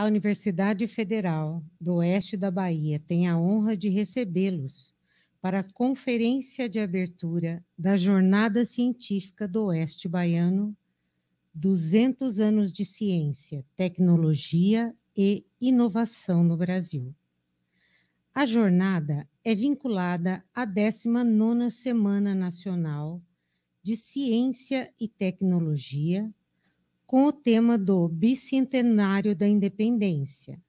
A Universidade Federal do Oeste da Bahia tem a honra de recebê-los para a conferência de abertura da Jornada Científica do Oeste Baiano 200 anos de ciência, tecnologia e inovação no Brasil. A jornada é vinculada à 19ª Semana Nacional de Ciência e Tecnologia, com o tema do Bicentenário da Independência.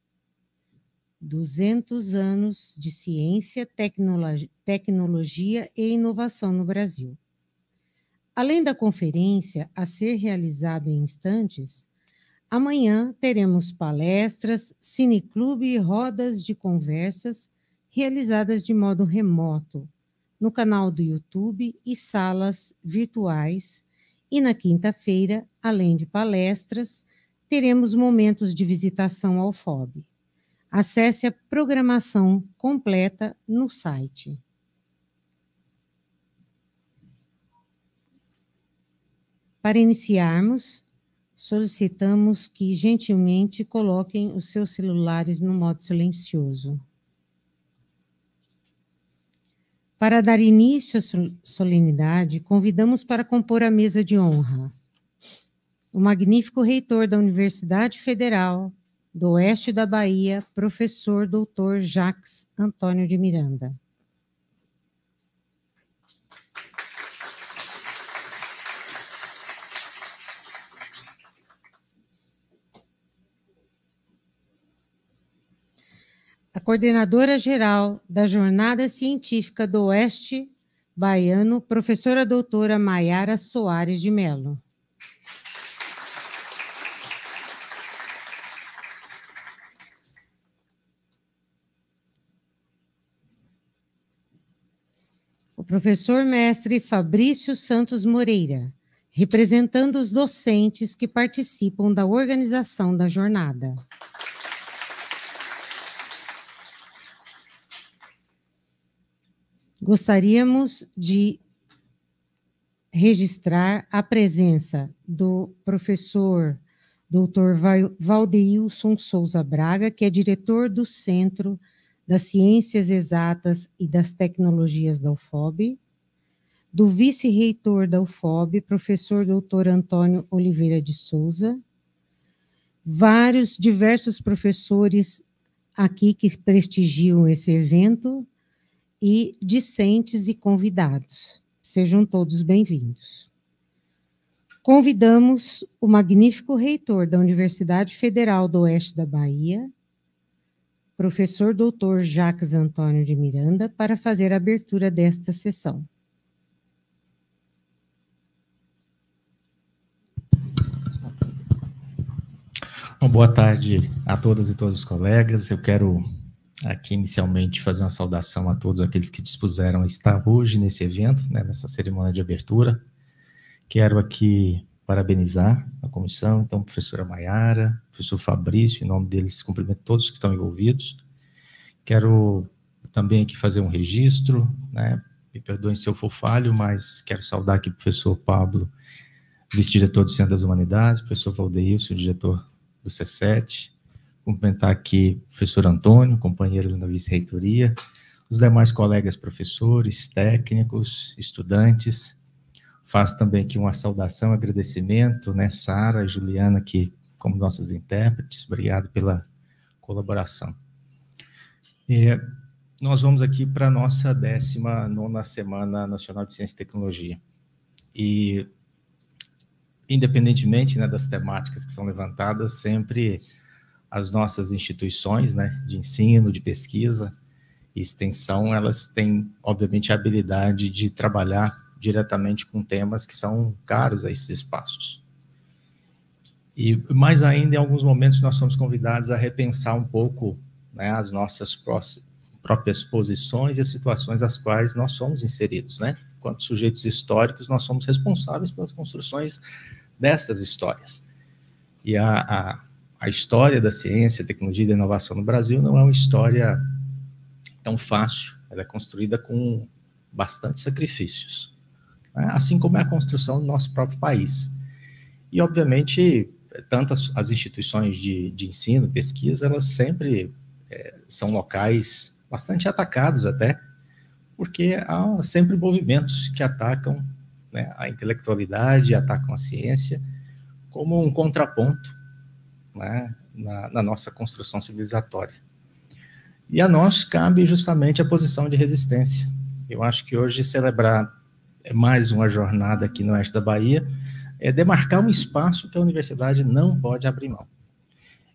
200 anos de ciência, tecnologia, tecnologia e inovação no Brasil. Além da conferência a ser realizada em instantes, amanhã teremos palestras, cineclube e rodas de conversas realizadas de modo remoto, no canal do YouTube e salas virtuais, e na quinta-feira além de palestras, teremos momentos de visitação ao FOB. Acesse a programação completa no site. Para iniciarmos, solicitamos que gentilmente coloquem os seus celulares no modo silencioso. Para dar início à solenidade, convidamos para compor a mesa de honra o magnífico reitor da Universidade Federal do Oeste da Bahia, professor doutor Jacques Antônio de Miranda. A coordenadora geral da Jornada Científica do Oeste Baiano, professora doutora Maiara Soares de Mello. o professor mestre Fabrício Santos Moreira, representando os docentes que participam da organização da jornada. Gostaríamos de registrar a presença do professor Dr. Valdeilson Souza Braga, que é diretor do Centro das Ciências Exatas e das Tecnologias da UFOB, do vice-reitor da UFOB, professor doutor Antônio Oliveira de Souza, vários, diversos professores aqui que prestigiam esse evento e discentes e convidados. Sejam todos bem-vindos. Convidamos o magnífico reitor da Universidade Federal do Oeste da Bahia, professor doutor Jacques Antônio de Miranda, para fazer a abertura desta sessão. Bom, boa tarde a todas e todos os colegas. Eu quero aqui inicialmente fazer uma saudação a todos aqueles que dispuseram estar hoje nesse evento, né, nessa cerimônia de abertura. Quero aqui parabenizar a comissão, então, professora Maiara, professor Fabrício, em nome deles, cumprimento todos que estão envolvidos. Quero também aqui fazer um registro, né? me perdoem se eu for falho, mas quero saudar aqui o professor Pablo, vice-diretor do Centro das Humanidades, professor Valdeilson, diretor do C7, cumprimentar aqui o professor Antônio, companheiro da vice-reitoria, os demais colegas professores, técnicos, estudantes, Faço também aqui uma saudação, agradecimento, né, Sara, Juliana, aqui como nossas intérpretes, obrigado pela colaboração. E é, nós vamos aqui para a nossa 19 Semana Nacional de Ciência e Tecnologia. E, independentemente né, das temáticas que são levantadas, sempre as nossas instituições né, de ensino, de pesquisa e extensão, elas têm, obviamente, a habilidade de trabalhar diretamente com temas que são caros a esses espaços. E mais ainda, em alguns momentos, nós somos convidados a repensar um pouco né, as nossas próprias posições e as situações às quais nós somos inseridos. Né? Quanto sujeitos históricos, nós somos responsáveis pelas construções dessas histórias. E a, a, a história da ciência, tecnologia e da inovação no Brasil não é uma história tão fácil, ela é construída com bastante sacrifícios né? assim como é a construção do nosso próprio país. E, obviamente, tanto as, as instituições de, de ensino, pesquisa, elas sempre é, são locais bastante atacados até, porque há sempre movimentos que atacam né, a intelectualidade, atacam a ciência, como um contraponto né, na, na nossa construção civilizatória. E a nós cabe justamente a posição de resistência. Eu acho que hoje celebrar é mais uma jornada aqui no oeste da Bahia, é demarcar um espaço que a universidade não pode abrir mão.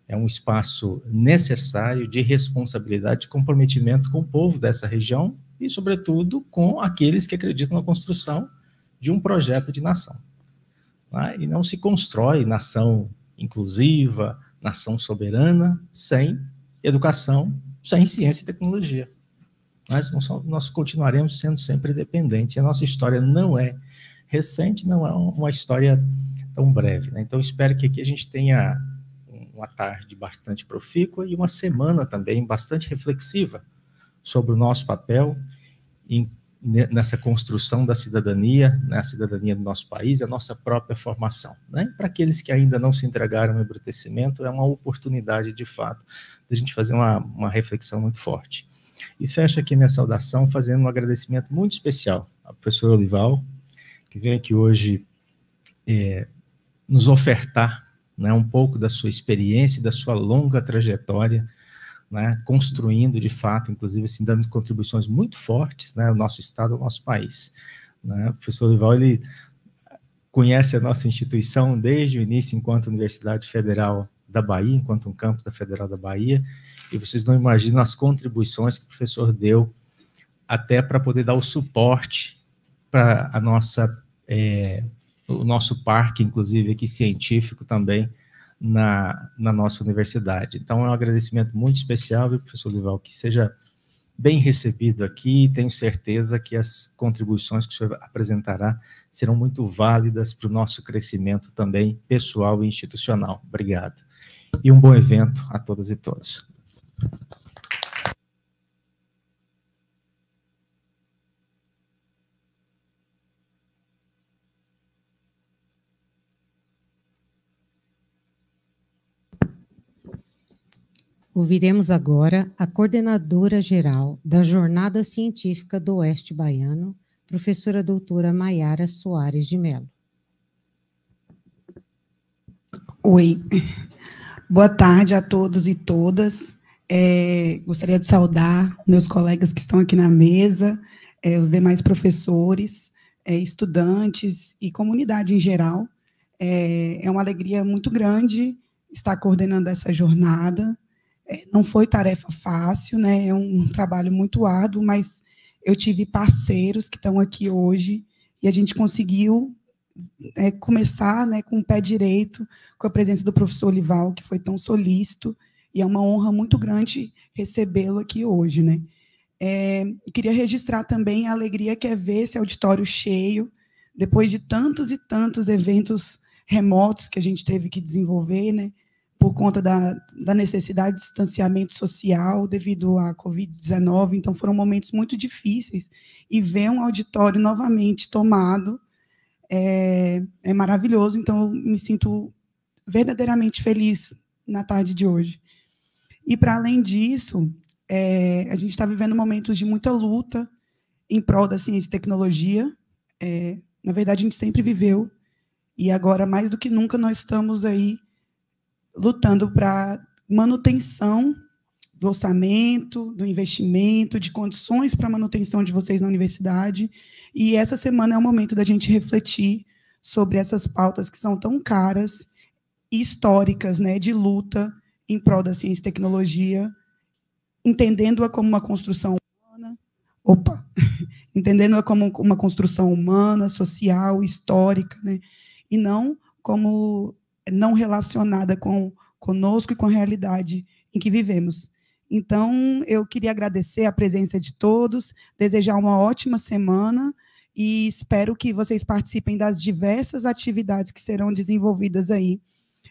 É um espaço necessário de responsabilidade, de comprometimento com o povo dessa região e, sobretudo, com aqueles que acreditam na construção de um projeto de nação. Né? E não se constrói nação inclusiva, nação soberana, sem educação, sem ciência e tecnologia mas nós continuaremos sendo sempre dependentes. A nossa história não é recente, não é uma história tão breve. Né? Então, espero que aqui a gente tenha uma tarde bastante profícua e uma semana também bastante reflexiva sobre o nosso papel em, nessa construção da cidadania, na né? cidadania do nosso país, a nossa própria formação. Né? Para aqueles que ainda não se entregaram ao embrutecimento, é uma oportunidade, de fato, de a gente fazer uma, uma reflexão muito forte. E fecho aqui minha saudação fazendo um agradecimento muito especial à professora Olival, que vem aqui hoje é, nos ofertar né, um pouco da sua experiência, da sua longa trajetória, né, construindo de fato, inclusive assim, dando contribuições muito fortes né, ao nosso Estado, ao nosso país. Né? O professor Olival, ele conhece a nossa instituição desde o início enquanto Universidade Federal da Bahia, enquanto um campus da Federal da Bahia, e vocês não imaginam as contribuições que o professor deu até para poder dar o suporte para a nossa é, o nosso parque, inclusive aqui científico também na, na nossa universidade. Então é um agradecimento muito especial, viu, professor Lival, que seja bem recebido aqui. Tenho certeza que as contribuições que o senhor apresentará serão muito válidas para o nosso crescimento também pessoal e institucional. Obrigado. E um bom evento a todas e todos. Ouviremos agora a coordenadora geral da Jornada Científica do Oeste Baiano, professora doutora Maiara Soares de Mello. Oi, boa tarde a todos e todas. É, gostaria de saudar meus colegas que estão aqui na mesa, é, os demais professores, é, estudantes e comunidade em geral. É, é uma alegria muito grande estar coordenando essa jornada. É, não foi tarefa fácil, né? é um trabalho muito árduo, mas eu tive parceiros que estão aqui hoje e a gente conseguiu é, começar né, com o pé direito, com a presença do professor Olival, que foi tão solícito e é uma honra muito grande recebê-lo aqui hoje, né? É, queria registrar também a alegria que é ver esse auditório cheio, depois de tantos e tantos eventos remotos que a gente teve que desenvolver, né? Por conta da, da necessidade de distanciamento social devido à Covid-19. Então, foram momentos muito difíceis. E ver um auditório novamente tomado é, é maravilhoso. Então, eu me sinto verdadeiramente feliz na tarde de hoje. E, para além disso, é, a gente está vivendo momentos de muita luta em prol da ciência e tecnologia. É, na verdade, a gente sempre viveu, e agora, mais do que nunca, nós estamos aí lutando para manutenção do orçamento, do investimento, de condições para manutenção de vocês na universidade. E essa semana é o momento da gente refletir sobre essas pautas que são tão caras e históricas, né, de luta em prol da ciência e tecnologia, entendendo-a como uma construção humana, opa, entendendo-a como uma construção humana, social, histórica, né? e não como não relacionada com conosco e com a realidade em que vivemos. Então, eu queria agradecer a presença de todos, desejar uma ótima semana e espero que vocês participem das diversas atividades que serão desenvolvidas aí.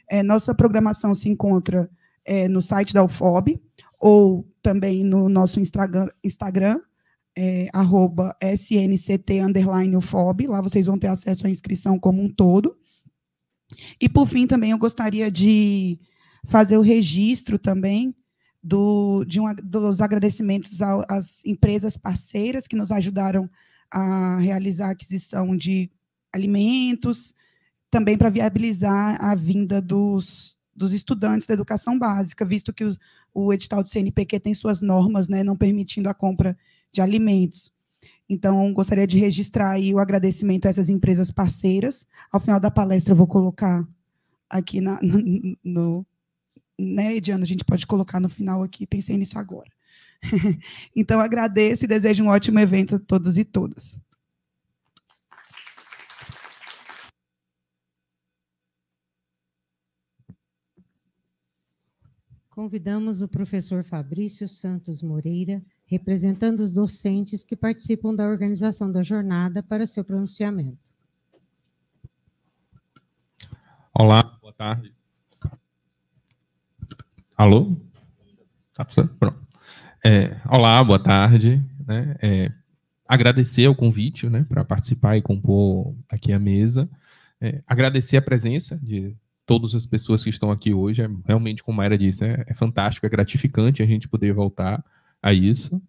É, nossa programação se encontra é, no site da UFOB ou também no nosso Instagram, @snct_ufob é, UFOB. Lá vocês vão ter acesso à inscrição como um todo. E por fim, também eu gostaria de fazer o registro também do, de um, dos agradecimentos às empresas parceiras que nos ajudaram a realizar a aquisição de alimentos, também para viabilizar a vinda dos, dos estudantes da educação básica, visto que o, o edital do CNPq tem suas normas, né, não permitindo a compra de alimentos. Então, gostaria de registrar aí o agradecimento a essas empresas parceiras. Ao final da palestra, eu vou colocar aqui na, no, no. Né, Ediana? A gente pode colocar no final aqui, pensei nisso agora. então, agradeço e desejo um ótimo evento a todos e todas. Convidamos o professor Fabrício Santos Moreira, representando os docentes que participam da organização da jornada, para seu pronunciamento. Olá, boa tarde. Alô? Tá Pronto. É, olá, boa tarde. Né? É, agradecer o convite né, para participar e compor aqui a mesa. É, agradecer a presença de todas as pessoas que estão aqui hoje. É realmente, como a Era disse, é, é fantástico, é gratificante a gente poder voltar a isso.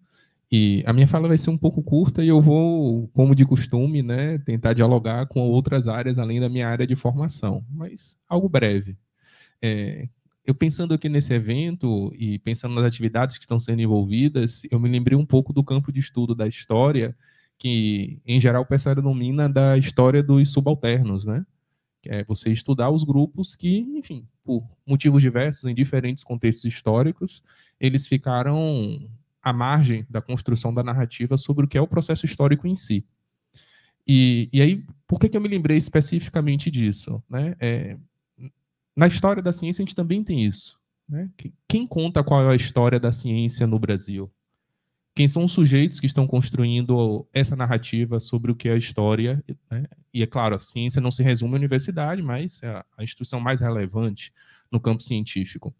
E a minha fala vai ser um pouco curta e eu vou, como de costume, né, tentar dialogar com outras áreas além da minha área de formação, mas algo breve. É, eu pensando aqui nesse evento e pensando nas atividades que estão sendo envolvidas, eu me lembrei um pouco do campo de estudo da história, que em geral o pessoal denomina da história dos subalternos, né? é você estudar os grupos que, enfim, por motivos diversos, em diferentes contextos históricos, eles ficaram à margem da construção da narrativa sobre o que é o processo histórico em si. E, e aí, por que, que eu me lembrei especificamente disso? Né? É, na história da ciência, a gente também tem isso. Né? Quem conta qual é a história da ciência no Brasil? quem são os sujeitos que estão construindo essa narrativa sobre o que é a história. Né? E é claro, a ciência não se resume à universidade, mas é a instituição mais relevante no campo científico.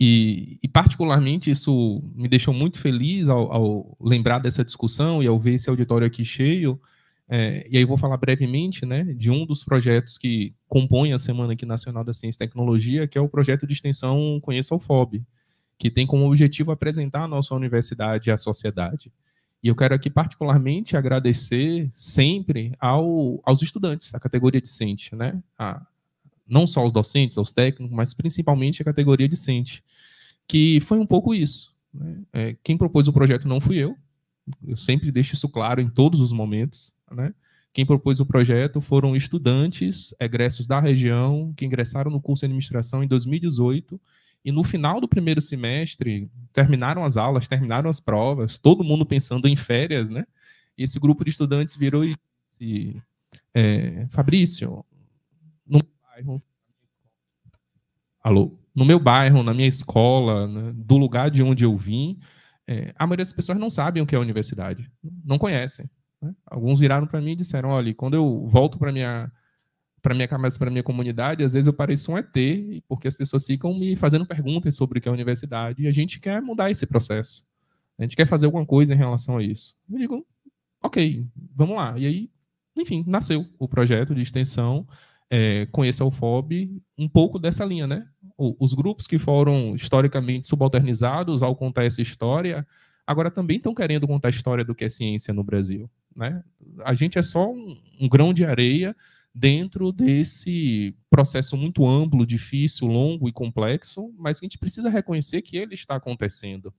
E, e particularmente, isso me deixou muito feliz ao, ao, lembrar dessa discussão e ao ver esse auditório aqui cheio. É, e aí vou falar brevemente né, de um dos projetos que compõe a Semana aqui Nacional da Ciência e Tecnologia, que é o projeto de extensão Conheça o FOB, que tem como objetivo apresentar a nossa universidade à sociedade. E eu quero aqui particularmente agradecer sempre ao, aos estudantes, à categoria docente, né? A, não só aos docentes, aos técnicos, mas principalmente à categoria docente, que foi um pouco isso. Né? É, quem propôs o projeto não fui eu, eu sempre deixo isso claro em todos os momentos, né? Quem propôs o projeto foram estudantes egressos da região que ingressaram no curso de administração em 2018 e no final do primeiro semestre, terminaram as aulas, terminaram as provas, todo mundo pensando em férias, né? E esse grupo de estudantes virou e disse: é, Fabrício, no bairro. Alô? No meu bairro, na minha escola, né, do lugar de onde eu vim, é, a maioria das pessoas não sabem o que é universidade, não conhecem. Né? Alguns viraram para mim e disseram: olha, quando eu volto para minha para minha é casa, para minha comunidade, às vezes eu pareço um ET, porque as pessoas ficam me fazendo perguntas sobre o que é a universidade, e a gente quer mudar esse processo. A gente quer fazer alguma coisa em relação a isso. Eu digo, ok, vamos lá. E aí, enfim, nasceu o projeto de extensão é, Conheça o FOB, um pouco dessa linha, né? Os grupos que foram historicamente subalternizados ao contar essa história, agora também estão querendo contar a história do que é ciência no Brasil. Né? A gente é só um, um grão de areia dentro desse processo muito amplo, difícil, longo e complexo, mas que a gente precisa reconhecer que ele está acontecendo.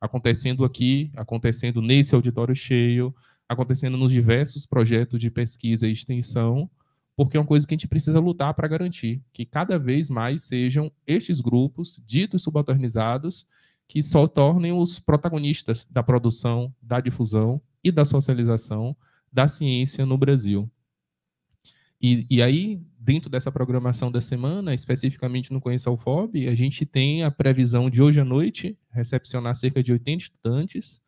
Acontecendo aqui, acontecendo nesse auditório cheio, acontecendo nos diversos projetos de pesquisa e extensão, porque é uma coisa que a gente precisa lutar para garantir que cada vez mais sejam estes grupos, ditos subalternizados, que só tornem os protagonistas da produção, da difusão e da socialização da ciência no Brasil. E, e aí, dentro dessa programação da semana, especificamente no Conheça o FOB, a gente tem a previsão de hoje à noite recepcionar cerca de 80 estudantes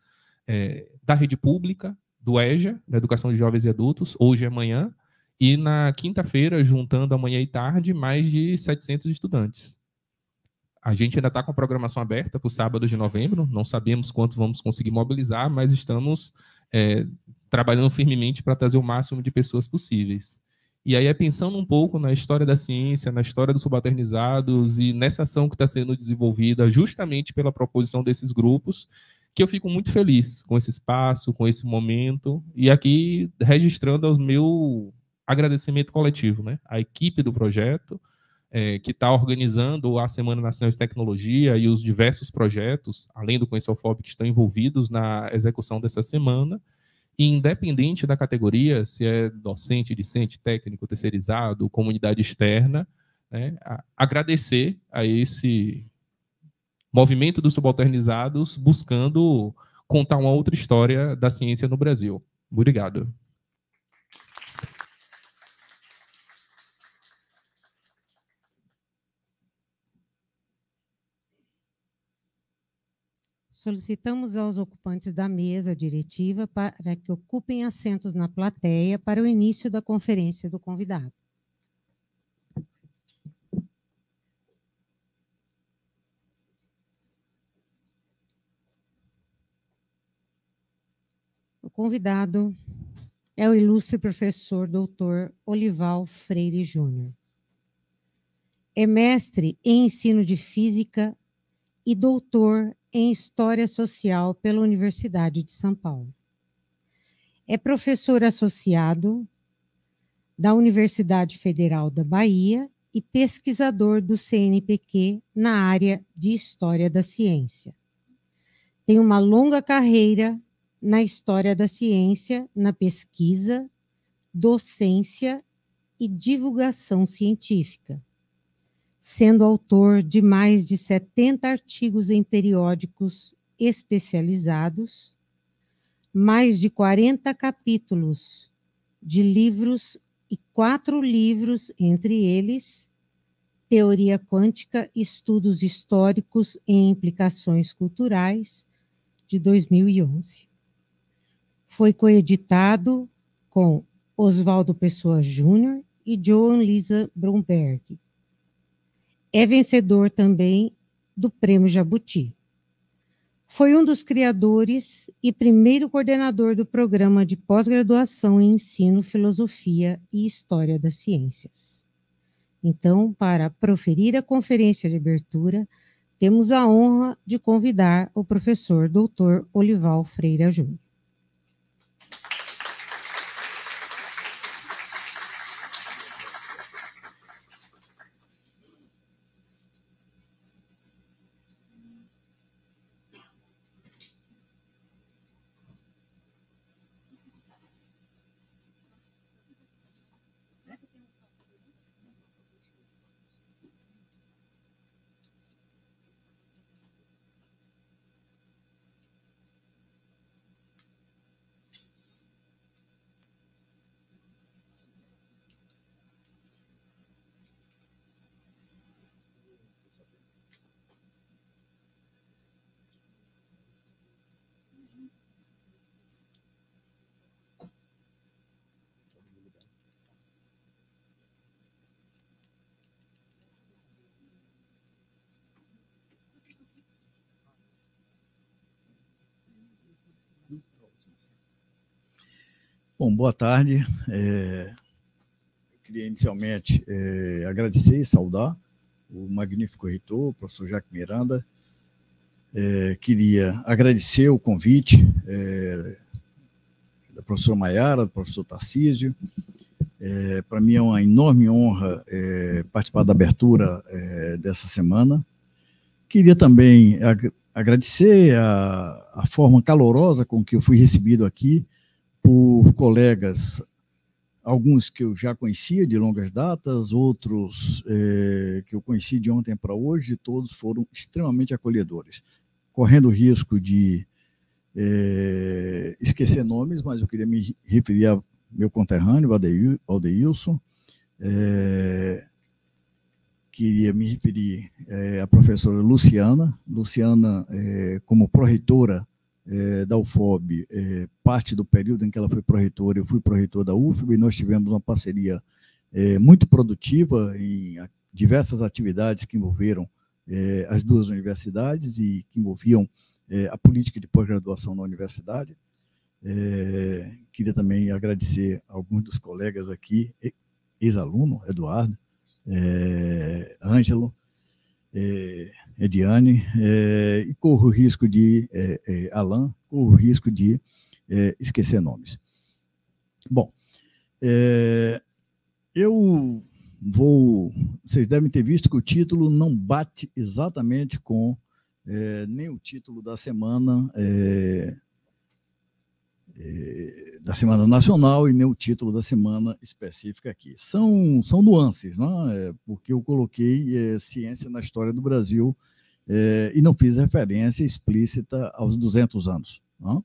é, da rede pública, do EJA, da Educação de Jovens e Adultos, hoje e amanhã, e na quinta-feira, juntando amanhã e tarde, mais de 700 estudantes. A gente ainda está com a programação aberta para o sábado de novembro, não sabemos quanto vamos conseguir mobilizar, mas estamos é, trabalhando firmemente para trazer o máximo de pessoas possíveis. E aí é pensando um pouco na história da ciência, na história dos subalternizados e nessa ação que está sendo desenvolvida justamente pela proposição desses grupos, que eu fico muito feliz com esse espaço, com esse momento, e aqui registrando o meu agradecimento coletivo, né? A equipe do projeto, é, que está organizando a Semana Nacional de Tecnologia e os diversos projetos, além do Conhecer que estão envolvidos na execução dessa semana, independente da categoria, se é docente, discente, técnico, terceirizado, comunidade externa, né, a, agradecer a esse movimento dos subalternizados buscando contar uma outra história da ciência no Brasil. Obrigado. solicitamos aos ocupantes da mesa diretiva para que ocupem assentos na plateia para o início da conferência do convidado. O convidado é o ilustre professor doutor Olival Freire Júnior. É mestre em ensino de física e doutor em História Social pela Universidade de São Paulo. É professor associado da Universidade Federal da Bahia e pesquisador do CNPq na área de História da Ciência. Tem uma longa carreira na história da ciência, na pesquisa, docência e divulgação científica sendo autor de mais de 70 artigos em periódicos especializados, mais de 40 capítulos de livros e quatro livros, entre eles Teoria Quântica, Estudos Históricos e Implicações Culturais, de 2011. Foi coeditado com Oswaldo Pessoa Júnior e Joan Lisa Bromberg, é vencedor também do Prêmio Jabuti. Foi um dos criadores e primeiro coordenador do programa de pós-graduação em Ensino, Filosofia e História das Ciências. Então, para proferir a conferência de abertura, temos a honra de convidar o professor Dr. Olival Freira Júnior. Bom, boa tarde. É, queria inicialmente é, agradecer e saudar o magnífico reitor, o professor Jaque Miranda. É, queria agradecer o convite é, da professora Maiara, do professor Tarcísio. É, para mim é uma enorme honra é, participar da abertura dessa semana. Queria também ag agradecer a, a forma calorosa com que eu fui recebido aqui colegas, alguns que eu já conhecia de longas datas, outros é, que eu conheci de ontem para hoje, todos foram extremamente acolhedores, correndo o risco de é, esquecer nomes, mas eu queria me referir a meu conterrâneo, Aldeilson, é, eh, queria me referir é, à professora Luciana, Luciana como pró-reitora é, da UFOB, é, parte do período em que ela foi proreitora, eu fui reitor da Ufob e nós tivemos uma parceria é, muito produtiva em diversas atividades que envolveram as duas universidades e que envolviam a política de pós-graduação na universidade. queria também agradecer a alguns dos colegas aqui, ex-aluno, Eduardo, Ângelo, é, Ediane, é, e corro o risco de, é, é Alan, corro o risco de é, esquecer nomes. Bom, é, eu vou. Vocês devem ter visto que o título não bate exatamente com nem o título da semana da Semana Nacional e nem o título da semana específica aqui. São, são nuances, não né? É, porque eu coloquei é, ciência na história do Brasil é, e não fiz referência explícita aos 200 anos. Não? Né?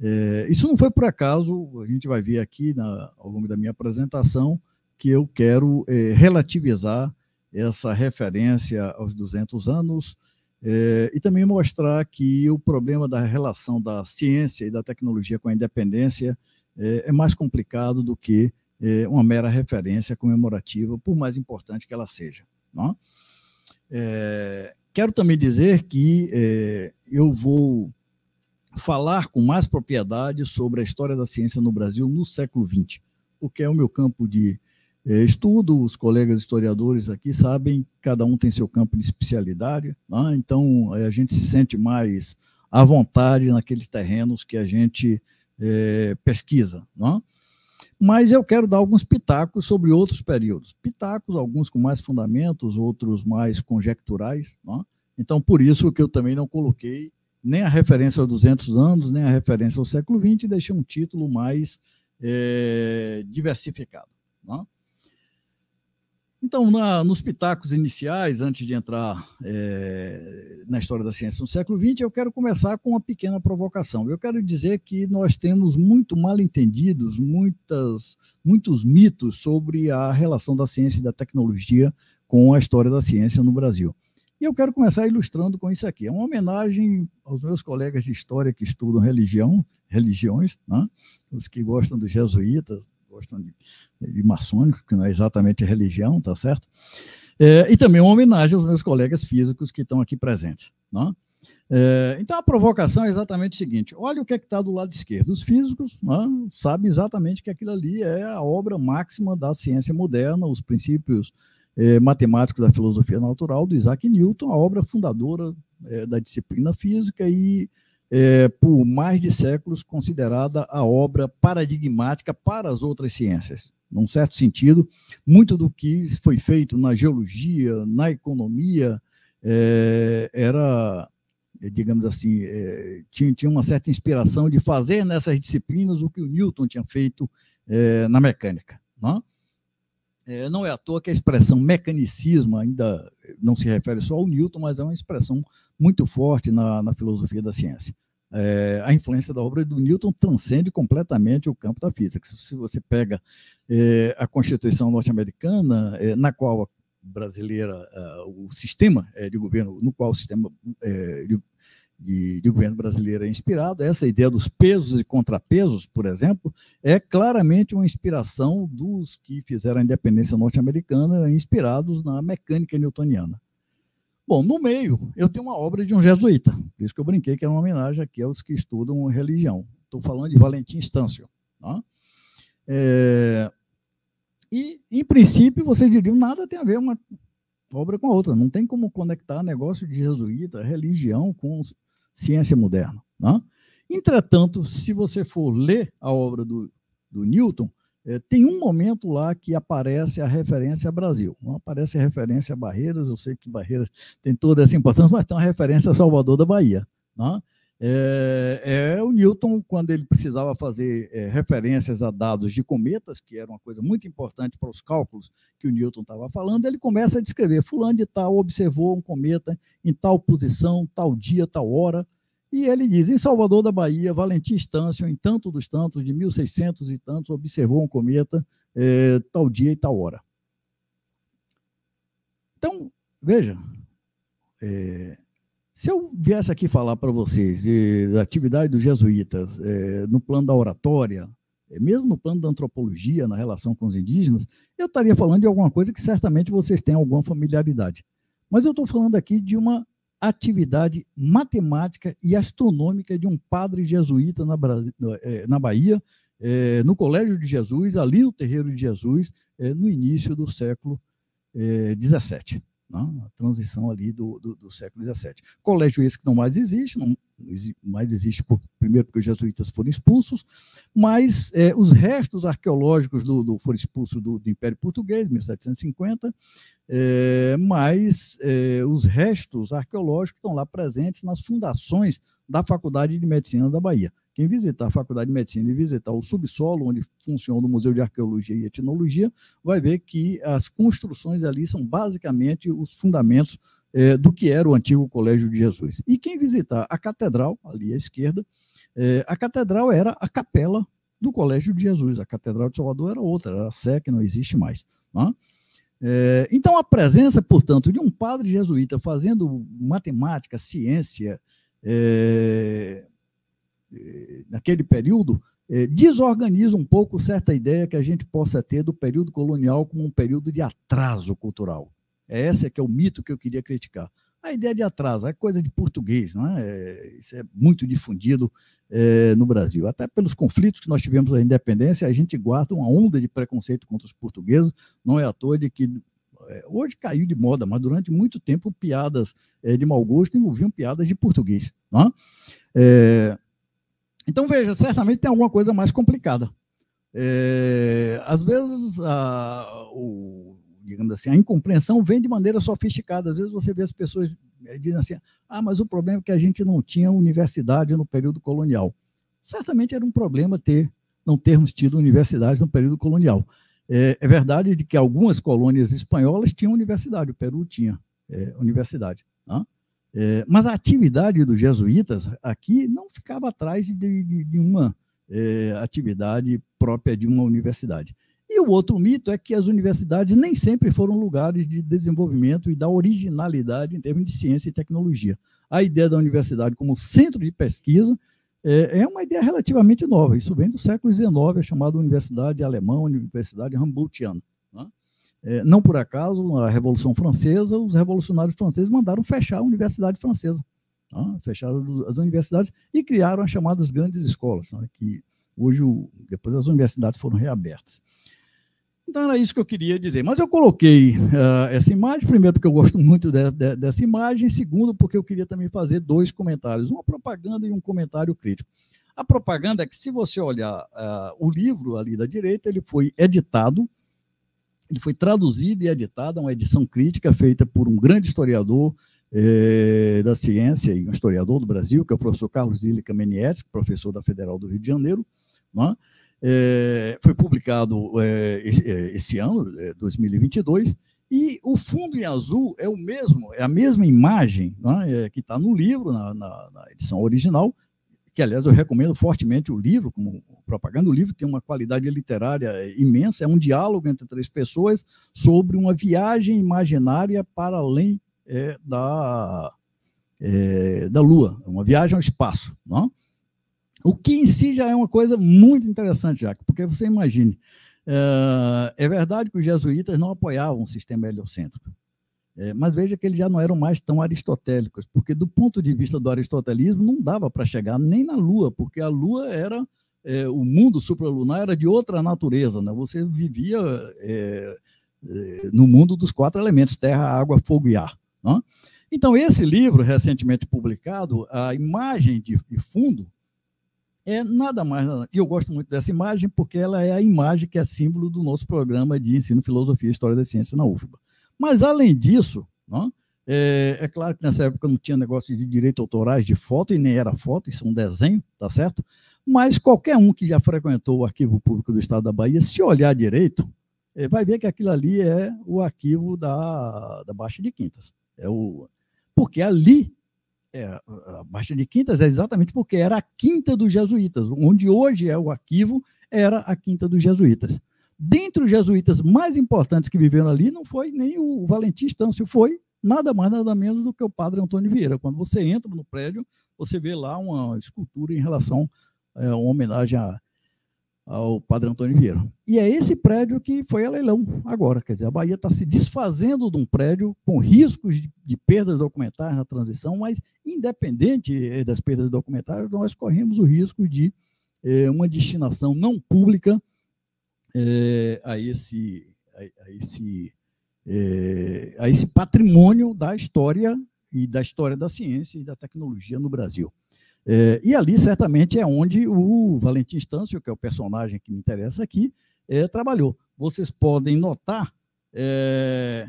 É, isso não foi por acaso, a gente vai ver aqui na, ao longo da minha apresentação que eu quero é, relativizar essa referência aos 200 anos é, e também mostrar que o problema da relação da ciência e da tecnologia com a independência é, é mais complicado do que é, uma mera referência comemorativa, por mais importante que ela seja. Não? É? É, quero também dizer que é, eu vou falar com mais propriedade sobre a história da ciência no Brasil no século XX, porque é o meu campo de é, estudo, os colegas historiadores aqui sabem, cada um tem seu campo de especialidade, né? então é, a gente se sente mais à vontade naqueles terrenos que a gente é, pesquisa. Né? Mas eu quero dar alguns pitacos sobre outros períodos. Pitacos, alguns com mais fundamentos, outros mais conjecturais. Né? Então, por isso que eu também não coloquei nem a referência aos 200 anos, nem a referência ao século XX, deixei um título mais é, diversificado. Né? Então, na, nos pitacos iniciais, antes de entrar é, na história da ciência no século XX, eu quero começar com uma pequena provocação. Eu quero dizer que nós temos muito mal entendidos, muitas, muitos mitos sobre a relação da ciência e da tecnologia com a história da ciência no Brasil. E eu quero começar ilustrando com isso aqui. É uma homenagem aos meus colegas de história que estudam religião, religiões, né? os que gostam dos jesuítas, gostam de, de que não é exatamente religião, tá certo? É, e também uma homenagem aos meus colegas físicos que estão aqui presentes. Não? Né? É, então, a provocação é exatamente o seguinte: olha o que é está do lado esquerdo. Os físicos não, né, sabem exatamente que aquilo ali é a obra máxima da ciência moderna, os princípios é, matemáticos da filosofia natural do Isaac Newton, a obra fundadora é, da disciplina física e é, por mais de séculos considerada a obra paradigmática para as outras ciências. Num certo sentido, muito do que foi feito na geologia, na economia, é, era, é, digamos assim, é, tinha, tinha uma certa inspiração de fazer nessas disciplinas o que o Newton tinha feito é, na mecânica. Não né? é, não é à toa que a expressão mecanicismo ainda não se refere só ao Newton, mas é uma expressão muito forte na, na filosofia da ciência. É, a influência da obra é do Newton transcende completamente o campo da física. Se você pega é, a Constituição norte-americana, é, na qual a brasileira, é, o sistema é, de governo, no qual o sistema de, de, de, governo brasileiro é inspirado, essa ideia dos pesos e contrapesos, por exemplo, é claramente uma inspiração dos que fizeram a independência norte-americana, inspirados na mecânica newtoniana. Bom, no meio, eu tenho uma obra de um jesuíta, por isso que eu brinquei que é uma homenagem aqui aos que estudam religião. Estou falando de Valentim Stâncio. Tá? É, e, em princípio, vocês diriam nada tem a ver uma obra com a outra. Não tem como conectar negócio de jesuíta, religião, com ciência moderna. Né? Entretanto, se você for ler a obra do, do Newton, é, tem um momento lá que aparece a referência Brasil, não aparece a referência a Barreiras, eu sei que Barreiras tem toda essa importância, mas tem uma referência a Salvador da Bahia. Não né? é, é, o Newton, quando ele precisava fazer é, referências a dados de cometas, que era uma coisa muito importante para os cálculos que o Newton estava falando, ele começa a descrever: Fulano de Tal observou um cometa em tal posição, tal dia, tal hora. E ele diz: em Salvador da Bahia, Valentim Estâncio, em tanto dos tantos, de 1600 e tantos, observou um cometa é, tal dia e tal hora. Então, veja, é, se eu viesse aqui falar para vocês da atividade dos jesuítas eh, no plano da oratória, mesmo no plano da antropologia, na relação com os indígenas, eu estaria falando de alguma coisa que certamente vocês têm alguma familiaridade. Mas eu estou falando aqui de uma atividade matemática e astronômica de um padre jesuíta na, eh, na Bahia, é, no Colégio de Jesus, ali no Terreiro de Jesus, é, no início do século XVII. Né? a transição ali do, do, do, século XVII. Colégio esse que não mais existe, não, mais existe por, primeiro porque os jesuítas foram expulsos, mas é, os restos arqueológicos do, do foram expulsos do, do Império Português, 1750, é, mas é, os restos arqueológicos estão lá presentes nas fundações da Faculdade de Medicina da Bahia. Quem visitar a Faculdade de Medicina e visitar o subsolo, onde funciona o Museu de Arqueologia e Etnologia, vai ver que as construções ali são basicamente os fundamentos é, do que era o antigo Colégio de Jesus. E quem visitar a Catedral, ali à esquerda, a Catedral era a capela do Colégio de Jesus. A Catedral de Salvador era outra, era a Sé, que não existe mais. Não é? É, então, a presença, portanto, de um padre jesuíta fazendo matemática, ciência, é, é, naquele período, é, desorganiza um pouco certa ideia que a gente possa ter do período colonial como um período de atraso cultural. É esse é que é o mito que eu queria criticar. A ideia de atraso é coisa de português, não é? é? Isso é muito difundido é, no Brasil. Até pelos conflitos que nós tivemos na independência, a gente guarda uma onda de preconceito contra os portugueses. Não é à toa de que é, hoje caiu de moda, mas durante muito tempo piadas é, de mau gosto envolviam piadas de português. Não é? É, então, veja, certamente tem alguma coisa mais complicada. É, às vezes, a, o digamos assim, a incompreensão vem de maneira sofisticada. Às vezes você vê as pessoas eh, dizendo assim: ah, mas o problema é que a gente não tinha universidade no período colonial. Certamente era um problema ter não termos tido universidade no período colonial. É, é verdade de que algumas colônias espanholas tinham universidade, o Peru tinha é, universidade. Né? É, mas a atividade dos jesuítas aqui não ficava atrás de, de, de uma é, atividade própria de uma universidade. E o outro mito é que as universidades nem sempre foram lugares de desenvolvimento e da originalidade em termos de ciência e tecnologia. A ideia da universidade como centro de pesquisa é, é uma ideia relativamente nova. Isso vem do século XIX, a é chamada universidade alemã, universidade Humboldtiana. Né? É, não por acaso, na Revolução Francesa, os revolucionários franceses mandaram fechar a universidade francesa. Né? Fecharam as universidades e criaram as chamadas grandes escolas, né? que hoje, depois as universidades foram reabertas. Então era isso que eu queria dizer. Mas eu coloquei uh, essa imagem, primeiro, porque eu gosto muito de, de, dessa imagem, segundo, porque eu queria também fazer dois comentários, uma propaganda e um comentário crítico. A propaganda é que, se você olhar uh, o livro ali da direita, ele foi editado, ele foi traduzido e editado, é uma edição crítica feita por um grande historiador eh, da ciência e um historiador do Brasil, que é o professor Carlos Ilha Menietz, professor da Federal do Rio de Janeiro, é? é, foi publicado é, esse é, ano, 2022, é, e o fundo em azul é o mesmo, é a mesma imagem né, que está no livro, na, na, na, edição original, que, aliás, eu recomendo fortemente o livro, como propaganda. O livro tem uma qualidade literária imensa, é um diálogo entre três pessoas sobre uma viagem imaginária para além é, da, é, da Lua, uma viagem ao espaço. Não? O que em si já é uma coisa muito interessante, Jack, porque você imagine, eh, é verdade que os jesuítas não apoiavam o sistema heliocêntrico, eh, mas veja que eles já não eram mais tão aristotélicos, porque do ponto de vista do aristotelismo não dava para chegar nem na Lua, porque a Lua era é, o mundo supralunar era de outra natureza, né? Você vivia é, no mundo dos quatro elementos: terra, água, fogo e ar. Né? Então esse livro recentemente publicado, a imagem de fundo é nada mais. E eu gosto muito dessa imagem porque ela é a imagem que é símbolo do nosso programa de ensino, filosofia e história da ciência na UFBA. Mas, além disso, não, né, é, é, claro que nessa época não tinha negócio de direitos autorais de foto, e nem era foto, isso é um desenho, tá certo? Mas qualquer um que já frequentou o Arquivo Público do Estado da Bahia, se olhar direito, é, vai ver que aquilo ali é o arquivo da, da Baixa de Quintas. É o, porque ali é, a Baixa de Quintas é exatamente porque era a quinta dos jesuítas, onde hoje é o arquivo, era a quinta dos jesuítas. Dentre os jesuítas mais importantes que viveram ali, não foi nem o Valentim Estâncio, foi nada mais, nada menos do que o padre Antônio Vieira. Quando você entra no prédio, você vê lá uma escultura em relação, é, uma homenagem a ao Padre Antônio Vieira. E é esse prédio que foi a leilão agora. Quer dizer, a Bahia está se desfazendo de um prédio com riscos de, de, perdas documentais na transição, mas independente eh, das perdas documentais, nós corremos o risco de eh, uma destinação não pública eh, a esse, a, a esse, a esse patrimônio da história e da história da ciência e da tecnologia no Brasil. É, e ali, certamente, é onde o Valentim Estâncio, que é o personagem que me interessa aqui, é, trabalhou. Vocês podem notar, é,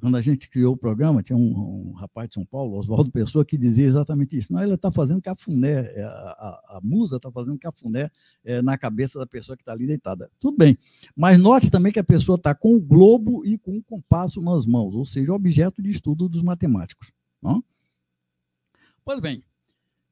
quando a gente criou o programa, tinha um, um rapaz de São Paulo, Oswaldo Pessoa, que dizia exatamente isso. Não, ele está fazendo cafuné, é, a, a, a musa está fazendo cafuné é, na cabeça da pessoa que está ali deitada. Tudo bem, mas note também que a pessoa está com o globo e com o compasso nas mãos, ou seja, objeto de estudo dos matemáticos. Não? Pois bem,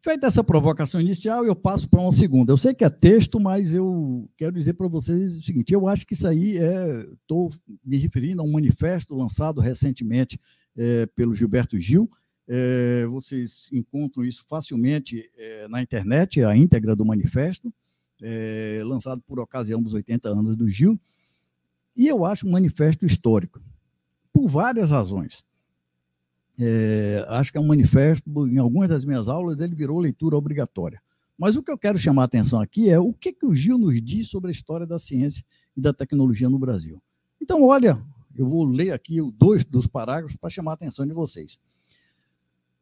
Feita essa provocação inicial, eu passo para uma segunda. Eu sei que é texto, mas eu quero dizer para vocês o seguinte: eu acho que isso aí é. Estou me referindo a um manifesto lançado recentemente é, pelo Gilberto Gil. É, vocês encontram isso facilmente é, na internet, a íntegra do manifesto, é, lançado por ocasião dos 80 anos do Gil. E eu acho um manifesto histórico, por várias razões é, acho que é um manifesto, em algumas das minhas aulas ele virou leitura obrigatória. Mas o que eu quero chamar a atenção aqui é o que, que o Gil nos diz sobre a história da ciência e da tecnologia no Brasil. Então, olha, eu vou ler aqui dois dos parágrafos para chamar a atenção de vocês.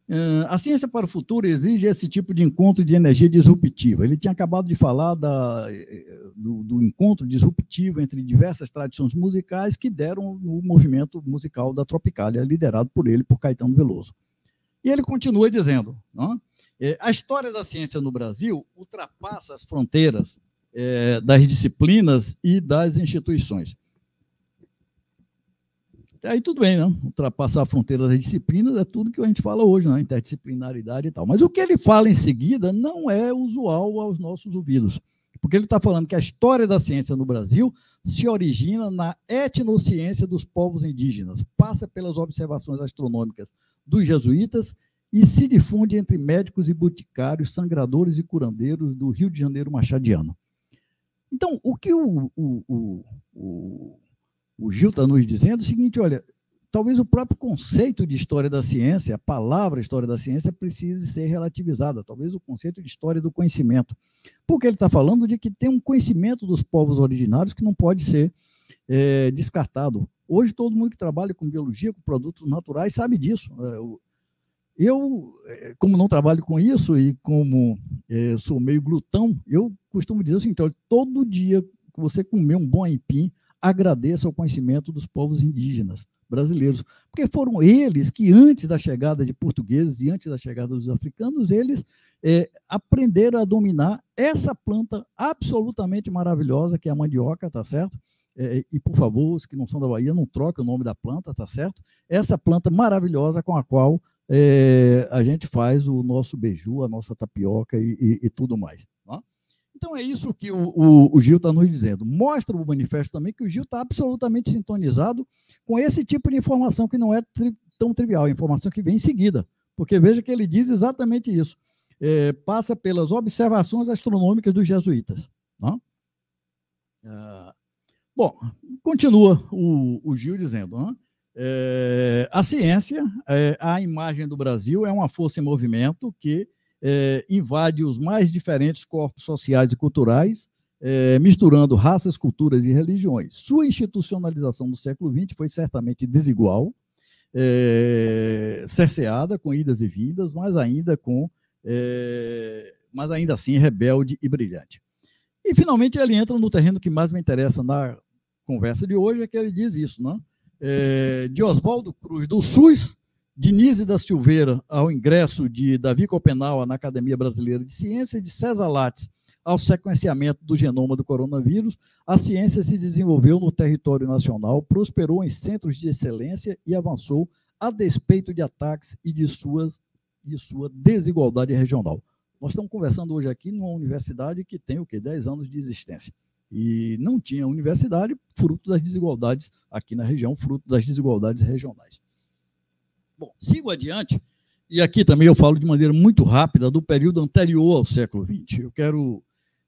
Ah, a ciência para o futuro exige esse tipo de encontro de energia disruptiva. Ele tinha acabado de falar da, eh, do, do, encontro disruptivo entre diversas tradições musicais que deram o movimento musical da Tropicália, liderado por ele, por Caetano Veloso. E ele continua dizendo: não? Né, eh, a história da ciência no Brasil ultrapassa as fronteiras eh, das disciplinas e das instituições aí tudo bem, não? Né? Ultrapassar a fronteira das disciplinas é tudo que a gente fala hoje, não? Né? Interdisciplinaridade e tal. Mas o que ele fala em seguida não é usual aos nossos ouvidos. Porque ele está falando que a história da ciência no Brasil se origina na etnociência dos povos indígenas, passa pelas observações astronômicas dos jesuítas e se difunde entre médicos e boticários, sangradores e curandeiros do Rio de Janeiro machadiano. Então, o que o, o, o, o o Gil está nos dizendo o seguinte: olha, talvez o próprio conceito de história da ciência, a palavra história da ciência, precise ser relativizada, talvez o conceito de história do conhecimento. Porque ele está falando de que tem um conhecimento dos povos originários que não pode ser é, descartado. Hoje, todo mundo que trabalha com biologia, com produtos naturais, sabe disso. É, eu, é, como não trabalho com isso e como é, sou meio glutão, eu costumo dizer o seguinte: olha, todo dia que você comer um bom aipim, agradeça ao conhecimento dos povos indígenas brasileiros, porque foram eles que, antes da chegada de portugueses e antes da chegada dos africanos, eles é, aprenderam a dominar essa planta absolutamente maravilhosa que é a mandioca, tá certo? É, e, por favor, os que não são da Bahia, não troquem o nome da planta, tá certo? Essa planta maravilhosa com a qual é, a gente faz o nosso beiju, a nossa tapioca e, e, e tudo mais. Tá? Então é isso que o, o, o Gil está nos dizendo. Mostra o manifesto também que o Gil está absolutamente sintonizado com esse tipo de informação que não é tri, tão trivial, informação que vem em seguida. Porque veja que ele diz exatamente isso. É, passa pelas observações astronômicas dos jesuítas. Não? Ah, bom, continua o, o Gil dizendo. Não? É, a ciência, é, a imagem do Brasil é uma força em movimento que é, invade os mais diferentes corpos sociais e culturais, é, misturando raças, culturas e religiões. Sua institucionalização no século XX foi certamente desigual, é, cerceada com idas e vindas, mas ainda com, é, mas ainda assim rebelde e brilhante. E finalmente ele entra no terreno que mais me interessa na conversa de hoje, é que ele diz isso, não? Né? É, de Oswaldo Cruz do SUS Denise da Silveira ao ingresso de Davi Copenau na Academia Brasileira de Ciência e de César Lattes ao sequenciamento do genoma do coronavírus, a ciência se desenvolveu no território nacional, prosperou em centros de excelência e avançou a despeito de ataques e de, suas, de sua desigualdade regional. Nós estamos conversando hoje aqui numa universidade que tem o quê? 10 anos de existência. E não tinha universidade fruto das desigualdades aqui na região, fruto das desigualdades regionais. Bom, sigo adiante, e aqui também eu falo de maneira muito rápida do período anterior ao século XX. Eu quero.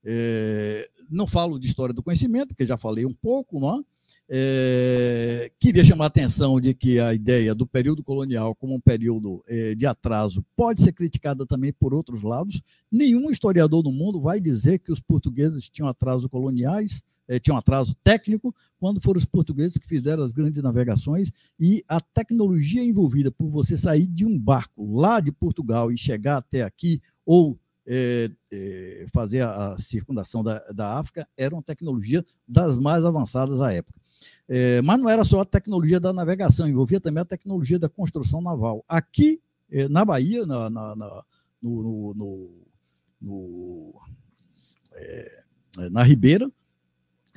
É, não falo de história do conhecimento, porque já falei um pouco, não é? Eh, queria chamar a atenção de que a ideia do período colonial como um período é, de atraso pode ser criticada também por outros lados. Nenhum historiador do mundo vai dizer que os portugueses tinham atraso coloniais, eh, tinha um atraso técnico, quando foram os portugueses que fizeram as grandes navegações e a tecnologia envolvida por você sair de um barco lá de Portugal e chegar até aqui, ou eh, eh, fazer a, a circundação da, da África, era uma tecnologia das mais avançadas à época. Eh, mas não era só a tecnologia da navegação, envolvia também a tecnologia da construção naval. Aqui, eh, na Bahia, na, na, na no, no, no, é, na Ribeira,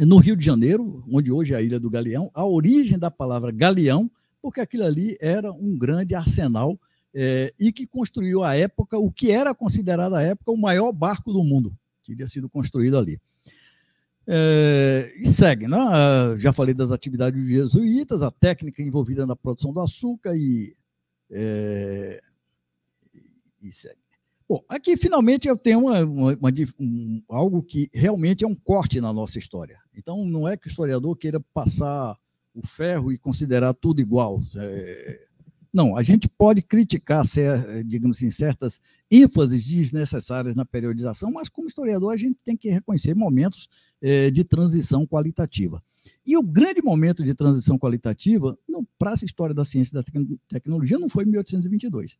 no Rio de Janeiro, onde hoje é a Ilha do Galeão, a origem da palavra galeão, porque aquilo ali era um grande arsenal é, e que construiu à época o que era considerado à época o maior barco do mundo, que havia sido construído ali. É, e segue, né? Ah, já falei das atividades dos jesuítas, a técnica envolvida na produção do açúcar e, é, e segue. Bom, aqui finalmente eu tenho uma, uma, uma, um, algo que realmente é um corte na nossa história. Então, não é que o historiador queira passar o ferro e considerar tudo igual. É, não, a gente pode criticar, digamos assim, certas ênfases desnecessárias na periodização, mas como historiador a gente tem que reconhecer momentos é, de transição qualitativa. E o grande momento de transição qualitativa, para a história da ciência e da tecnologia, não foi em 1822,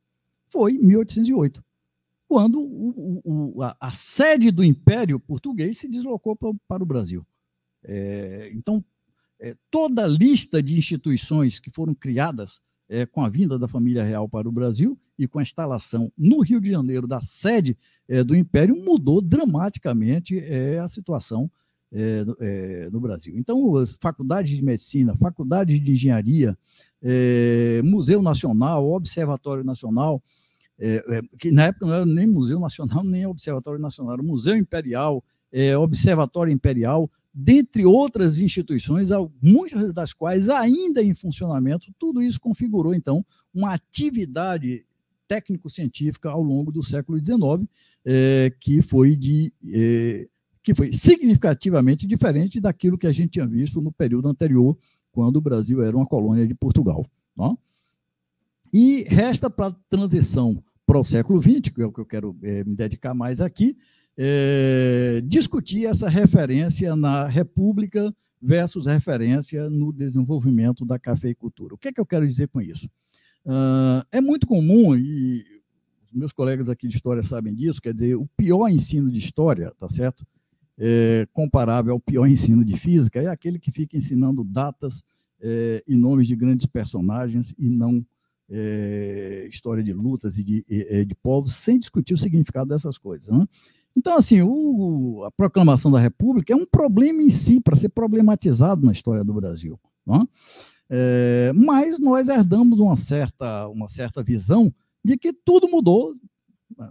foi em 1808 quando o, o, a, a, sede do Império Português se deslocou para o Brasil. É, então, é, toda a lista de instituições que foram criadas é, com a vinda da família real para o Brasil e com a instalação no Rio de Janeiro da sede é, do Império mudou dramaticamente é, a situação é, é, no Brasil. Então, faculdades de medicina, faculdades de engenharia, é, Museu Nacional, Observatório Nacional, é, é, que na época não era nem Museu Nacional, nem Observatório Nacional, era Museu Imperial, é, Observatório Imperial, dentre outras instituições, muitas das quais ainda em funcionamento, tudo isso configurou, então, uma atividade técnico-científica ao longo do século XIX, é, que foi de. É, que foi significativamente diferente daquilo que a gente tinha visto no período anterior, quando o Brasil era uma colônia de Portugal. Não? É? E resta para a transição para o século XX, que é o que eu quero é, me dedicar mais aqui, é, discutir essa referência na República versus referência no desenvolvimento da cafeicultura. O que é que eu quero dizer com isso? Uh, é muito comum, e meus colegas aqui de história sabem disso, quer dizer, o pior ensino de história, tá certo? É, comparável ao pior ensino de física, é aquele que fica ensinando datas é, e nomes de grandes personagens e não é, história de lutas e de, é, de, povos, sem discutir o significado dessas coisas. Né? Então, assim, o, a proclamação da República é um problema em si, para ser problematizado na história do Brasil. Né? É, mas nós herdamos uma certa, uma certa visão de que tudo mudou né,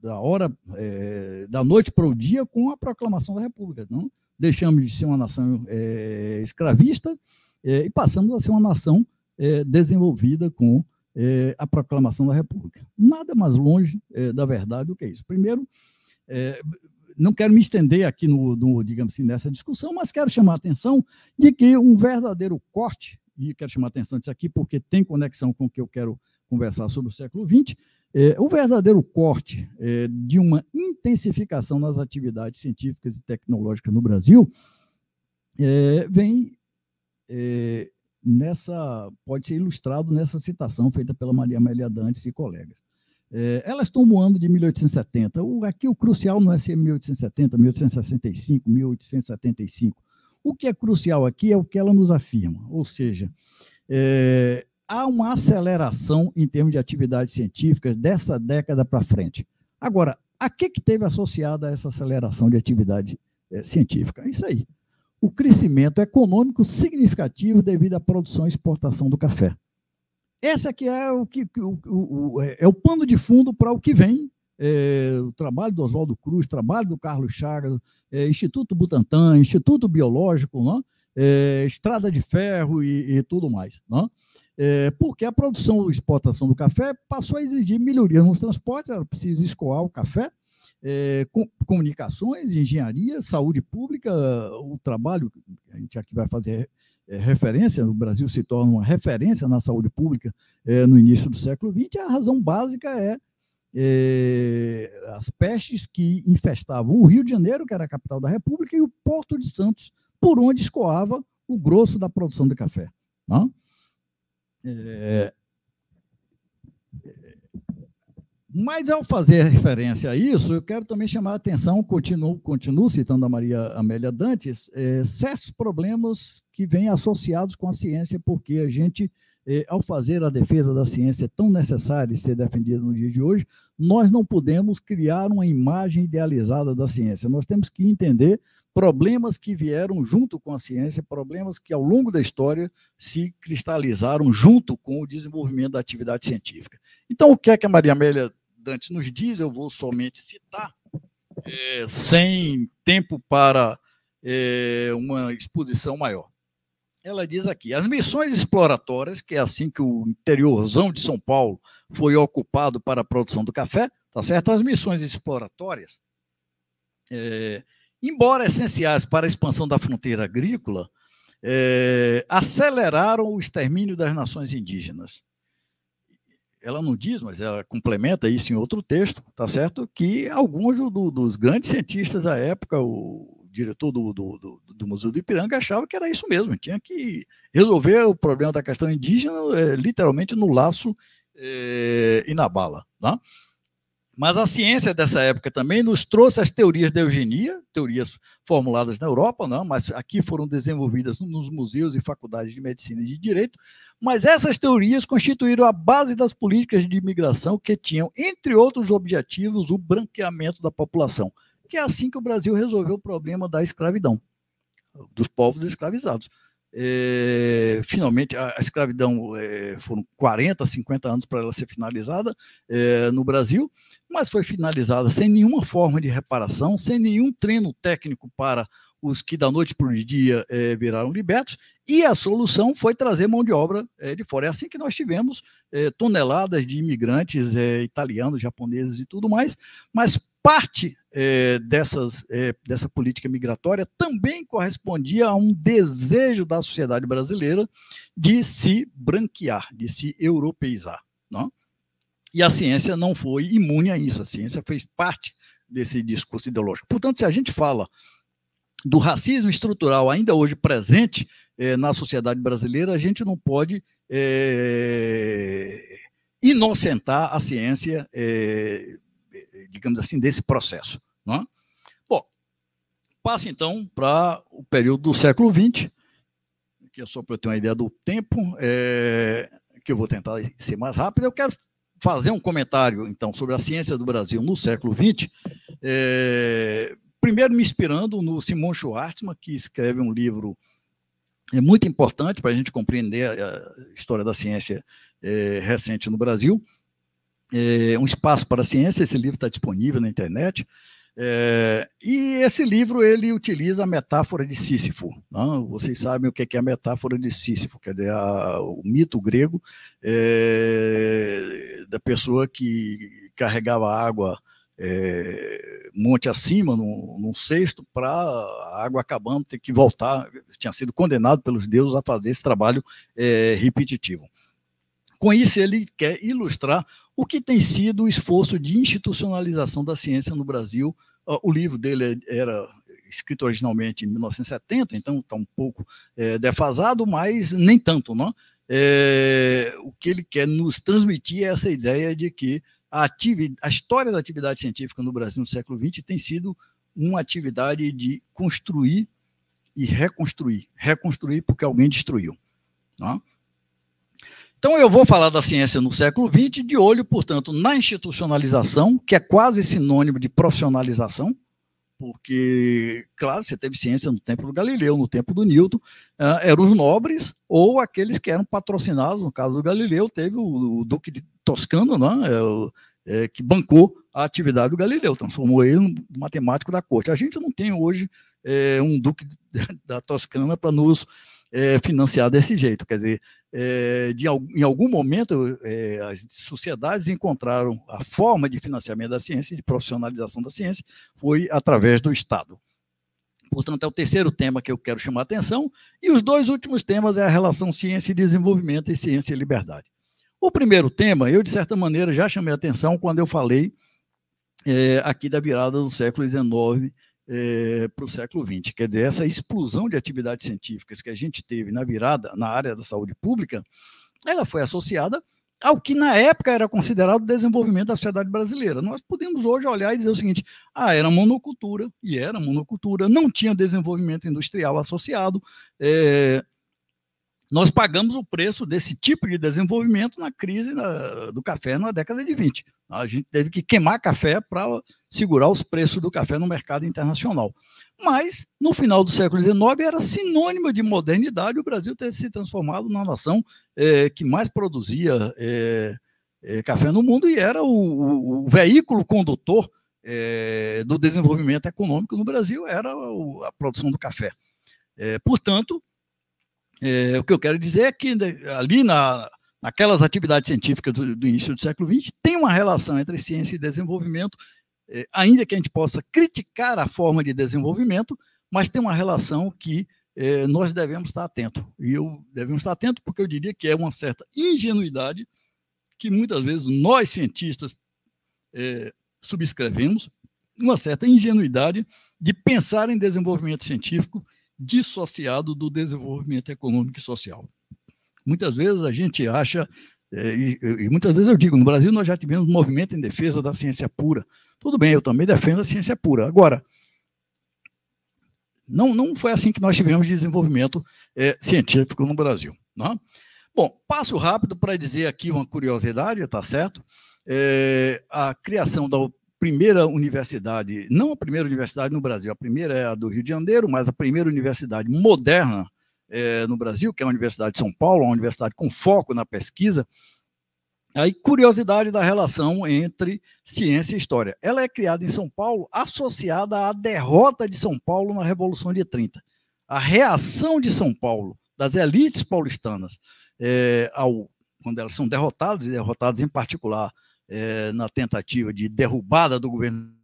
da hora, é, da noite para o dia, com a proclamação da República. Né? Deixamos de ser uma nação é, escravista e passamos a ser uma nação é, desenvolvida com é, a proclamação da República. Nada mais longe é, da verdade do que isso. Primeiro, é, não quero me estender aqui no, no, digamos assim, nessa discussão, mas quero chamar a atenção de que um verdadeiro corte, e quero chamar a atenção disso aqui porque tem conexão com o que eu quero conversar sobre o século XX, é, o verdadeiro corte é, de uma intensificação nas atividades científicas e tecnológicas no Brasil é, vem é, nessa pode ser ilustrado nessa citação feita pela Maria Amélia Dantes e colegas. É, elas estão ano de 1870. O, aqui o crucial não é ser 1870, 1865, 1875. O que é crucial aqui é o que ela nos afirma, ou seja, é, há uma aceleração em termos de atividades científicas dessa década para frente. Agora, a que, que teve associada essa aceleração de atividade é, científica? Isso aí o crescimento econômico significativo devido à produção e exportação do café. Esse aqui é o, que, o, o, é, é o pano de fundo para o que vem. É, o trabalho do Oswaldo Cruz, trabalho do Carlos Chagas, é, Instituto Butantan, Instituto Biológico, não? Né? É, Estrada de Ferro e, e tudo mais. Não? Né? É, porque a produção e exportação do café passou a exigir melhorias nos transportes, era preciso escoar o café, é, com, comunicações, engenharia, saúde pública, o trabalho, a gente aqui vai fazer é, é, referência, o Brasil se torna uma referência na saúde pública é, no início do século XX, a razão básica é, é, as pestes que infestavam o Rio de Janeiro, que era a capital da República, e o Porto de Santos, por onde escoava o grosso da produção de café. Não? Né? É, Mas, ao fazer referência a isso, eu quero também chamar a atenção, continuo, continuo citando a Maria Amélia Dantes, é, certos problemas que vêm associados com a ciência, porque a gente, é, ao fazer a defesa da ciência é tão necessária e ser defendida no dia de hoje, nós não podemos criar uma imagem idealizada da ciência. Nós temos que entender problemas que vieram junto com a ciência, problemas que ao longo da história se cristalizaram junto com o desenvolvimento da atividade científica. Então, o que é que a Maria Amélia Dantes nos diz, eu vou somente citar, é, sem tempo para é, uma exposição maior. Ela diz aqui: as missões exploratórias, que é assim que o interiorzão de São Paulo foi ocupado para a produção do café, tá certo? As missões exploratórias, é, embora essenciais para a expansão da fronteira agrícola, é, aceleraram o extermínio das nações indígenas ela não diz, mas ela complementa isso em outro texto, tá certo? Que alguns do, dos grandes cientistas da época, o diretor do, do, do, Museu do Ipiranga, achava que era isso mesmo, tinha que resolver o problema da questão indígena é, literalmente no laço é, e na bala, não Né? Mas a ciência dessa época também nos trouxe as teorias da eugenia, teorias formuladas na Europa, não, é? mas aqui foram desenvolvidas nos museus e faculdades de medicina e de direito. Mas essas teorias constituíram a base das políticas de imigração que tinham, entre outros objetivos, o branqueamento da população, que é assim que o Brasil resolveu o problema da escravidão, dos povos escravizados. É, finalmente, a, a escravidão é, foram 40, 50 anos para ela ser finalizada é, no Brasil, mas foi finalizada sem nenhuma forma de reparação, sem nenhum treino técnico para os que da noite para o dia viraram libertos, e a solução foi trazer mão de obra de fora. É assim que nós tivemos toneladas de imigrantes italianos, japoneses e tudo mais, mas parte é, dessas, é, dessa política migratória também correspondia a um desejo da sociedade brasileira de se branquear, de se europeizar. Não? É? E a ciência não foi imune a isso, a ciência fez parte desse discurso ideológico. Portanto, se a gente fala do racismo estrutural ainda hoje presente na sociedade brasileira, a gente não pode inocentar a ciência, digamos assim, desse processo. Né? Bom, passa então para o período do século XX, que é só para eu ter uma ideia do tempo, é, que eu vou tentar ser mais rápido. Eu quero fazer um comentário, então, sobre a ciência do Brasil no século XX, é, primeiro me inspirando no Simon Schwartzman, que escreve um livro é muito importante para a gente compreender a história da ciência é, recente no Brasil. É, um espaço para a ciência, esse livro está disponível na internet. É, e esse livro ele utiliza a metáfora de Sísifo. Não? Né? Vocês uhum. sabem o que é a metáfora de Sísifo, quer dizer, a, o mito grego é, da pessoa que carregava água é, monte acima, num, num cesto, para a água acabando ter que voltar. Tinha sido condenado pelos deuses a fazer esse trabalho é, repetitivo. Com isso, ele quer ilustrar o que tem sido o esforço de institucionalização da ciência no Brasil. Ah, o livro dele é, era escrito originalmente em 1970, então está um pouco é, defasado, mas nem tanto. Não? Né? É, o que ele quer nos transmitir é essa ideia de que a, a história da atividade científica no Brasil no século XX tem sido uma atividade de construir e reconstruir. Reconstruir porque alguém destruiu. Não? Né? Então, eu vou falar da ciência no século XX, de olho, portanto, na institucionalização, que é quase sinônimo de profissionalização, porque, claro, você teve ciência no tempo do Galileu, no tempo do Newton, uh, eram os nobres ou aqueles que eram patrocinados, no caso do Galileu, teve o, o Duque de Toscano, né, é, é, que bancou a atividade do Galileu, transformou ele no matemático da corte. A gente não tem hoje é, um Duque da Toscana para nos é, financiar desse jeito. Quer dizer, é, de, em algum momento, é, as sociedades encontraram a forma de financiamento da ciência, de profissionalização da ciência, foi através do Estado. Portanto, é o terceiro tema que eu quero chamar a atenção, e os dois últimos temas é a relação ciência e desenvolvimento e ciência e liberdade. O primeiro tema, eu, de certa maneira, já chamei a atenção quando eu falei é, aqui da virada do século XIX é, eh, para o século XX. Quer dizer, essa explosão de atividades científicas que a gente teve na virada na área da saúde pública, ela foi associada ao que na época era considerado desenvolvimento da sociedade brasileira. Nós podemos hoje olhar e dizer o seguinte: ah, era monocultura, e era monocultura, não tinha desenvolvimento industrial associado. É, nós pagamos o preço desse tipo de desenvolvimento na crise na, do café na década de 20. A gente teve que queimar café para segurar os preços do café no mercado internacional. Mas, no final do século XIX, era sinônimo de modernidade o Brasil ter se transformado na nação eh, que mais produzia eh, eh, café no mundo e era o, o, o veículo condutor do desenvolvimento econômico no Brasil, era o, a produção do café. portanto, é, o que eu quero dizer é que né, ali na, naquelas atividades científicas do, do, início do século XX tem uma relação entre ciência e desenvolvimento, é, ainda que a gente possa criticar a forma de desenvolvimento, mas tem uma relação que é, nós devemos estar atentos. E eu devemos estar atentos porque eu diria que é uma certa ingenuidade que muitas vezes nós cientistas é, subscrevemos, uma certa ingenuidade de pensar em desenvolvimento científico dissociado do desenvolvimento econômico e social. Muitas vezes a gente acha, é, e, e muitas vezes eu digo, no Brasil nós já tivemos um movimento em defesa da ciência pura. Tudo bem, eu também defendo a ciência pura. Agora, não, não foi assim que nós tivemos desenvolvimento é, científico no Brasil. Não? Né? Bom, passo rápido para dizer aqui uma curiosidade, está certo? É, a criação da primeira universidade, não a primeira universidade no Brasil, a primeira é a do Rio de Janeiro, mas a primeira universidade moderna é, no Brasil, que é a Universidade de São Paulo, uma universidade com foco na pesquisa. Aí, curiosidade da relação entre ciência e história. Ela é criada em São Paulo, associada à derrota de São Paulo na Revolução de 30. A reação de São Paulo, das elites paulistanas, é, ao, quando elas são derrotadas, e derrotadas em particular eh, na tentativa de derrubada do governo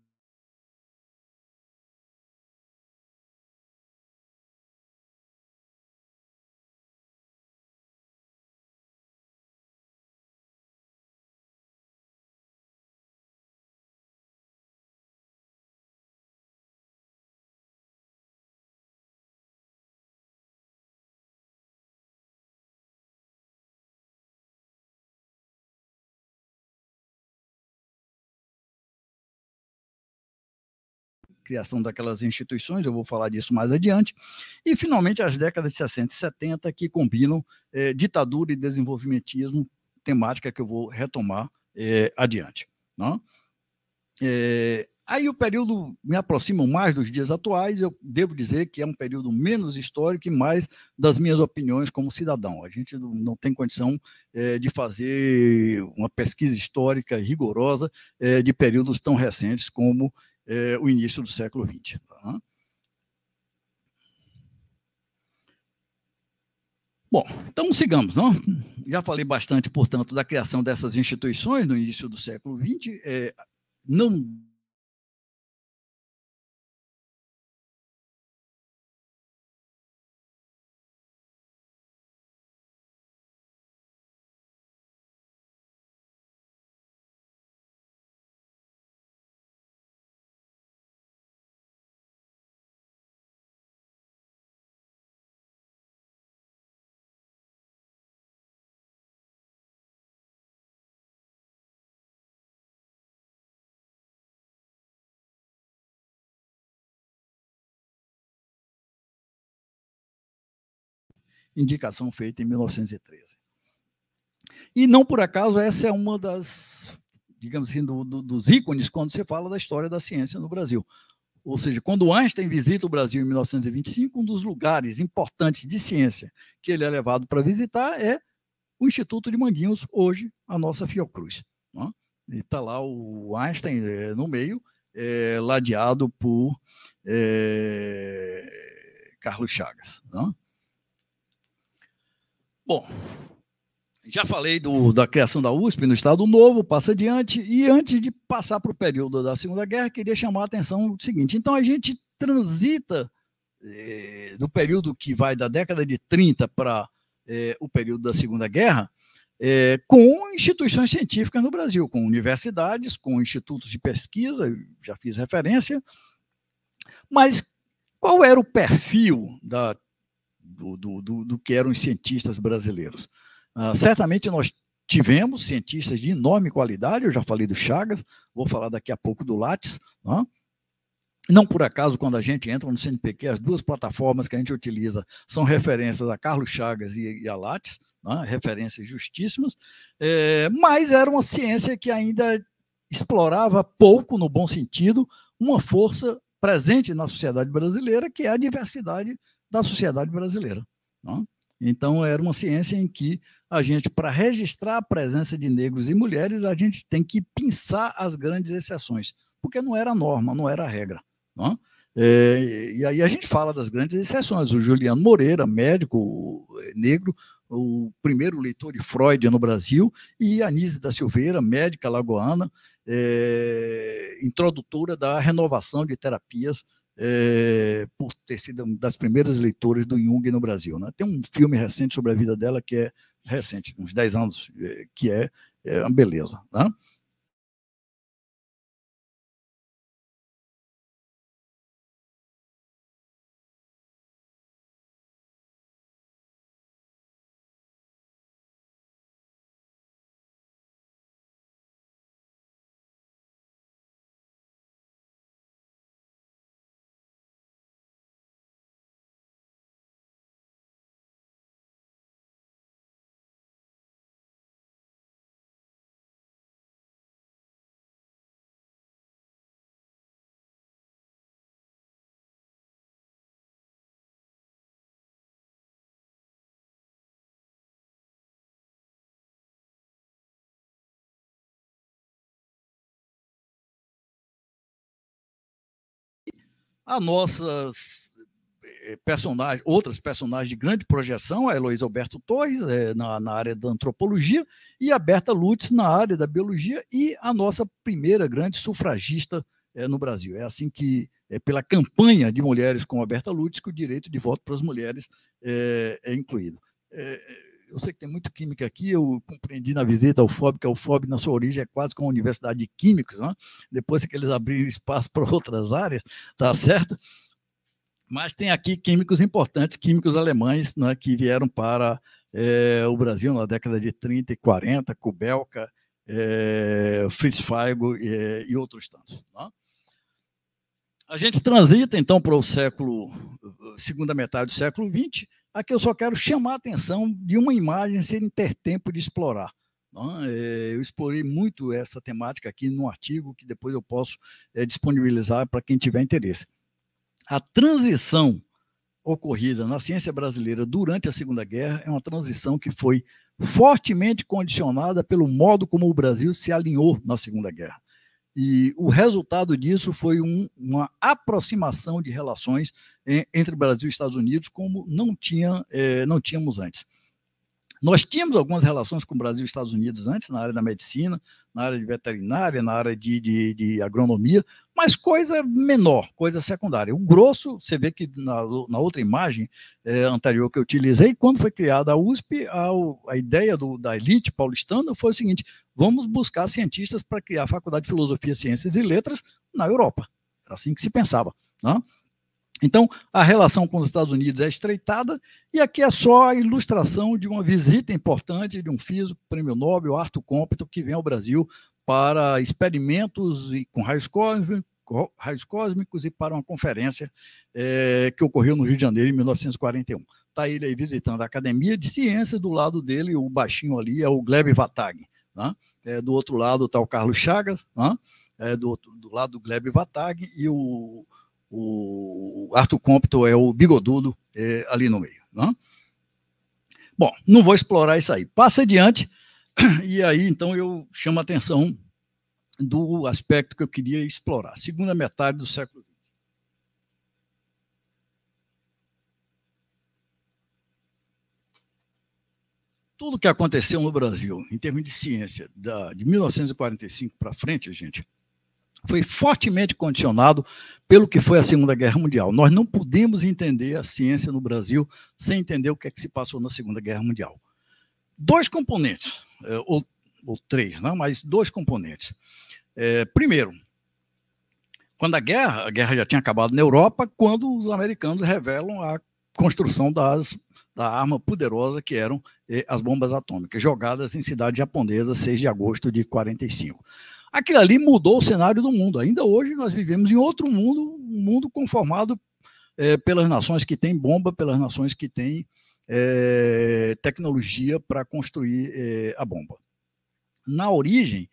criação daquelas instituições, eu vou falar disso mais adiante, e finalmente as décadas de 60 e 70 que combinam eh, ditadura e desenvolvimentismo, temática que eu vou retomar eh, adiante. Não? É, eh, Aí o período me aproxima mais dos dias atuais, eu devo dizer que é um período menos histórico e mais das minhas opiniões como cidadão. A gente não tem condição é, de fazer uma pesquisa histórica rigorosa é, de períodos tão recentes como é, o início do século XX. Tá? Bom, então sigamos, não? Já falei bastante, portanto, da criação dessas instituições no início do século XX. É, não indicação feita em 1913. E não por acaso essa é uma das, digamos assim, do, do, dos ícones quando se fala da história da ciência no Brasil. Ou seja, quando Einstein visita o Brasil em 1925, um dos lugares importantes de ciência que ele é levado para visitar é o Instituto de Manguinhos, hoje a nossa Fiocruz. Não? Né? E está lá o Einstein é, no meio, é, ladeado por é, Carlos Chagas. Não? Né? Bom, já falei do, da criação da USP no Estado Novo, passa adiante, e antes de passar para o período da Segunda Guerra, queria chamar a atenção o seguinte: então a gente transita eh, do período que vai da década de 30 para eh, o período da Segunda Guerra, eh, com instituições científicas no Brasil, com universidades, com institutos de pesquisa, já fiz referência, mas qual era o perfil da do, do, do, do que eram os cientistas brasileiros. Ah, certamente nós tivemos cientistas de enorme qualidade, eu já falei do Chagas, vou falar daqui a pouco do Lattes, não? Né? Não por acaso, quando a gente entra no CNPq, as duas plataformas que a gente utiliza são referências a Carlos Chagas e, e a Lattes, né? referências justíssimas, é, mas era uma ciência que ainda explorava pouco, no bom sentido, uma força presente na sociedade brasileira, que é a diversidade da sociedade brasileira. Não? É? Então, era uma ciência em que a gente, para registrar a presença de negros e mulheres, a gente tem que pinçar as grandes exceções, porque não era a norma, não era a regra. Não? É, é e aí a gente fala das grandes exceções. O Juliano Moreira, médico é, negro, o primeiro leitor de Freud no Brasil, e a Anise da Silveira, médica lagoana, é, introdutora da renovação de terapias é, por ter sido uma das primeiras leitoras do Jung no Brasil. Né? Tem um filme recente sobre a vida dela que é recente, uns 10 anos, eh, que é, é eh, uma beleza. Né? A nossas eh, personagens, outras personagens de grande projeção, a Heloísa Alberto Torres, é, na, na, área da antropologia, e a Berta Lutz, na área da biologia, e a nossa primeira grande sufragista é, no Brasil. É assim que, é pela campanha de mulheres com a Berta Lutz, que o direito de voto para as mulheres é, é incluído. É, eu sei que tem muito química aqui, eu compreendi na visita ao FOB que é o FOB, na sua origem, é quase como uma universidade de químicos, né? depois que eles abriram espaço para outras áreas, tá certo? Mas tem aqui químicos importantes, químicos alemães, né, que vieram para é, o Brasil na década de 30 e 40, Kubelka, é, Fritz Feigo é, e outros tantos. Né? A gente transita, então, para o século, segunda metade do século XX, Aqui eu só quero chamar a atenção de uma imagem sem ter tempo de explorar. Então, é, eu explorei muito essa temática aqui num artigo que depois eu posso é, disponibilizar para quem tiver interesse. A transição ocorrida na ciência brasileira durante a Segunda Guerra é uma transição que foi fortemente condicionada pelo modo como o Brasil se alinhou na Segunda Guerra. E o resultado disso foi um, uma aproximação de relações eh, entre Brasil e Estados Unidos como não, tinha, eh, não tínhamos antes. Nós tínhamos algumas relações com o Brasil e Estados Unidos antes, na área da medicina, na área de veterinária, na área de, de, de agronomia, mas coisa menor, coisa secundária. O grosso, você vê que na, na outra imagem é, anterior que eu utilizei, quando foi criada a USP, a, a ideia do, da elite paulistana foi o seguinte: vamos buscar cientistas para criar a Faculdade de Filosofia, Ciências e Letras na Europa. Era assim que se pensava. Não? Né? Então, a relação com os Estados Unidos é estreitada, e aqui é só a ilustração de uma visita importante de um físico, prêmio Nobel, Arthur Compton, que vem ao Brasil para experimentos com raios cósmicos, raios cósmicos e para uma conferência é, que ocorreu no Rio de Janeiro em 1941. Está ele aí visitando a Academia de Ciências, do lado dele, o baixinho ali é o Gleb Vatag. Né? É, do outro lado está o Carlos Chagas, né? é, do, outro, do lado do Gleb Vatag, e o o Arthur Compton é o bigodudo é, ali no meio. não? Né? Bom, não vou explorar isso aí. Passa adiante, e aí então eu chamo a atenção do aspecto que eu queria explorar. Segunda metade do século XX. Tudo que aconteceu no Brasil, em termos de ciência, da, de 1945 para frente, gente, foi fortemente condicionado pelo que foi a Segunda Guerra Mundial. Nós não podemos entender a ciência no Brasil sem entender o que é que se passou na Segunda Guerra Mundial. Dois componentes, é, ou, ou três, não, né, mas dois componentes. É, primeiro, quando a guerra, a guerra já tinha acabado na Europa, quando os americanos revelam a construção das, da arma poderosa que eram eh, as bombas atômicas, jogadas em cidade japonesa, 6 de agosto de 45. Aquilo ali mudou o cenário do mundo. Ainda hoje nós vivemos em outro mundo, um mundo conformado é, pelas nações que têm bomba, pelas nações que têm é, tecnologia para construir é, a bomba. Na origem,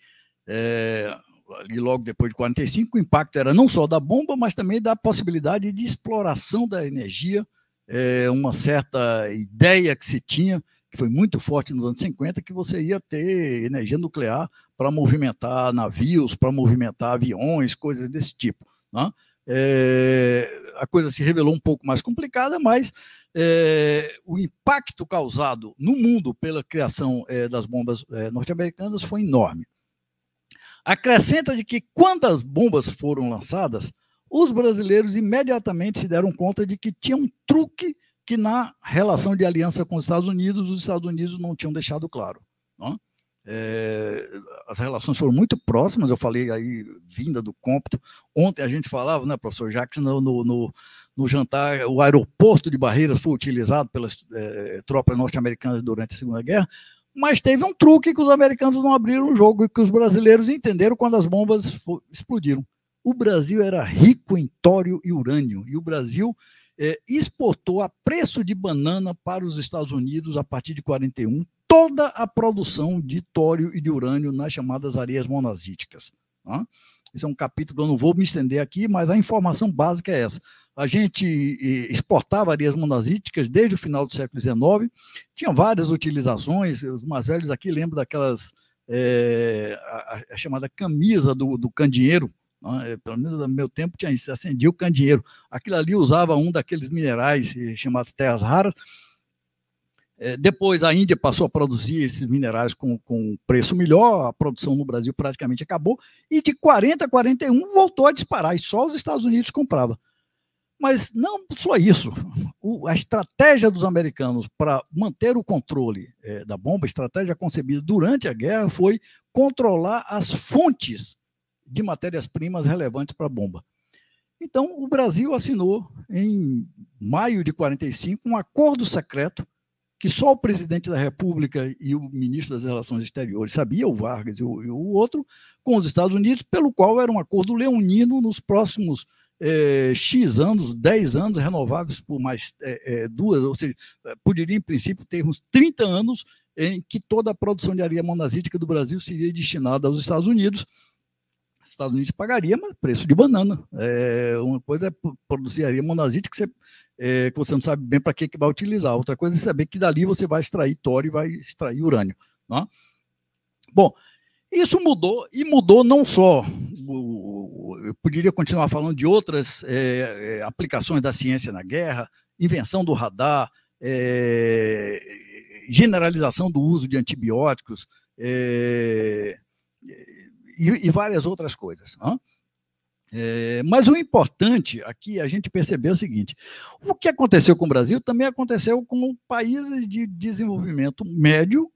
é, ali logo depois de 45, o impacto era não só da bomba, mas também da possibilidade de exploração da energia, é, uma certa ideia que se tinha, que foi muito forte nos anos 50, que você ia ter energia nuclear para movimentar navios, para movimentar aviões, coisas desse tipo. Né? É, a coisa se revelou um pouco mais complicada, mas é, o impacto causado no mundo pela criação é, das bombas é, norte-americanas foi enorme. Acrescenta de que quando as bombas foram lançadas, os brasileiros imediatamente se deram conta de que tinha um truque que na relação de aliança com os Estados Unidos, os Estados Unidos não tinham deixado claro. Não? Né? É, as relações foram muito próximas, eu falei aí, vinda do cômpito. Ontem a gente falava, né, professor Jackson, no, no, no jantar, o aeroporto de Barreiras foi utilizado pelas é, tropas norte-americanas durante a Segunda Guerra, mas teve um truque que os americanos não abriram o jogo e que os brasileiros entenderam quando as bombas explodiram. O Brasil era rico em tório e urânio, e o Brasil é, exportou a preço de banana para os Estados Unidos a partir de 1941, toda a produção de tório e de urânio nas chamadas areias monazíticas. Tá? Esse é um capítulo, eu não vou me estender aqui, mas a informação básica é essa. A gente eh, exportava areias monazíticas desde o final do século XIX, tinha várias utilizações, os mais velhos aqui lembram daquelas, é, a, a, chamada camisa do, do candeeiro, né? Eh, pelo menos no meu tempo tinha isso, acendia o candeeiro. Aquilo ali usava um daqueles minerais chamados terras raras, é, depois a Índia passou a produzir esses minerais com, com preço melhor, a produção no Brasil praticamente acabou, e de 40 a 41 voltou a disparar, e só os Estados Unidos comprava. Mas não só isso. O, a estratégia dos americanos para manter o controle é, da bomba, estratégia concebida durante a guerra, foi controlar as fontes de matérias-primas relevantes para a bomba. Então, o Brasil assinou, em maio de 45, um acordo secreto que só o presidente da República e o ministro das Relações Exteriores sabia, o Vargas e o, e o outro, com os Estados Unidos, pelo qual era um acordo leonino nos próximos eh, X anos, 10 anos, renováveis por mais eh, eh, duas, ou seja, poderia, em princípio, ter uns 30 anos em que toda a produção de areia monazítica do Brasil seria destinada aos Estados Unidos, os Estados Unidos pagaria, mas preço de banana. É, uma coisa é produzir areia monazítica você é, que você não sabe bem para que, que vai utilizar. Outra coisa é saber que dali você vai extrair tório e vai extrair urânio. não? Né? Bom, isso mudou, e mudou não só. Eu poderia continuar falando de outras é, é, aplicações da ciência na guerra, invenção do radar, é, generalização do uso de antibióticos é, e, e, várias outras coisas. não? É, mas o importante aqui é a gente perceber o seguinte: o que aconteceu com o Brasil também aconteceu com países de desenvolvimento médio,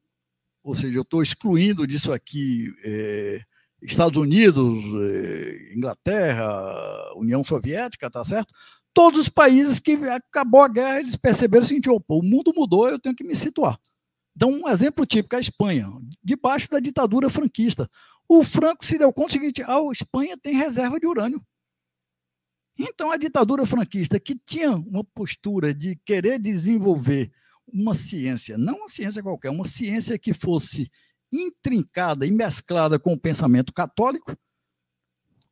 ou seja, eu estou excluindo disso aqui é, Estados Unidos, é, Inglaterra, União Soviética, tá certo? Todos os países que acabou a guerra, eles perceberam o seguinte: opa, o mundo mudou, eu tenho que me situar. Então, um exemplo típico, a Espanha, debaixo da ditadura franquista o Franco se deu conta do seguinte: a ah, Espanha tem reserva de urânio. Então, a ditadura franquista, que tinha uma postura de querer desenvolver uma ciência, não uma ciência qualquer, uma ciência que fosse intrincada e mesclada com o pensamento católico,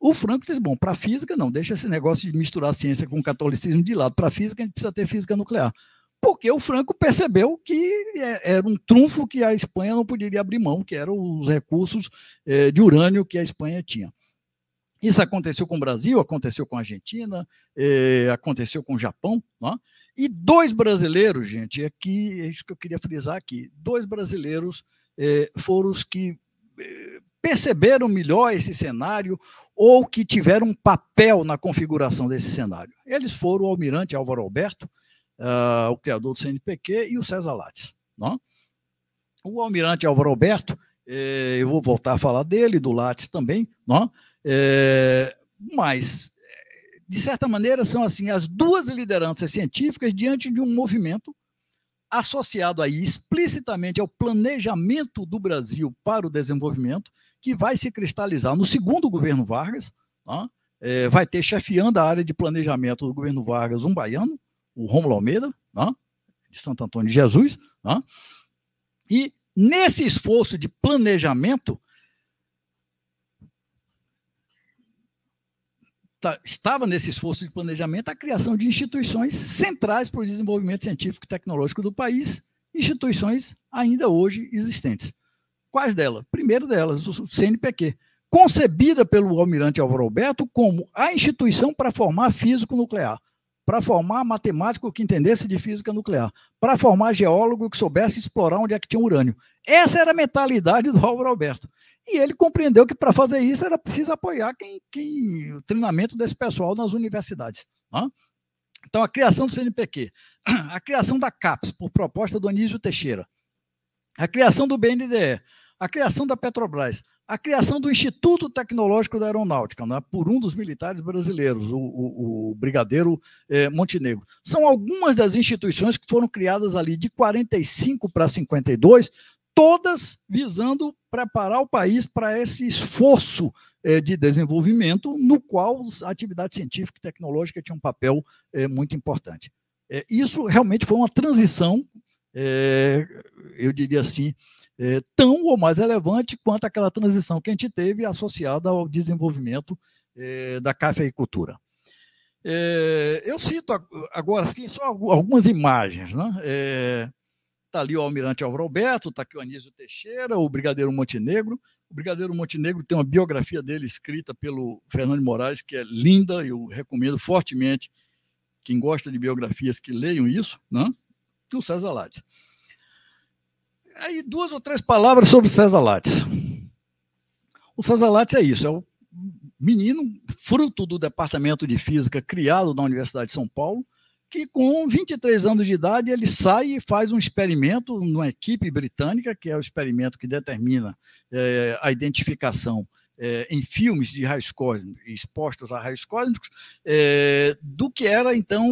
o Franco diz: bom, para a física, não, deixa esse negócio de misturar ciência com o catolicismo de lado. Para a física, a gente precisa ter física nuclear porque o Franco percebeu que é, era um trunfo que a Espanha não poderia abrir mão, que eram os recursos é, de urânio que a Espanha tinha. Isso aconteceu com o Brasil, aconteceu com a Argentina, é, aconteceu com o Japão. Não é? E dois brasileiros, gente, aqui é isso que eu queria frisar aqui: dois brasileiros foram os que perceberam melhor esse cenário ou que tiveram um papel na configuração desse cenário. Eles foram o almirante Álvaro Alberto, uh, o criador do CNPq, e o César Lattes. Não? É? O almirante Álvaro Alberto, eh, eu vou voltar a falar dele, do Lattes também, não? É? Eh, mas, eh, de certa maneira, são assim as duas lideranças científicas diante de um movimento associado aí explicitamente ao planejamento do Brasil para o desenvolvimento, que vai se cristalizar no segundo governo Vargas, não? É, eh, vai ter chefiando a área de planejamento do governo Vargas um baiano, o Romulo Almeida, né? de Santo Antônio de Jesus, né? e nesse esforço de planejamento, tá, estava nesse esforço de planejamento a criação de instituições centrais para o desenvolvimento científico e tecnológico do país, instituições ainda hoje existentes. Quais delas? Primeiro delas, o CNPq, concebida pelo almirante Alvaro Alberto como a instituição para formar físico nuclear para formar matemático que entendesse de física nuclear, para formar geólogo que soubesse explorar onde é que tinha urânio. Essa era a mentalidade do Álvaro Alberto. E ele compreendeu que para fazer isso era preciso apoiar quem, quem, o treinamento desse pessoal nas universidades. Né? Então, a criação do CNPq, a criação da CAPES, por proposta do Anísio Teixeira, a criação do BNDE, a criação da Petrobras, a criação do Instituto Tecnológico da Aeronáutica, né, por um dos militares brasileiros, o, o, o Brigadeiro eh, Montenegro. São algumas das instituições que foram criadas ali de 45 para 52, todas visando preparar o país para esse esforço eh, de desenvolvimento, no qual a atividade científica e tecnológica tinha um papel eh, muito importante. Eh, isso realmente foi uma transição, eu diria assim, é, tão ou mais relevante quanto aquela transição que a gente teve associada ao desenvolvimento é, da cafeicultura. É, eu cito agora aqui assim, só algumas imagens. Né? É, tá ali o Almirante Alvaro Alberto, está aqui o Anísio Teixeira, o Brigadeiro Montenegro. O Brigadeiro Montenegro tem uma biografia dele escrita pelo Fernando Moraes, que é linda, eu recomendo fortemente quem gosta de biografias que leiam isso, né? e o César Lattes. Aí duas ou três palavras sobre César Lattes. O César Lattes é isso, é o menino fruto do Departamento de Física criado na Universidade de São Paulo, que com 23 anos de idade ele sai e faz um experimento numa equipe britânica, que é o experimento que determina é, a identificação é, em filmes de raios cósmicos, expostos a raios cósmicos, é, do que era então.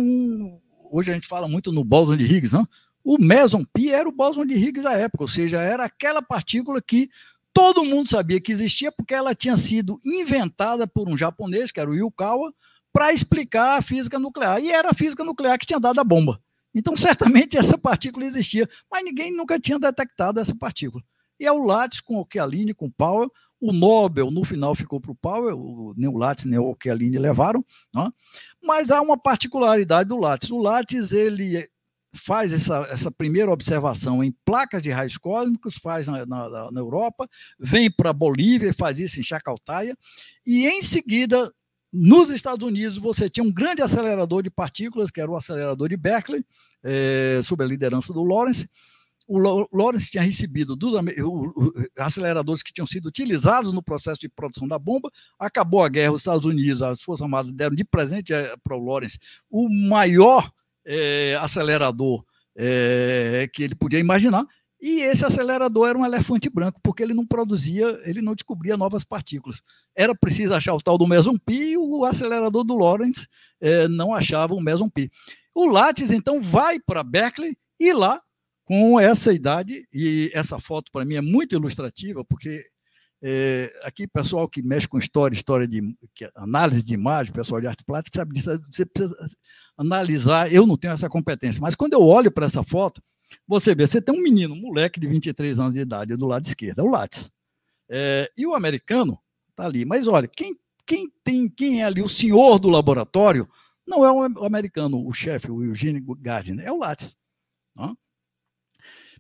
Hoje a gente fala muito no Boson de Higgs, não? Né? O meson p era o bóson de Higgs da época, ou seja, era aquela partícula que todo mundo sabia que existia porque ela tinha sido inventada por um japonês, que era o Yukawa, para explicar a física nuclear. E era a física nuclear que tinha dado a bomba. Então, certamente essa partícula existia, mas ninguém nunca tinha detectado essa partícula. E é o Lattes com o com o Powell. O Nobel, no final, ficou para o Powell, nem o Lattes nem o Chialini levaram. Né? Mas há uma particularidade do Lattes. O Lattes, ele faz essa, essa primeira observação em placas de raios cósmicos, faz na, na, na Europa, vem para a Bolívia, faz isso em Chacaltaia, e em seguida, nos Estados Unidos, você tinha um grande acelerador de partículas, que era o acelerador de Berkeley, é, sob a liderança do Lawrence. O Lawrence tinha recebido dos aceleradores que tinham sido utilizados no processo de produção da bomba. Acabou a guerra, os Estados Unidos, as Forças Armadas deram de presente eh, para o Lawrence o maior é, acelerador é, que ele podia imaginar. E esse acelerador era um elefante branco, porque ele não produzia, ele não descobria novas partículas. Era preciso achar o tal do meson pi e o acelerador do Lorentz é, não achava o meson pi. O Lattes, então, vai para Berkeley e lá, com essa idade, e essa foto para mim é muito ilustrativa, porque é, aqui, pessoal que mexe com história, história de análise de imagem, pessoal de arte plástica, sabe disso. Você precisa analisar. Eu não tenho essa competência, mas quando eu olho para essa foto, você vê, você tem um menino, um moleque de 23 anos de idade, do lado esquerdo, é o Lattes. É, e o americano está ali. Mas olha, quem, quem, tem, quem é ali o senhor do laboratório não é o americano, o chefe, o Eugênio Gardner, é o Lattes. Não? Né?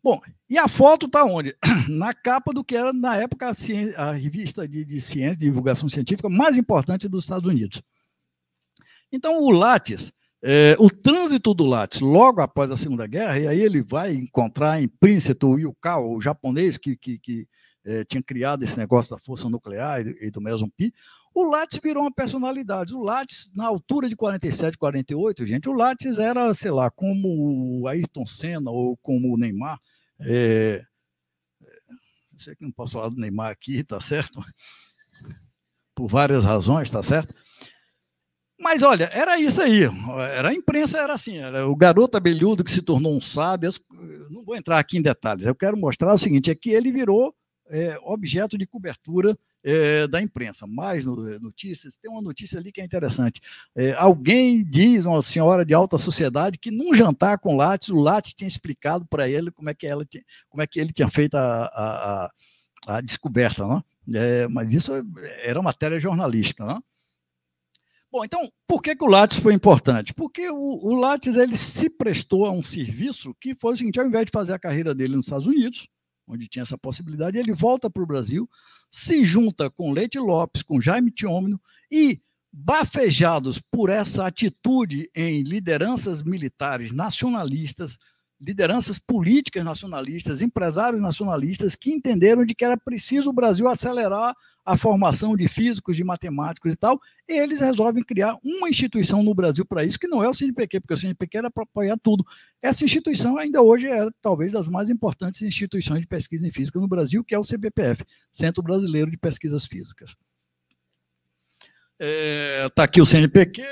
Bom, e a foto está onde? Na capa do que era, na época, a, ciência, a revista de, de ciência, de divulgação científica mais importante dos Estados Unidos. Então, o Lattes, é, o trânsito do Lattes, logo após a Segunda Guerra, e aí ele vai encontrar em Princeton o Yukao, o japonês que, que, que é, tinha criado esse negócio da força nuclear e, e do meson pi, o Lattes virou uma personalidade. O Lattes, na altura de 47, 48, gente, o Lattes era, sei lá, como o Ayrton Senna ou como o Neymar. É... Sei que não posso falar do Neymar aqui, tá certo? Por várias razões, tá certo? Mas olha, era isso aí. Era a imprensa era assim, era o garoto abelhudo que se tornou um sábio. Não vou entrar aqui em detalhes. Eu quero mostrar o seguinte: é que ele virou é, objeto de cobertura é, da imprensa, mais eh, notícias, tem uma notícia ali que é interessante. É, alguém diz, uma senhora de alta sociedade, que num jantar com o Lattes, o Lattes tinha explicado para ele como é, que ela tinha, como é que ele tinha feito a, a, a descoberta, não? É, mas isso era matéria jornalística, não? Né? Bom, então, por que, que o Lattes foi importante? Porque o, o Lattes ele se prestou a um serviço que foi o seguinte: ao invés de fazer a carreira dele nos Estados Unidos, onde tinha essa possibilidade, ele volta para o Brasil, se junta com Leite Lopes, com Jaime Tiomino e, bafejados por essa atitude em lideranças militares nacionalistas, lideranças políticas nacionalistas, empresários nacionalistas que entenderam de que era preciso o Brasil acelerar a formação de físicos, de matemáticos e tal, e eles resolvem criar uma instituição no Brasil para isso, que não é o CNPq, porque o CNPq era para apoiar tudo. Essa instituição ainda hoje é talvez das mais importantes instituições de pesquisa em física no Brasil, que é o CBPF, Centro Brasileiro de Pesquisas Físicas. Está é, tá aqui o CNPq,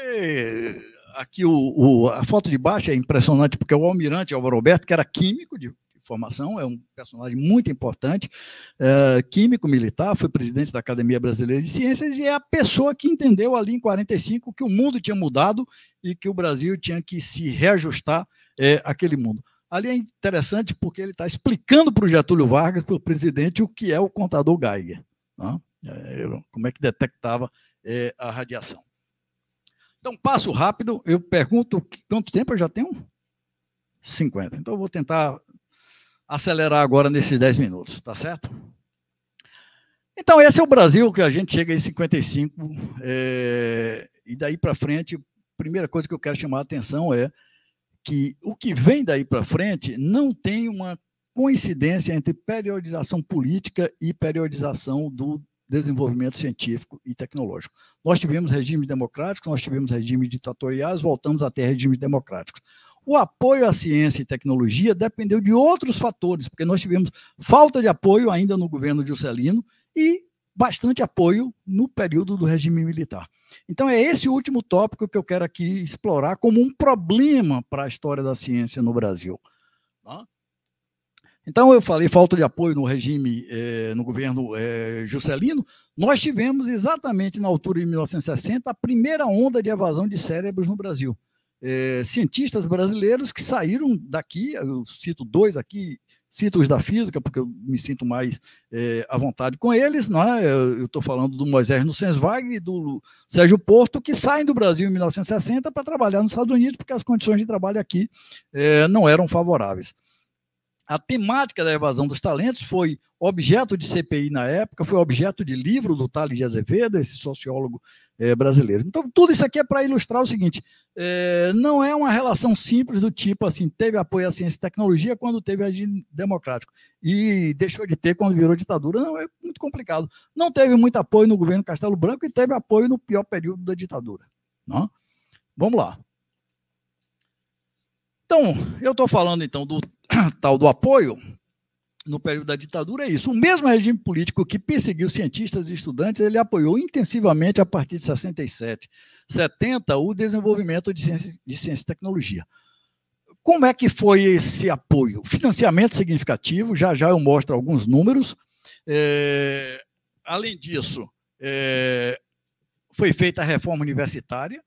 aqui o, o, a foto de baixo é impressionante, porque o almirante Álvaro Roberto, que era químico de formação, é um personagem muito importante, é, químico militar, foi presidente da Academia Brasileira de Ciências e é a pessoa que entendeu ali em 45 que o mundo tinha mudado e que o Brasil tinha que se reajustar é, àquele mundo. Ali é interessante porque ele está explicando para o Getúlio Vargas, para o presidente, o que é o contador Geiger, né? Eh, como é que detectava é, a radiação. Então, passo rápido, eu pergunto quanto tempo eu já tenho? 50. Então, eu vou tentar acelerar agora nesses 10 minutos, tá certo? Então, esse é o Brasil que a gente chega em 55, é, eh, e daí para frente, a primeira coisa que eu quero chamar a atenção é que o que vem daí para frente não tem uma coincidência entre periodização política e periodização do desenvolvimento científico e tecnológico. Nós tivemos regimes democráticos, nós tivemos regimes ditatoriais, voltamos a ter regimes democráticos. O apoio à ciência e tecnologia dependeu de outros fatores, porque nós tivemos falta de apoio ainda no governo Juscelino e bastante apoio no período do regime militar. Então, é esse último tópico que eu quero aqui explorar como um problema para a história da ciência no Brasil. Tá? Então, eu falei falta de apoio no regime, eh, no governo eh, Juscelino. Nós tivemos exatamente na altura de 1960 a primeira onda de evasão de cérebros no Brasil é, cientistas brasileiros que saíram daqui, eu cito dois aqui, cito os da física, porque eu me sinto mais é, à vontade com eles, não é? eu estou falando do Moisés Nussensweig e do Sérgio Porto, que saem do Brasil em 1960 para trabalhar nos Estados Unidos, porque as condições de trabalho aqui é, não eram favoráveis a temática da evasão dos talentos foi objeto de CPI na época, foi objeto de livro do Thales de Azevedo, esse sociólogo é, brasileiro. Então, tudo isso aqui é para ilustrar o seguinte: é, não é uma relação simples do tipo assim, teve apoio à ciência e tecnologia quando teve regime democrático e deixou de ter quando virou ditadura. Não, é muito complicado. Não teve muito apoio no governo Castelo Branco e teve apoio no pior período da ditadura. Não? É? Vamos lá. Então, eu estou falando então do tal do apoio no período da ditadura é isso. O mesmo regime político que perseguiu cientistas e estudantes, ele apoiou intensivamente a partir de 67, 70 o desenvolvimento de ciência, de ciência e tecnologia. Como é que foi esse apoio? Financiamento significativo, já já eu mostro alguns números. É, além disso, é, foi feita a reforma universitária,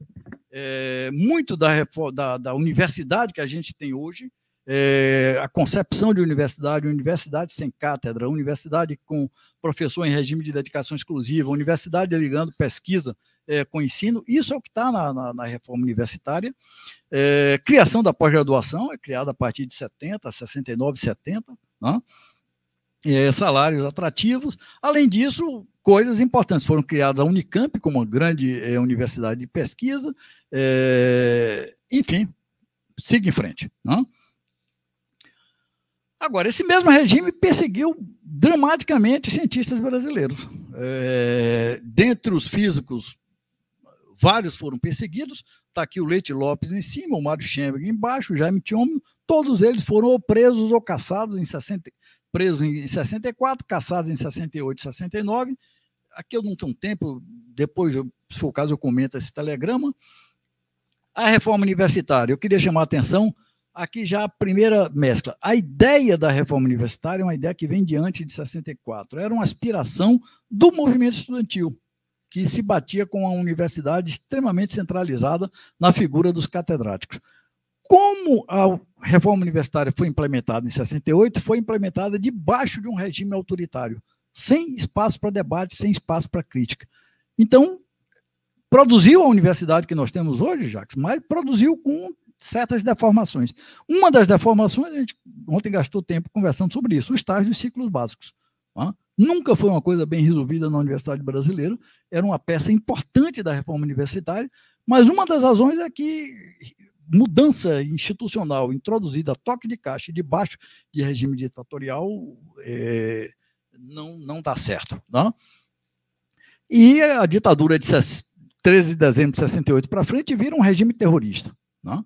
é, muito da, da, da, universidade que a gente tem hoje, é, a concepção de universidade, universidade sem cátedra, universidade com professor em regime de dedicação exclusiva, universidade ligando pesquisa é, com ensino, isso é o que está na, na, na, reforma universitária. É, criação da pós-graduação, é criada a partir de 70, 69, 70, né? É, salários atrativos. Além disso, coisas importantes. Foram criadas a Unicamp como uma grande é, universidade de pesquisa. É, enfim, siga em frente. Não? Né? Agora, esse mesmo regime perseguiu dramaticamente cientistas brasileiros. É, dentre os físicos, vários foram perseguidos. Está aqui o Leite Lopes em cima, o Mário Schemberg embaixo, o Jaime Tiomino. Todos eles foram ou presos ou caçados em 60, presos em 64, caçados em 68 e 69, aqui eu não tenho tempo, depois, se for o caso, eu comento esse telegrama. A reforma universitária, eu queria chamar a atenção, aqui já a primeira mescla. A ideia da reforma universitária é uma ideia que vem diante de 64, era uma aspiração do movimento estudantil, que se batia com a universidade extremamente centralizada na figura dos catedráticos. Como a reforma universitária foi implementada em 68, foi implementada debaixo de um regime autoritário sem espaço para debate, sem espaço para crítica. Então, produziu a universidade que nós temos hoje, Jacques, mas produziu com certas deformações. Uma das deformações, a gente ontem gastou tempo conversando sobre isso, os estágios e ciclos básicos. Nunca foi uma coisa bem resolvida na Universidade Brasileira, era uma peça importante da reforma universitária, mas uma das razões é que mudança institucional introduzida a toque de caixa e debaixo de regime ditatorial é, não, não dá tá certo. Não? Né? E a ditadura de 13 de dezembro de 68 para frente vira um regime terrorista. Não? Né?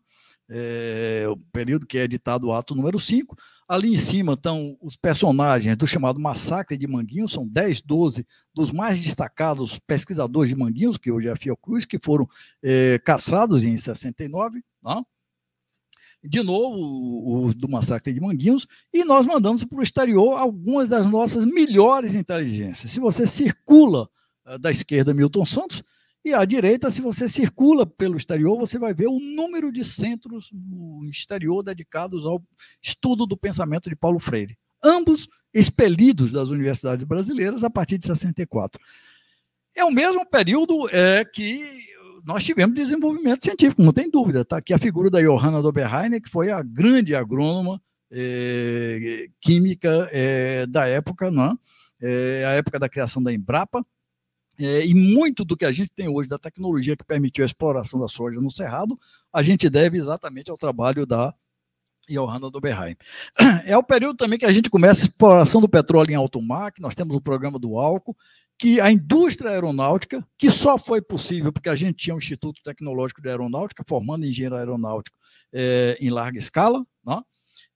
É, o período que é editado o ato número 5. Ali em cima estão os personagens do chamado Massacre de Manguinhos, são 10, 12 dos mais destacados pesquisadores de Manguinhos, que hoje é a Fiocruz, que foram é, caçados em 69. Não? de novo o, o, do massacre de Manguinhos, e nós mandamos para o exterior algumas das nossas melhores inteligências. Se você circula ah, da esquerda Milton Santos, e à direita, se você circula pelo exterior, você vai ver o número de centros no exterior dedicados ao estudo do pensamento de Paulo Freire. Ambos expelidos das universidades brasileiras a partir de 64. É o mesmo período é, que nós tivemos desenvolvimento científico, não tem dúvida. Está aqui a figura da Johanna Doberheiner, que foi a grande agrônoma é, química é, da época, não é? Eh, a época da criação da Embrapa. e muito do que a gente tem hoje da tecnologia que permitiu a exploração da soja no Cerrado, a gente deve exatamente ao trabalho da Johanna Doberheim. É o período também que a gente começa a exploração do petróleo em alto mar, que nós temos o programa do álcool, que a indústria aeronáutica, que só foi possível porque a gente tinha um Instituto Tecnológico de Aeronáutica, formando engenheiro aeronáutico é, em larga escala, né?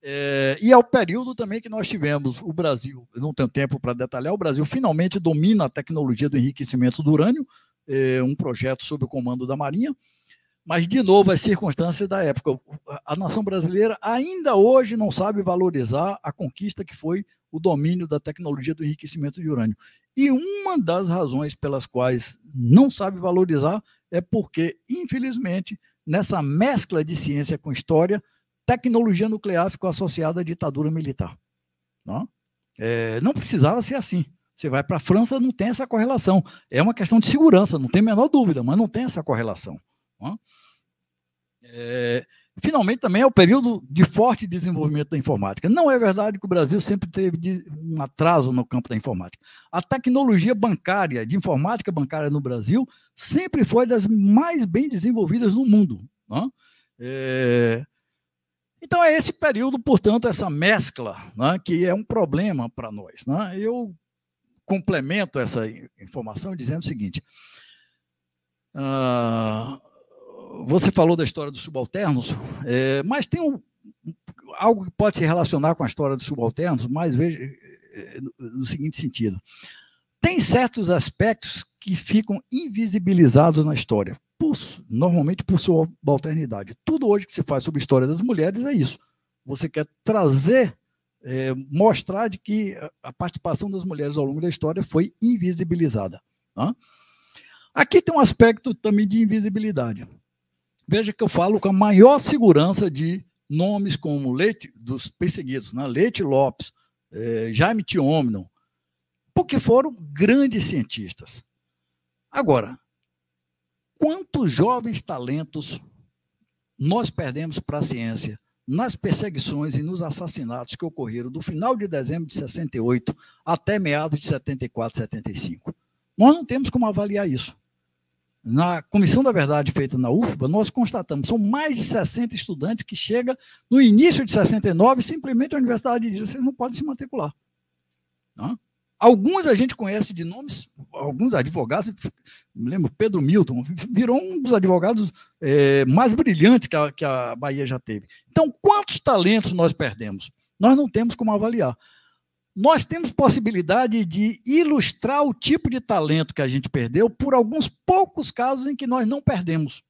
Eh, é, e ao período também que nós tivemos o Brasil, não tenho tempo para detalhar, o Brasil finalmente domina a tecnologia do enriquecimento do urânio, é, um projeto sob o comando da Marinha, mas de novo as circunstâncias da época. A nação brasileira ainda hoje não sabe valorizar a conquista que foi o domínio da tecnologia do enriquecimento de urânio. E uma das razões pelas quais não sabe valorizar é porque, infelizmente, nessa mescla de ciência com história, tecnologia nuclear ficou associada à ditadura militar. Não, né? é, não precisava ser assim. Você vai para a França, não tem essa correlação. É uma questão de segurança, não tem a menor dúvida, mas não tem essa correlação. Não né? é? É, Finalmente, também é o período de forte desenvolvimento da informática. Não é verdade que o Brasil sempre teve um atraso no campo da informática. A tecnologia bancária, de informática bancária no Brasil, sempre foi das mais bem desenvolvidas no mundo. Né? É... Então, é esse período, portanto, essa mescla, né, que é um problema para nós. Né? Eu complemento essa informação dizendo o seguinte. Uh você falou da história dos subalternos, é, mas tem um, algo que pode se relacionar com a história dos subalternos, mas veja é, no, é, no seguinte sentido: tem certos aspectos que ficam invisibilizados na história, por, normalmente por sua subalternidade. Tudo hoje que se faz sobre a história das mulheres é isso. Você quer trazer, é, mostrar de que a participação das mulheres ao longo da história foi invisibilizada. Aqui tem um aspecto também de invisibilidade. Veja que eu falo com a maior segurança de nomes como Leite, dos perseguidos, né? Leite Lopes, é, Jaime Tiomino, porque foram grandes cientistas. Agora, quantos jovens talentos nós perdemos para a ciência nas perseguições e nos assassinatos que ocorreram do final de dezembro de 68 até meados de 74, 75? Nós não temos como avaliar isso. Na Comissão da Verdade feita na UFBA, nós constatamos, são mais de 60 estudantes que chega no início de 69 simplesmente a universidade diz, vocês não podem se matricular. Não? Alguns a gente conhece de nomes, alguns advogados, me lembro, Pedro Milton, virou um dos advogados é, mais brilhantes que a, que a Bahia já teve. Então, quantos talentos nós perdemos? Nós não temos como avaliar nós temos possibilidade de ilustrar o tipo de talento que a gente perdeu por alguns poucos casos em que nós não perdemos.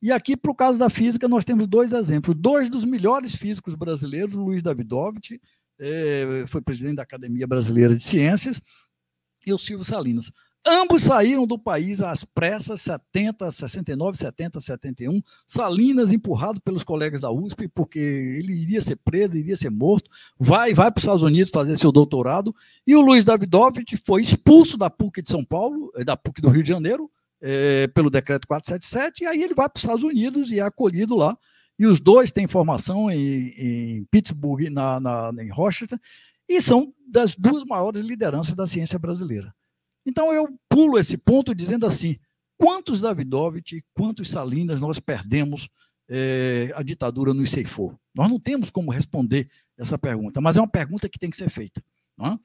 E aqui, para o caso da física, nós temos dois exemplos. Dois dos melhores físicos brasileiros, Luiz Davidovich, eh, foi presidente da Academia Brasileira de Ciências, e o Silvio Salinas. Ambos saíram do país às pressas, 70, 69, 70, 71. Salinas empurrado pelos colegas da USP, porque ele iria ser preso, iria ser morto. Vai, vai para os Estados Unidos fazer seu doutorado. E o Luiz Davidovich foi expulso da PUC de São Paulo, eh, da PUC do Rio de Janeiro, é, pelo decreto 477. E aí ele vai para os Estados Unidos e é acolhido lá. E os dois têm formação em, em Pittsburgh, na, na, em Rochester, e são das duas maiores lideranças da ciência brasileira. Então eu pulo esse ponto dizendo assim: quantos Davidovich e quantos Salinas nós perdemos é, a ditadura nos ceifou? Nós não temos como responder essa pergunta, mas é uma pergunta que tem que ser feita. Não é?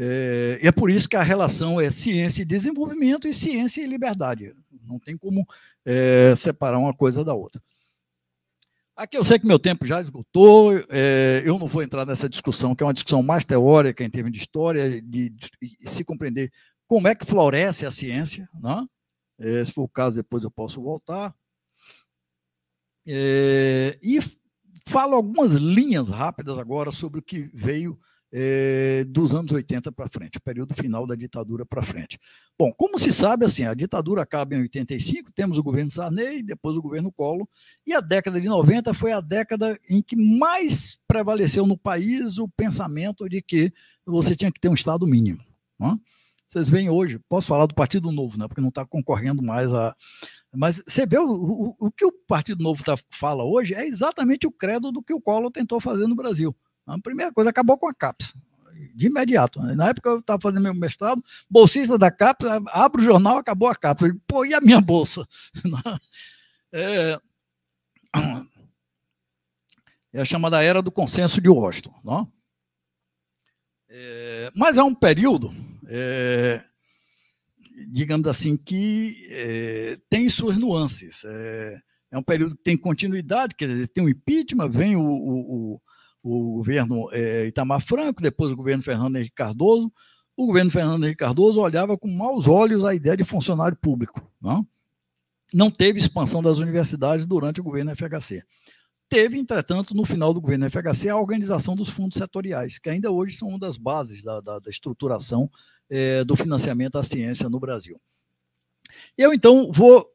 É, é por isso que a relação é ciência e desenvolvimento e ciência e liberdade. Não tem como é, separar uma coisa da outra. Aqui eu sei que meu tempo já esgotou, é, eu não vou entrar nessa discussão, que é uma discussão mais teórica em termos de história, de, de, de se compreender como é que floresce a ciência, né? É, se for o caso, depois eu posso voltar. É, e falo algumas linhas rápidas agora sobre o que veio é, dos anos 80 para frente, o período final da ditadura para frente. Bom, como se sabe, assim, a ditadura acaba em 85, temos o governo Sarney, depois o governo Collor, e a década de 90 foi a década em que mais prevaleceu no país o pensamento de que você tinha que ter um Estado mínimo. Não é? Vocês veem hoje, posso falar do Partido Novo, né? Porque não está concorrendo mais a. Mas você vê o, o, o que o Partido Novo tá, fala hoje é exatamente o credo do que o Collor tentou fazer no Brasil. A primeira coisa, acabou com a CAPES de imediato. Né. Na época eu estava fazendo meu mestrado, bolsista da CAPES, abre o jornal, acabou a CAPES. Pô, e a minha bolsa? Né. é... é a chamada era do consenso de Washington. Não? Né. É... Mas é um período é, digamos assim, que é, tem suas nuances. É, é, um período que tem continuidade, quer dizer, tem o um impeachment, vem o, o, o, o governo é, Itamar Franco, depois o governo Fernando Henrique Cardoso. O governo Fernando Henrique Cardoso olhava com maus olhos a ideia de funcionário público. Não, é? não teve expansão das universidades durante o governo FHC. Teve, entretanto, no final do governo FHC, a organização dos fundos setoriais, que ainda hoje são uma das bases da, da, da estruturação é, do financiamento à ciência no Brasil. Eu, então, vou,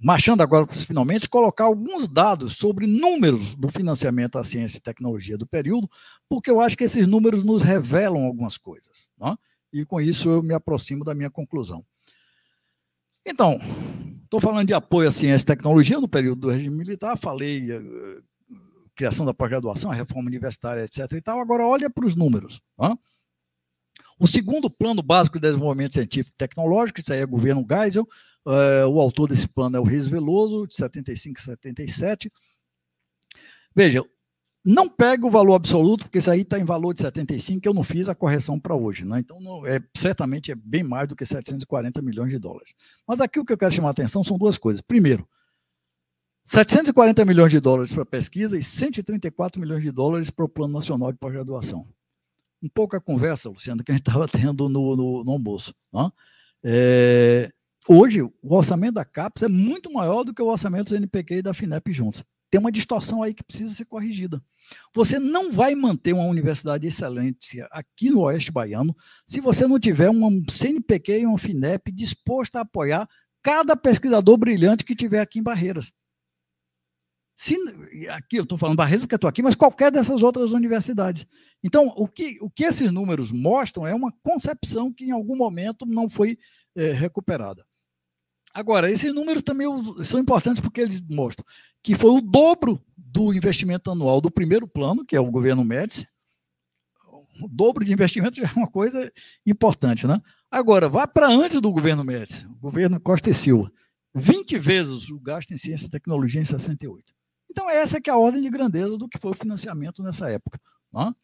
marchando agora finalmente, colocar alguns dados sobre números do financiamento à ciência e tecnologia do período, porque eu acho que esses números nos revelam algumas coisas. Não? Né? E com isso eu me aproximo da minha conclusão. Então, estou falando de apoio à ciência e tecnologia no período do regime militar, falei eh, criação da pós-graduação, a reforma universitária, etc. E tal. Agora, olha para os números. Não? Né? O segundo plano básico de desenvolvimento científico e tecnológico, isso aí é governo Geisel, é, o autor desse plano é o Reis Veloso, de 75 e 77. Veja, não pega o valor absoluto, porque isso aí está em valor de 75, que eu não fiz a correção para hoje. Né? Então, não, é, certamente é bem mais do que 740 milhões de dólares. Mas aqui o que eu quero chamar a atenção são duas coisas. Primeiro, 740 milhões de dólares para pesquisa e 134 milhões de dólares para o Plano Nacional de Pós-Graduação um pouco a conversa, Luciano, que a gente estava tendo no, no, no almoço. É, hoje, o orçamento da CAPES é muito maior do que o orçamento do NPQ e da FINEP juntos. Tem uma distorção aí que precisa ser corrigida. Você não vai manter uma universidade excelente aqui no Oeste Baiano se você não tiver um CNPq e um FINEP disposto a apoiar cada pesquisador brilhante que tiver aqui em Barreiras. Se, aqui eu estou falando Barreto porque estou aqui, mas qualquer dessas outras universidades. Então, o que, o que esses números mostram é uma concepção que em algum momento não foi é, recuperada. Agora, esses números também são importantes porque eles mostram que foi o dobro do investimento anual do primeiro plano, que é o governo Médici. O dobro de investimento já é uma coisa importante, né? Agora, vá para antes do governo Médici, governo Costa e Silva. 20 vezes o gasto em ciência e tecnologia em 68. Então, essa que é a ordem de grandeza do que foi o financiamento nessa época. Né?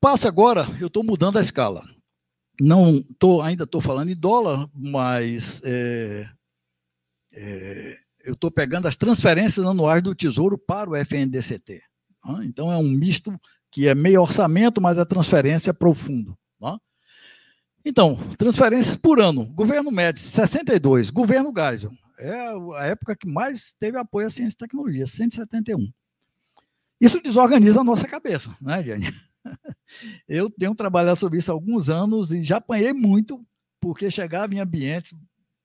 Passa agora, eu estou mudando a escala. Não tô, ainda estou falando em dólar, mas é, é, eu estou pegando as transferências anuais do Tesouro para o FNDCT. Né? Então, é um misto que é meio orçamento, mas a é transferência é profundo. Né? Então, transferências por ano. Governo Médici, 62. Governo Geisel, é a época que mais teve apoio à ciência e tecnologia, 171. Isso desorganiza a nossa cabeça, né, Jane? Eu tenho trabalhado sobre isso há alguns anos e já apanhei muito, porque chegava em ambientes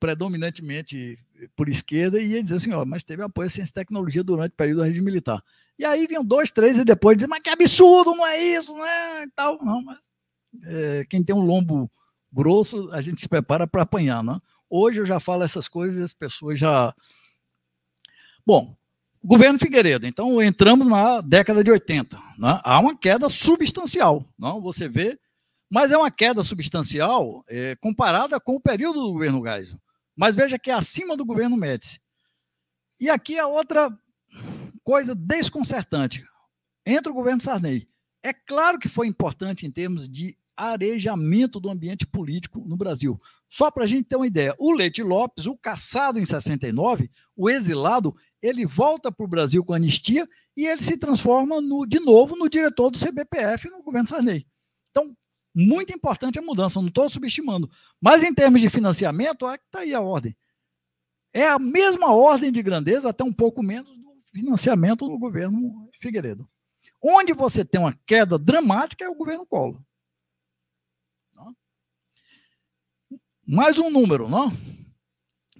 predominantemente por esquerda e ia dizer assim, ó, mas teve apoio à ciência e tecnologia durante o período do regime militar. E aí vinham dois, três e depois dizem mas que absurdo, não é isso, não é e tal. Não, mas é, quem tem um lombo grosso, a gente se prepara para apanhar, não né? Hoje eu já falo essas coisas e as pessoas já. Bom, governo Figueiredo. Então, entramos na década de 80. Né? Há uma queda substancial. Não? Você vê, mas é uma queda substancial é, comparada com o período do governo Geisel. Mas veja que é acima do governo Médici. E aqui a é outra coisa desconcertante. Entra o governo Sarney. É claro que foi importante em termos de arejamento do ambiente político no Brasil. Só para a gente ter uma ideia, o Leite Lopes, o caçado em 69, o exilado, ele volta para o Brasil com anistia e ele se transforma no, de novo no diretor do CBPF no governo Sarney. Então, muito importante a mudança, não estou subestimando. Mas em termos de financiamento, é que está aí a ordem. É a mesma ordem de grandeza, até um pouco menos, do financiamento do governo Figueiredo. Onde você tem uma queda dramática é o governo Collor. Mais um número, não?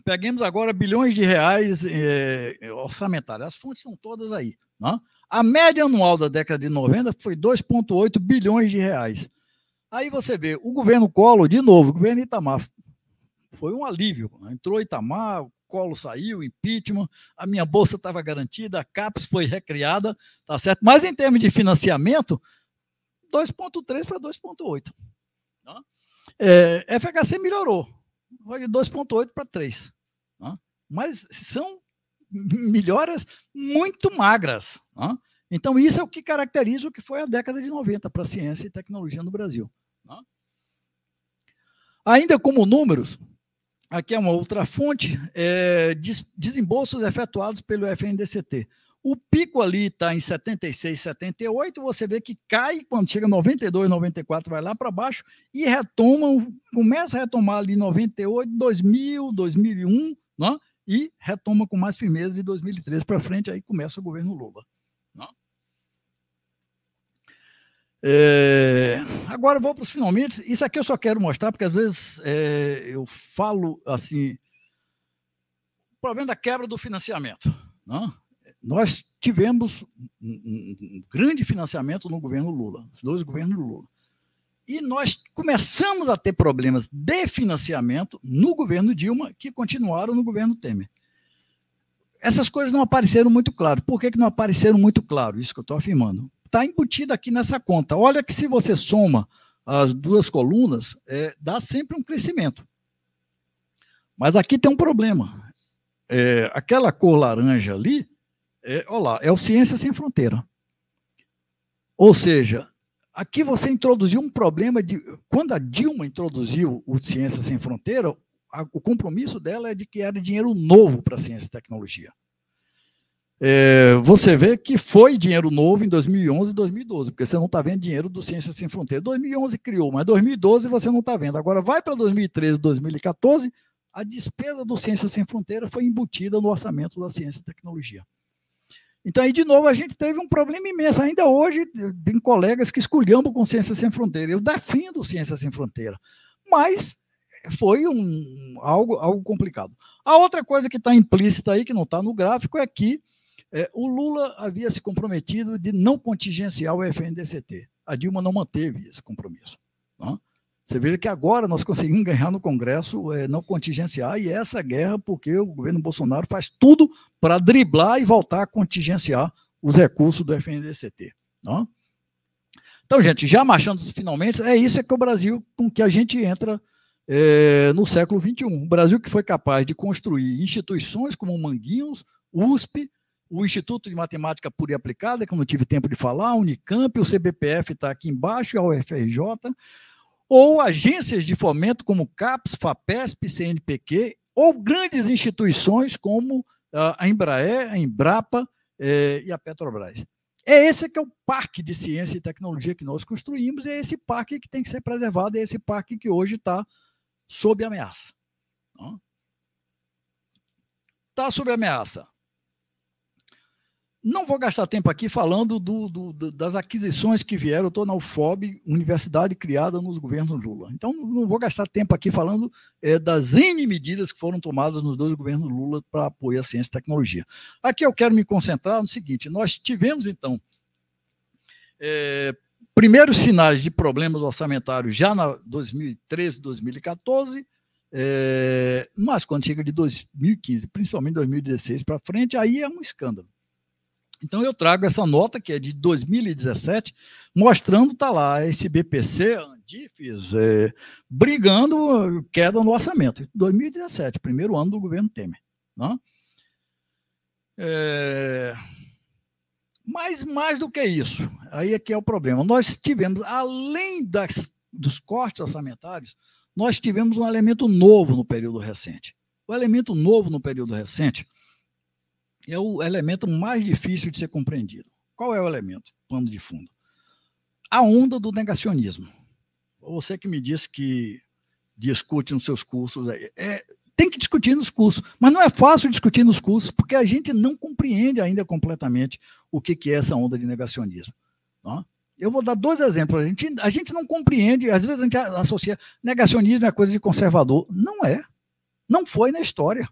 Peguemos agora bilhões de reais eh, orçamentários. As fontes são todas aí. Não? A média anual da década de 90 foi 2,8 bilhões de reais. Aí você vê, o governo colo de novo, o governo Itamar, foi um alívio. Entrou Itamar, colo saiu, impeachment, a minha bolsa estava garantida, a CAPES foi recriada, tá certo? Mas em termos de financiamento, 2,3 para 2,8. É, FHC melhorou, vai de 2,8 para 3. Né? Mas são melhoras muito magras. Né? Então, isso é o que caracteriza o que foi a década de 90 para ciência e tecnologia no Brasil. Né? Ainda como números, aqui é uma outra fonte, é, desembolsos efetuados pelo FNDCT. O pico ali está em 76, 78, você vê que cai quando chega 92, 94, vai lá para baixo e retoma, começa a retomar ali 98, 2000, 2001, né? e retoma com mais firmeza de 2003 para frente, aí começa o governo Lula. não? Né? É, agora vou para os finalmente. Isso aqui eu só quero mostrar, porque às vezes é, eu falo assim: o problema da quebra do financiamento. Não? Né? nós tivemos um, grande financiamento no governo Lula, os dois governos Lula. E nós começamos a ter problemas de financiamento no governo Dilma, que continuaram no governo Temer. Essas coisas não apareceram muito claro. Por que, que não apareceram muito claro? Isso que eu estou afirmando. Está embutido aqui nessa conta. Olha que se você soma as duas colunas, é, dá sempre um crescimento. Mas aqui tem um problema. É, aquela cor laranja ali é, olha lá, é o Ciência Sem Fronteira. Ou seja, aqui você introduziu um problema de. Quando a Dilma introduziu o Ciência Sem Fronteira, a, o compromisso dela é de que era dinheiro novo para a ciência e tecnologia. É, você vê que foi dinheiro novo em 2011 e 2012, porque você não está vendo dinheiro do Ciência Sem Fronteira. 2011 criou, mas 2012 você não está vendo. Agora vai para 2013, 2014, a despesa do Ciência Sem Fronteira foi embutida no orçamento da ciência e tecnologia. Então, aí, de novo, a gente teve um problema imenso. Ainda hoje, tem colegas que esculhambam com Ciência Sem Fronteira. Eu defendo Ciência Sem Fronteira, mas foi um, algo, algo complicado. A outra coisa que está implícita aí, que não está no gráfico, é que é, o Lula havia se comprometido de não contingenciar o FNDCT. A Dilma não manteve esse compromisso. Não? Né? Você veja que agora nós conseguimos ganhar no Congresso, é, não contingenciar, e essa guerra, porque o governo Bolsonaro faz tudo para driblar e voltar a contingenciar os recursos do FNDCT. Não? É? Então, gente, já marchando finalmente, é isso é que é o Brasil com que a gente entra é, no século XXI. O Brasil que foi capaz de construir instituições como Manguinhos, USP, o Instituto de Matemática Pura e Aplicada, que eu não tive tempo de falar, a Unicamp, o CBPF está aqui embaixo, a é UFRJ, ou agências de fomento como CAPES, FAPESP, CNPq, ou grandes instituições como ah, a Embraer, a Embrapa eh, e a Petrobras. É esse que é o parque de ciência e tecnologia que nós construímos, e é esse parque que tem que ser preservado, é esse parque que hoje está sob ameaça. Está tá sob ameaça não vou gastar tempo aqui falando do, do, do, das aquisições que vieram. Estou na UFOB, universidade criada nos governos Lula. Então, não vou gastar tempo aqui falando é, das N medidas que foram tomadas nos dois governos Lula para apoio à ciência e tecnologia. Aqui eu quero me concentrar no seguinte: nós tivemos, então, é, primeiros sinais de problemas orçamentários já na 2013, 2014. É, mas quando chega de 2015, principalmente 2016 para frente, aí é um escândalo. Então eu trago essa nota que é de 2017, mostrando tá lá esse BPC, Andifes, é, brigando queda no orçamento. 2017, primeiro ano do governo Temer. Não? Né? É, mas mais do que isso, aí é que é o problema. Nós tivemos, além das, dos cortes orçamentários, nós tivemos um elemento novo no período recente. O elemento novo no período recente é o elemento mais difícil de ser compreendido. Qual é o elemento, pano de fundo? A onda do negacionismo. Você que me disse que discute nos seus cursos, é, tem que discutir nos cursos, mas não é fácil discutir nos cursos, porque a gente não compreende ainda completamente o que, que é essa onda de negacionismo. Não? Eu vou dar dois exemplos. A gente, a gente não compreende, às vezes a gente associa negacionismo é coisa de conservador. Não é. Não foi na história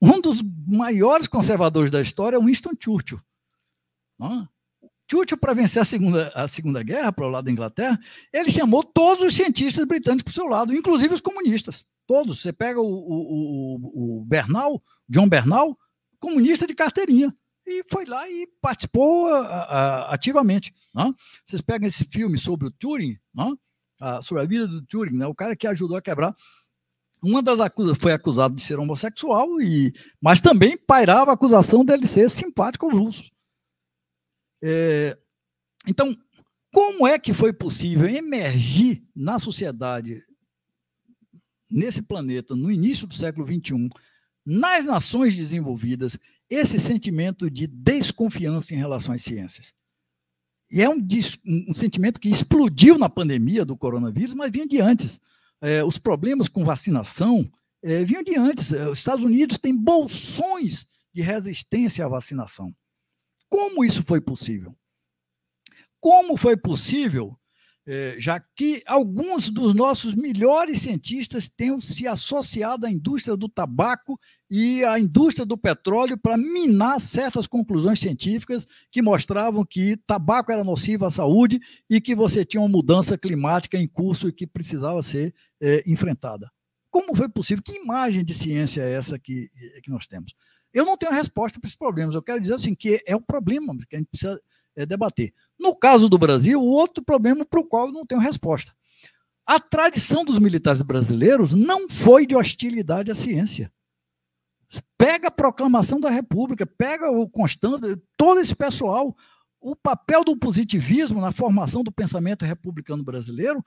um dos maiores conservadores da história é Winston Churchill. Não? Churchill, para vencer a segunda, a segunda Guerra, para o lado da Inglaterra, ele chamou todos os cientistas britânicos para o seu lado, inclusive os comunistas. Todos. Você pega o, o, o Bernal, John Bernal, comunista de carteirinha. E foi lá e participou a, a, ativamente. Não? Vocês pegam esse filme sobre o Turing, não? Ah, sobre a vida do Turing, né? o cara que ajudou a quebrar uma das acusa foi acusado de ser homossexual e mas também pairava a acusação dele ser simpático aos russos. É, então, como é que foi possível emergir na sociedade nesse planeta no início do século XXI, nas nações desenvolvidas, esse sentimento de desconfiança em relação às ciências? E é um, um sentimento que explodiu na pandemia do coronavírus, mas vinha de antes é, os problemas com vacinação é, vinham de antes. É, os Estados Unidos têm bolsões de resistência à vacinação. Como isso foi possível? Como foi possível eh, já que alguns dos nossos melhores cientistas têm se associado à indústria do tabaco e à indústria do petróleo para minar certas conclusões científicas que mostravam que tabaco era nocivo à saúde e que você tinha uma mudança climática em curso e que precisava ser é, enfrentada. Como foi possível? Que imagem de ciência é essa que, que nós temos? Eu não tenho a resposta para esses problemas. Eu quero dizer assim que é um problema que a gente precisa é, debater. No caso do Brasil, o outro problema para o qual não tenho resposta. A tradição dos militares brasileiros não foi de hostilidade à ciência. Pega a proclamação da República, pega o Constante, todo esse pessoal. O papel do positivismo na formação do pensamento republicano brasileiro,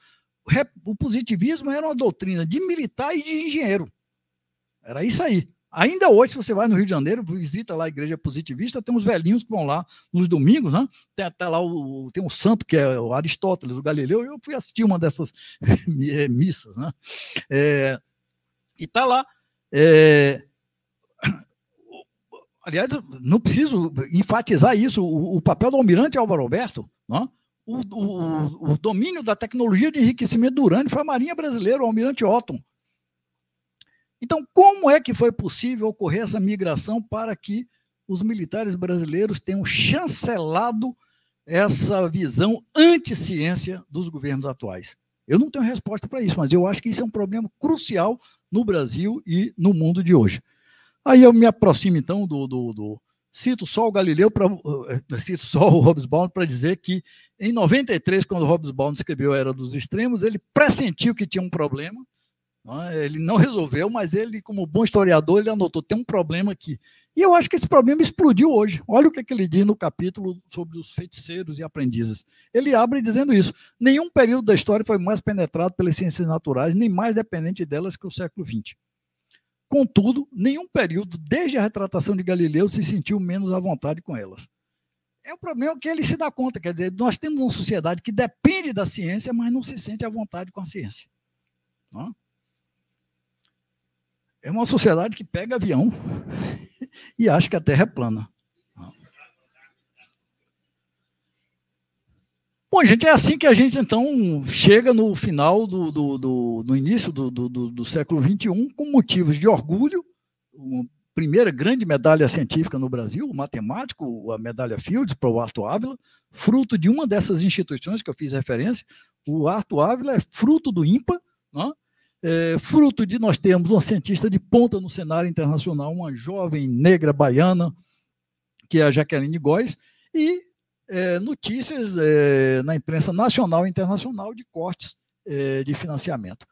o positivismo era uma doutrina de militar e de engenheiro. Era isso aí. Ainda hoje, se você vai no Rio de Janeiro, visita lá a Igreja Positivista, tem uns velhinhos que vão lá nos domingos, né? Tem até lá o, tem um santo que é o Aristóteles, o Galileu. Eu fui assistir uma dessas eh, missas, né? É, e tá lá. É, aliás, não preciso enfatizar isso, o, o papel do almirante Álvaro Alberto, né? o, o, o, domínio da tecnologia de enriquecimento do urânio foi a Marinha Brasileira, o almirante Otton, então, como é que foi possível ocorrer essa migração para que os militares brasileiros tenham chancelado essa visão anti-ciência dos governos atuais? Eu não tenho resposta para isso, mas eu acho que isso é um problema crucial no Brasil e no mundo de hoje. Aí eu me aproximo, então, do. do, do cito só o Galileu, pra, eh, eh, cito só o Baum para dizer que, em 93, quando o Baum escreveu A Era dos Extremos, ele pressentiu que tinha um problema é? Ele não resolveu, mas ele, como bom historiador, ele anotou, tem um problema aqui. E eu acho que esse problema explodiu hoje. Olha o que, é que ele diz no capítulo sobre os feiticeiros e aprendizes. Ele abre dizendo isso. Nenhum período da história foi mais penetrado pelas ciências naturais, nem mais dependente delas que o século XX. Contudo, nenhum período, desde a retratação de Galileu, se sentiu menos à vontade com elas. É o problema que ele se dá conta, quer dizer, nós temos uma sociedade que depende da ciência, mas não se sente à vontade com a ciência. Não? É? É uma sociedade que pega avião e acha que a Terra é plana. Bom, gente, é assim que a gente então chega no final do, do, do, do início do, do, do, século XXI com motivos de orgulho. primeira grande medalha científica no Brasil, o matemático, a medalha Fields para o Arthur Ávila, fruto de uma dessas instituições que eu fiz referência. O Arthur Ávila é fruto do IMPA, né? é, fruto de nós termos uma cientista de ponta no cenário internacional, uma jovem negra baiana, que é a Jaqueline Góes, e é, notícias é, na imprensa nacional e internacional de cortes é, de financiamento.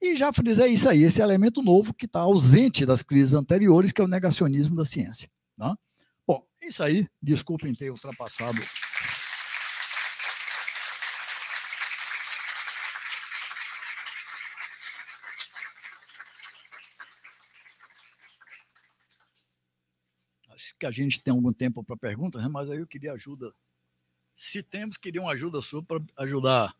E já frisei isso aí, esse elemento novo que está ausente das crises anteriores, que é o negacionismo da ciência. Tá? Bom, isso aí, desculpem ter ultrapassado que a gente tem algum tempo para perguntas, né? mas aí eu queria ajuda. Se temos, queria uma ajuda sua para ajudar.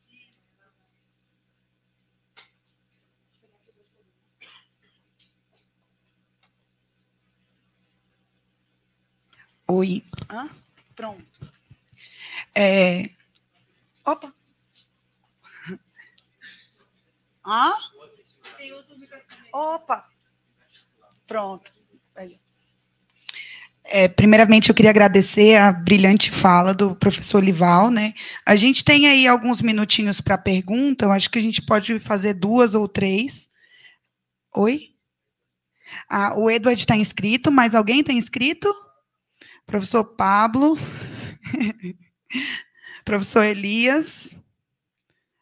Oi. pronto. É... Opa. Ah? Opa. Pronto. Aí. É, primeiramente, eu queria agradecer a brilhante fala do professor Lival. Né? A gente tem aí alguns minutinhos para pergunta, eu acho que a gente pode fazer duas ou três. Oi? Ah, o Edward está inscrito, mas alguém está inscrito? Professor Pablo? professor Elias?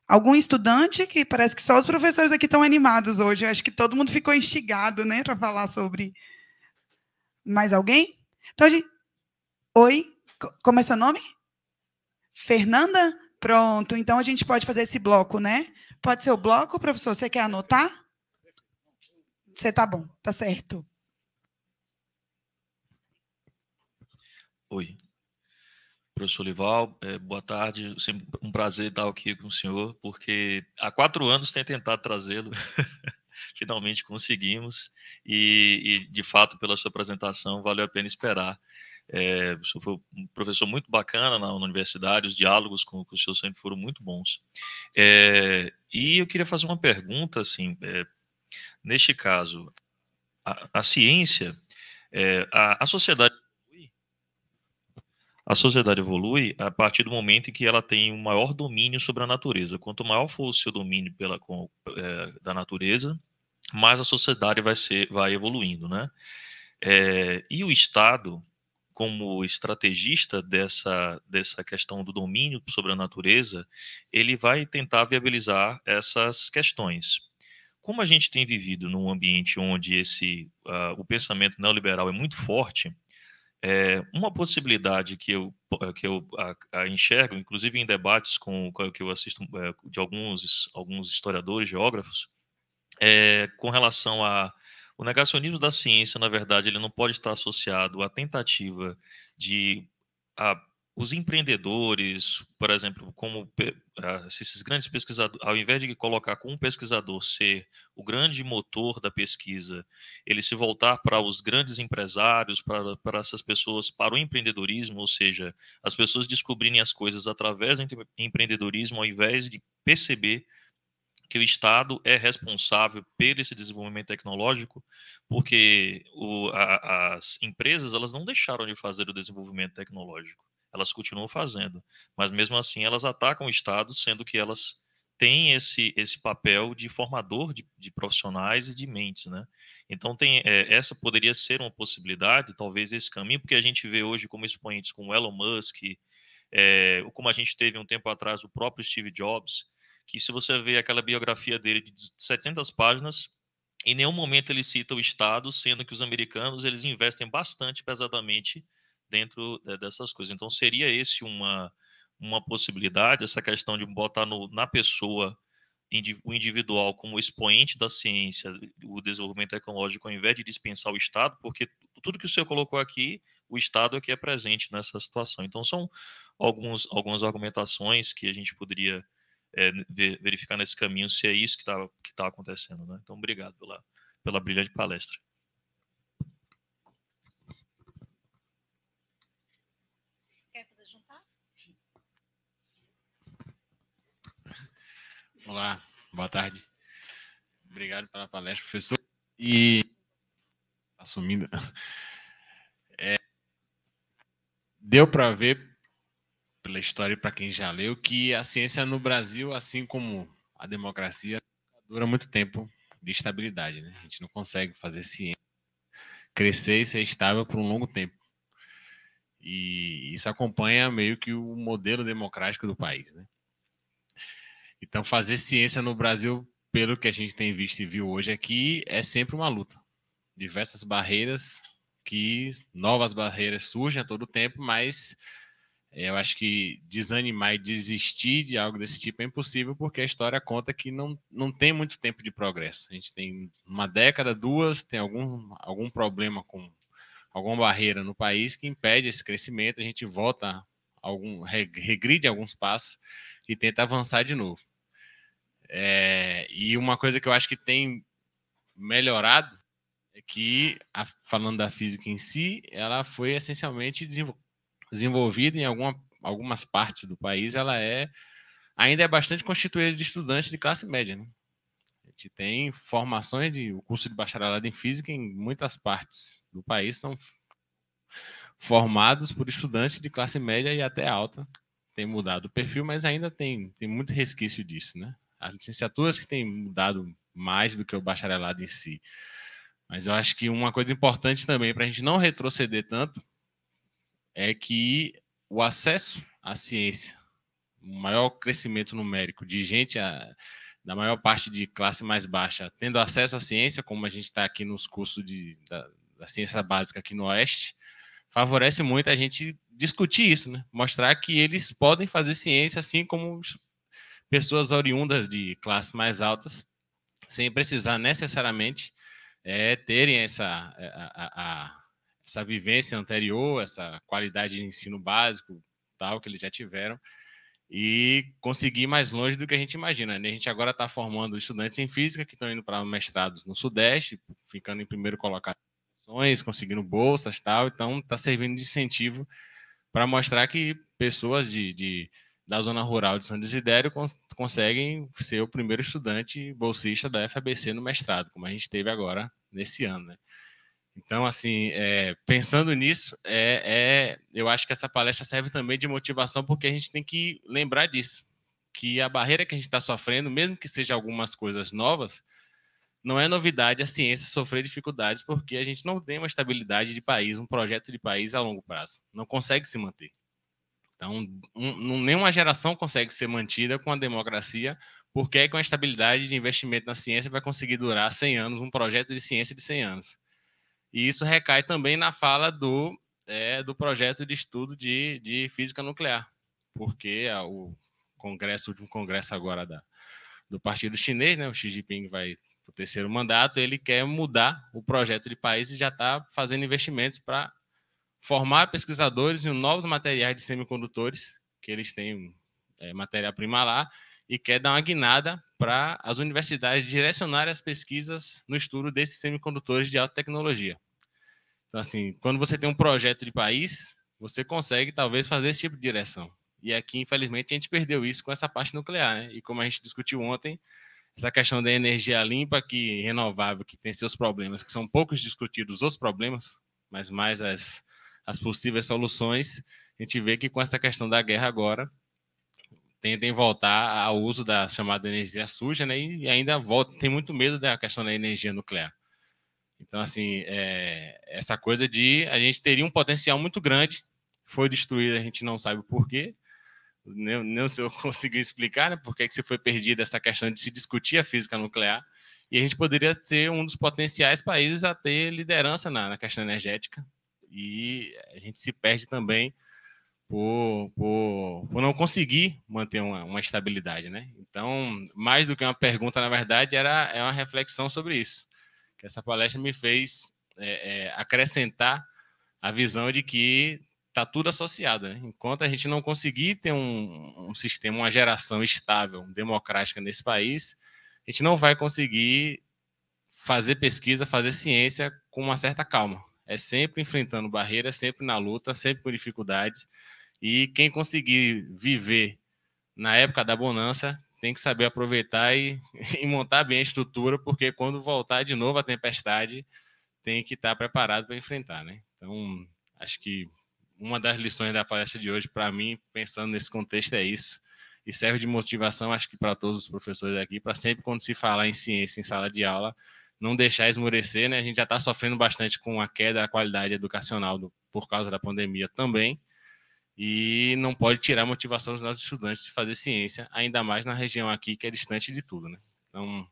Algum estudante que parece que só os professores aqui estão animados hoje. Eu acho que todo mundo ficou instigado né, para falar sobre. Mais alguém? Então, gente... Oi, como é seu nome? Fernanda? Pronto, então a gente pode fazer esse bloco, né? Pode ser o bloco, professor, você quer anotar? Você tá bom, tá certo. Oi, professor Lival, é, boa tarde. Sempre um prazer estar aqui com o senhor, porque há quatro anos tenho tentado trazê-lo finalmente conseguimos, e, e de fato, pela sua apresentação, valeu a pena esperar. É, o senhor foi um professor muito bacana na, na universidade, os diálogos com, com, o senhor sempre foram muito bons. É, e eu queria fazer uma pergunta, assim, é, neste caso, a, a ciência, é, a, a sociedade a sociedade evolui a partir do momento em que ela tem um maior domínio sobre a natureza. Quanto maior for o seu domínio pela, com, é, da natureza, mais a sociedade vai, ser, vai evoluindo, né? É, e o Estado, como estrategista dessa, dessa questão do domínio sobre a natureza, ele vai tentar viabilizar essas questões. Como a gente tem vivido num ambiente onde esse, uh, o pensamento neoliberal é muito forte, é, uma possibilidade que eu, que eu a, a enxergo, inclusive em debates com, que eu assisto é, de alguns, alguns historiadores, geógrafos, é, com relação a o negacionismo da ciência, na verdade, ele não pode estar associado à tentativa de a, os empreendedores, por exemplo, como a, ah, esses grandes pesquisadores, ao invés de colocar como um pesquisador ser o grande motor da pesquisa, ele se voltar para os grandes empresários, para essas pessoas, para o empreendedorismo, ou seja, as pessoas descobrirem as coisas através do empreendedorismo, ao invés de perceber que o Estado é responsável pelo esse desenvolvimento tecnológico, porque o, a, as empresas elas não deixaram de fazer o desenvolvimento tecnológico, elas continuam fazendo, mas mesmo assim elas atacam o Estado, sendo que elas têm esse, esse papel de formador de, de profissionais e de mentes, né? Então tem é, essa poderia ser uma possibilidade, talvez esse caminho, porque a gente vê hoje como expoentes como Elon Musk, é, como a gente teve um tempo atrás o próprio Steve Jobs, que se você vê aquela biografia dele de 700 páginas, em nenhum momento ele cita o Estado, sendo que os americanos eles investem bastante pesadamente dentro dessas coisas. Então seria esse uma uma possibilidade essa questão de botar no, na pessoa o individual como expoente da ciência, o desenvolvimento tecnológico ao invés de dispensar o Estado, porque tudo que o senhor colocou aqui, o Estado aqui é, é presente nessa situação. Então são alguns algumas argumentações que a gente poderia é, verificar nesse caminho se é isso que está que tá acontecendo. Né? Então, obrigado pela, pela brilhante palestra. Quer fazer juntar? Olá, boa tarde. Obrigado pela palestra, professor. E assumindo, é, deu para ver pela história para quem já leu, que a ciência no Brasil, assim como a democracia, dura muito tempo de estabilidade. Né? A gente não consegue fazer ciência crescer e ser estável por um longo tempo. E isso acompanha meio que o modelo democrático do país. Né? Então, fazer ciência no Brasil, pelo que a gente tem visto e viu hoje aqui, é sempre uma luta. Diversas barreiras que novas barreiras surgem a todo tempo, mas eu acho que desanimar e desistir de algo desse tipo é impossível, porque a história conta que não, não tem muito tempo de progresso. A gente tem uma década, duas, tem algum, algum problema com alguma barreira no país que impede esse crescimento, a gente volta, algum, regride alguns passos e tenta avançar de novo. É, e uma coisa que eu acho que tem melhorado é que, a, falando da física em si, ela foi essencialmente desenvolvida em alguma, algumas partes do país, ela é ainda é bastante constituída de estudantes de classe média. Né? A gente tem formações de o curso de bacharelado em física em muitas partes do país são formados por estudantes de classe média e até alta. Tem mudado o perfil, mas ainda tem, tem muito resquício disso, né? As licenciaturas que têm mudado mais do que o bacharelado em si. Mas eu acho que uma coisa importante também para a gente não retroceder tanto é que o acesso à ciência, o maior crescimento numérico de gente a, da maior parte de classe mais baixa tendo acesso à ciência, como a gente está aqui nos cursos de, da, da, ciência básica aqui no Oeste, favorece muito a gente discutir isso, né? mostrar que eles podem fazer ciência assim como pessoas oriundas de classes mais altas, sem precisar necessariamente é, terem essa é, a, a, essa vivência anterior, essa qualidade de ensino básico, tal, que eles já tiveram, e conseguir mais longe do que a gente imagina. Né? A gente agora está formando estudantes em física que estão indo para mestrados no Sudeste, ficando em primeiro colocado, conseguindo bolsas, tal. Então, está servindo de incentivo para mostrar que pessoas de, de, da zona rural de São Desidério cons conseguem ser o primeiro estudante bolsista da FABC no mestrado, como a gente teve agora nesse ano. Né? Então, assim, é, pensando nisso, é, é, eu acho que essa palestra serve também de motivação, porque a gente tem que lembrar disso, que a barreira que a gente está sofrendo, mesmo que seja algumas coisas novas, não é novidade a ciência sofrer dificuldades, porque a gente não tem uma estabilidade de país, um projeto de país a longo prazo, não consegue se manter. Então, um, nenhuma geração consegue ser mantida com a democracia, porque é com a estabilidade de investimento na ciência vai conseguir durar 100 anos, um projeto de ciência de 100 anos. E isso recai também na fala do, é, do projeto de estudo de, de física nuclear, porque a, o congresso, de um congresso agora da, do Partido Chinês, né, o Xi Jinping vai para o terceiro mandato, ele quer mudar o projeto de país e já está fazendo investimentos para formar pesquisadores em novos materiais de semicondutores, que eles têm é, matéria-prima lá, e quer dar uma guinada para as universidades direcionar as pesquisas no estudo desses semicondutores de alta tecnologia. Então, assim, quando você tem um projeto de país, você consegue talvez fazer esse tipo de direção. E aqui, infelizmente, a gente perdeu isso com essa parte nuclear, né? E como a gente discutiu ontem, essa questão da energia limpa que renovável, que tem seus problemas, que são poucos discutidos os problemas, mas mais as, as possíveis soluções. A gente vê que com essa questão da guerra agora, tendem voltar ao uso da chamada energia suja, né? E ainda volta, tem muito medo da questão da energia nuclear. Então, assim, é, essa coisa de a gente teria um potencial muito grande, foi destruído, a gente não sabe por quê. Nem, nem se eu conseguir explicar, né? Por que, que se foi perdida essa questão de se discutir a física nuclear. E a gente poderia ser um dos potenciais países a ter liderança na, na questão energética. E a gente se perde também por, por, por não conseguir manter uma, uma, estabilidade, né? Então, mais do que uma pergunta, na verdade, era é uma reflexão sobre isso. Que essa palestra me fez é, é, acrescentar a visão de que está tudo associado. Né? Enquanto a gente não conseguir ter um, um, sistema, uma geração estável, democrática nesse país, a gente não vai conseguir fazer pesquisa, fazer ciência com uma certa calma. É sempre enfrentando barreiras, sempre na luta, sempre com dificuldades. E quem conseguir viver na época da bonança tem que saber aproveitar e, e montar bem a estrutura, porque quando voltar de novo a tempestade, tem que estar preparado para enfrentar, né? Então, acho que uma das lições da palestra de hoje, para mim, pensando nesse contexto, é isso. E serve de motivação, acho que para todos os professores aqui, para sempre quando se falar em ciência em sala de aula, não deixar esmurecer, né? A gente já está sofrendo bastante com a queda da qualidade educacional do, por causa da pandemia também e não pode tirar a motivação dos nossos estudantes de fazer ciência, ainda mais na região aqui que é distante de tudo, né? Então,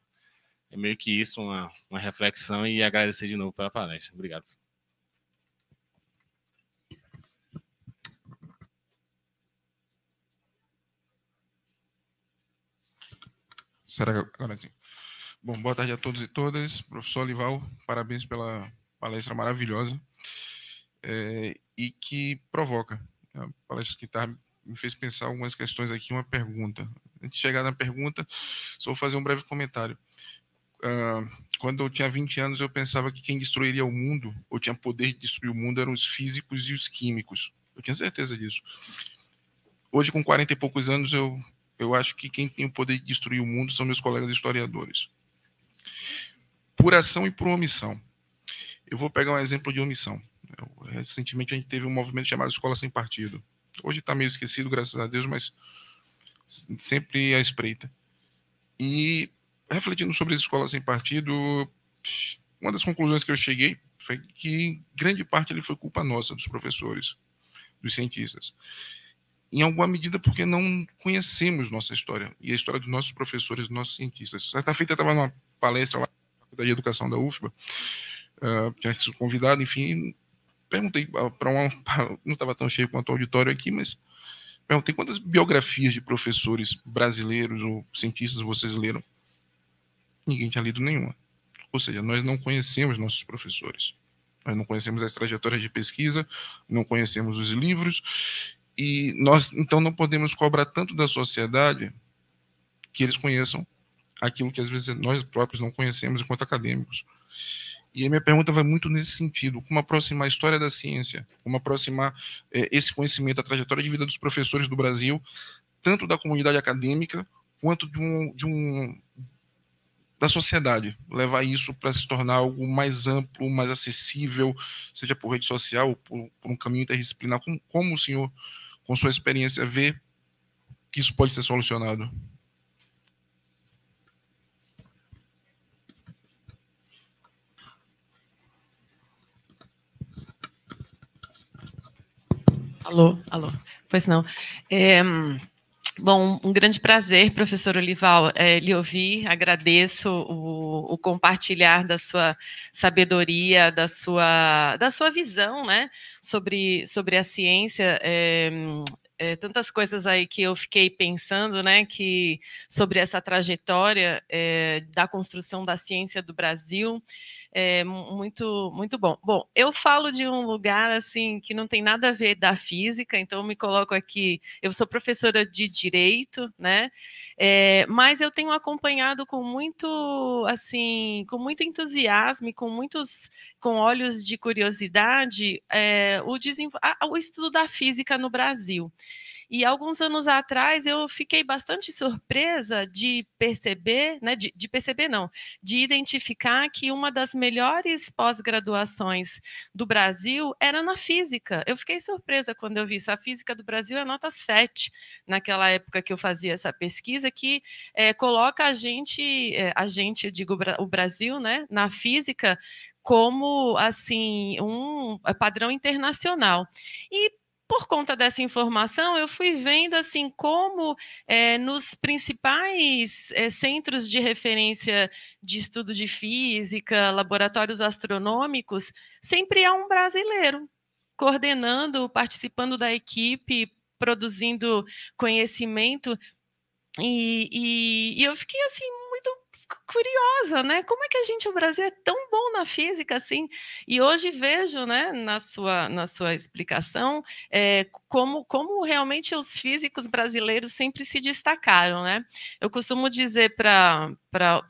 é meio que isso, uma, uma reflexão e agradecer de novo pela palestra. Obrigado. Será que agora sim? Bom, boa tarde a todos e todas. Professor Olival, parabéns pela palestra maravilhosa é, e que provoca, é a palestra que está me fez pensar algumas questões aqui, uma pergunta. Antes de chegar na pergunta, só vou fazer um breve comentário. Uh, quando eu tinha 20 anos, eu pensava que quem destruiria o mundo, ou tinha poder de destruir o mundo, eram os físicos e os químicos. Eu tinha certeza disso. Hoje, com 40 e poucos anos, eu, eu acho que quem tem o poder de destruir o mundo são meus colegas historiadores. Por ação e por omissão. Eu vou pegar um exemplo de omissão. Recentemente a gente teve um movimento chamado Escola Sem Partido. Hoje está meio esquecido, graças a Deus, mas sempre à espreita. E refletindo sobre as escolas sem partido, uma das conclusões que eu cheguei foi que grande parte ele foi culpa nossa, dos professores, dos cientistas. Em alguma medida, porque não conhecemos nossa história e a história dos nossos professores, dos nossos cientistas. Certa feita, eu estava numa palestra lá na Faculdade de Educação da UFBA, uh, ah, tinha sido convidado, enfim, perguntei ah, para um. Não estava tão cheio quanto o auditório aqui, mas perguntei quantas biografias de professores brasileiros ou cientistas vocês leram. Ninguém tinha lido nenhuma. Ou seja, nós não conhecemos nossos professores. Nós não conhecemos as trajetórias de pesquisa, não conhecemos os livros, e nós então não podemos cobrar tanto da sociedade que eles conheçam aquilo que às vezes nós próprios não conhecemos enquanto acadêmicos. E a minha pergunta vai muito nesse sentido: como aproximar a história da ciência, como aproximar é, esse conhecimento, a trajetória de vida dos professores do Brasil, tanto da comunidade acadêmica quanto de um, de um da sociedade, levar isso para se tornar algo mais amplo, mais acessível, seja por rede social ou por, por um caminho interdisciplinar. Como, como o senhor, com sua experiência, vê que isso pode ser solucionado? Alô, alô. Pois não. É, bom, um grande prazer, professor Olival, é, lhe ouvir. Agradeço o, o, compartilhar da sua sabedoria, da sua, da sua visão né, sobre, sobre a ciência. É, é, tantas coisas aí que eu fiquei pensando, né, que sobre essa trajetória é, da construção da ciência do Brasil é muito, muito bom. Bom, eu falo de um lugar assim que não tem nada a ver da física, então me coloco aqui. Eu sou professora de direito, né? É, mas eu tenho acompanhado com muito, assim, com muito entusiasmo, com muitos, com olhos de curiosidade, é, o, a, o estudo da física no Brasil. E alguns anos atrás eu fiquei bastante surpresa de perceber, né, de, de perceber não, de identificar que uma das melhores pós-graduações do Brasil era na física. Eu fiquei surpresa quando eu vi isso. A física do Brasil é nota 7 naquela época que eu fazia essa pesquisa, que é, coloca a gente, é, a gente, eu digo o Brasil, né, na física como assim um eh, padrão internacional. E por conta dessa informação, eu fui vendo assim como é, nos principais é, centros de referência de estudo de física, laboratórios astronômicos, sempre há um brasileiro coordenando, participando da equipe, produzindo conhecimento. E, e, e eu fiquei assim curiosa, né? Como é que a gente, o Brasil, é tão bom na física assim? E hoje vejo, né, na sua, na sua explicação, é, como, como realmente os físicos brasileiros sempre se destacaram, né? Eu costumo dizer para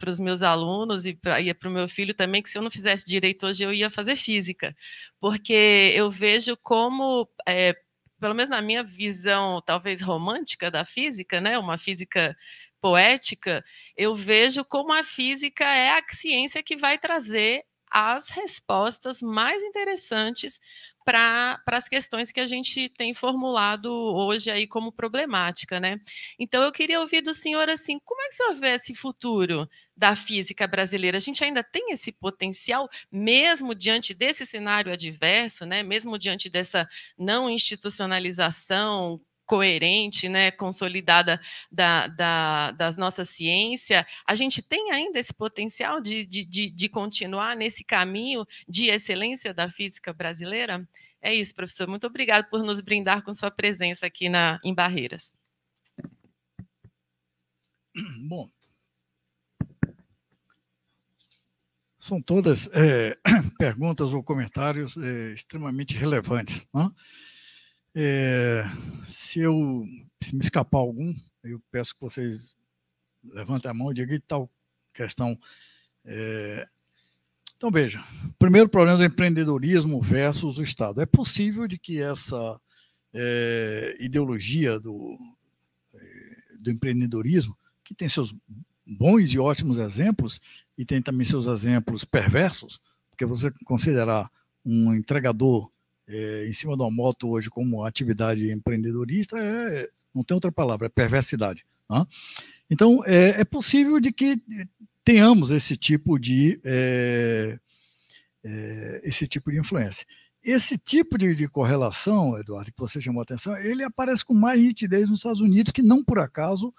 os meus alunos e para é o meu filho também que se eu não fizesse direito hoje, eu ia fazer física, porque eu vejo como. É, pelo menos na minha visão, talvez romântica da física, né? Uma física poética, eu vejo como a física é a ciência que vai trazer as respostas mais interessantes para as questões que a gente tem formulado hoje aí como problemática, né? Então eu queria ouvir do senhor assim, como é que o senhor vê esse futuro da física brasileira? A gente ainda tem esse potencial, mesmo diante desse cenário adverso, né? Mesmo diante dessa não institucionalização coerente, né, consolidada da, da, das nossas ciência, a gente tem ainda esse potencial de, de, de, de continuar nesse caminho de excelência da física brasileira? É isso, professor. Muito obrigado por nos brindar com sua presença aqui na, em Barreiras. Bom, são todas é, perguntas ou comentários é, extremamente relevantes. Não? Né? É, se eu se me escapar algum, eu peço que vocês levantem a mão e digam que tal questão. É... Então, veja, primeiro problema do empreendedorismo versus o Estado. É possível de que essa é, ideologia do, do empreendedorismo, que tem seus bons e ótimos exemplos, e tem também seus exemplos perversos, porque você considerar um entregador é, em cima de uma moto hoje como atividade empreendedorista é, não tem outra palavra, é perversidade. Né? Então, é, é, possível de que eh, tenhamos esse tipo de eh, esse tipo de influência. Esse tipo de, de, correlação, Eduardo, que você chamou a atenção, ele aparece com mais nitidez nos Estados Unidos, que não por acaso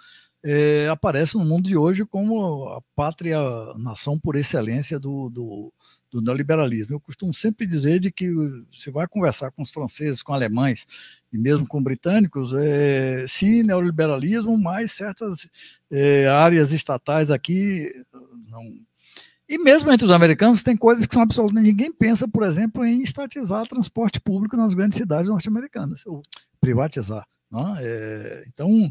aparece no mundo de hoje como a pátria, nação por excelência do, do do neoliberalismo. Eu costumo sempre dizer de que você vai conversar com os franceses, com alemães e mesmo com britânicos, é, sim, neoliberalismo, mas certas é, áreas estatais aqui não e mesmo entre os americanos, tem coisas que são absolutamente. Ninguém pensa, por exemplo, em estatizar transporte público nas grandes cidades norte-americanas, ou privatizar. não? Né? É, então,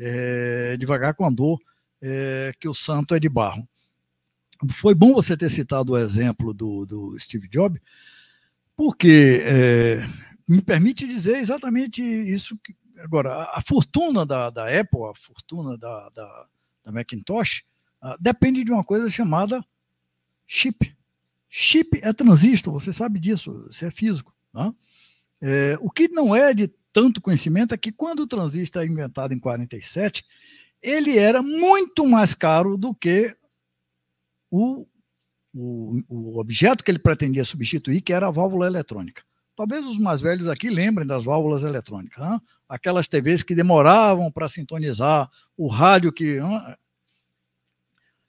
é, devagar com a dor, é, que o santo é de barro foi bom você ter citado o exemplo do, do Steve Jobs, porque é, me permite dizer exatamente isso. Que, agora, a fortuna da, da Apple, a fortuna da, da, da Macintosh, ah, depende de uma coisa chamada chip. Chip é transistor, você sabe disso, você é físico. Tá? É, o que não é de tanto conhecimento é que quando o transistor é inventado em 47, ele era muito mais caro do que o, o, o objeto que ele pretendia substituir, que era a válvula eletrônica. Talvez os mais velhos aqui lembrem das válvulas eletrônicas, né? aquelas TVs que demoravam para sintonizar, o rádio que.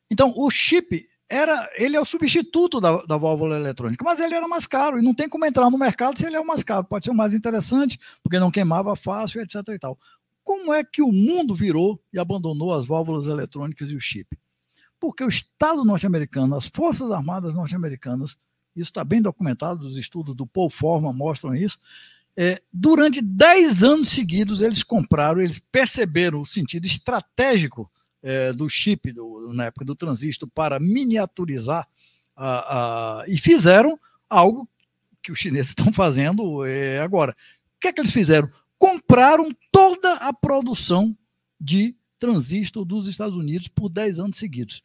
Então, o chip era, ele é o substituto da, da, válvula eletrônica, mas ele era mais caro e não tem como entrar no mercado se ele é o mais caro. Pode ser o mais interessante, porque não queimava fácil, etc. E tal. Como é que o mundo virou e abandonou as válvulas eletrônicas e o chip? porque o Estado norte-americano, as Forças Armadas norte-americanas, isso está bem documentado, os estudos do Paul Forman mostram isso, é, durante 10 anos seguidos eles compraram, eles perceberam o sentido estratégico é, do chip, do, na época do transistor, para miniaturizar, a, a, e fizeram algo que os chineses estão fazendo é, agora. O que é que eles fizeram? Compraram toda a produção de transistor dos Estados Unidos por 10 anos seguidos.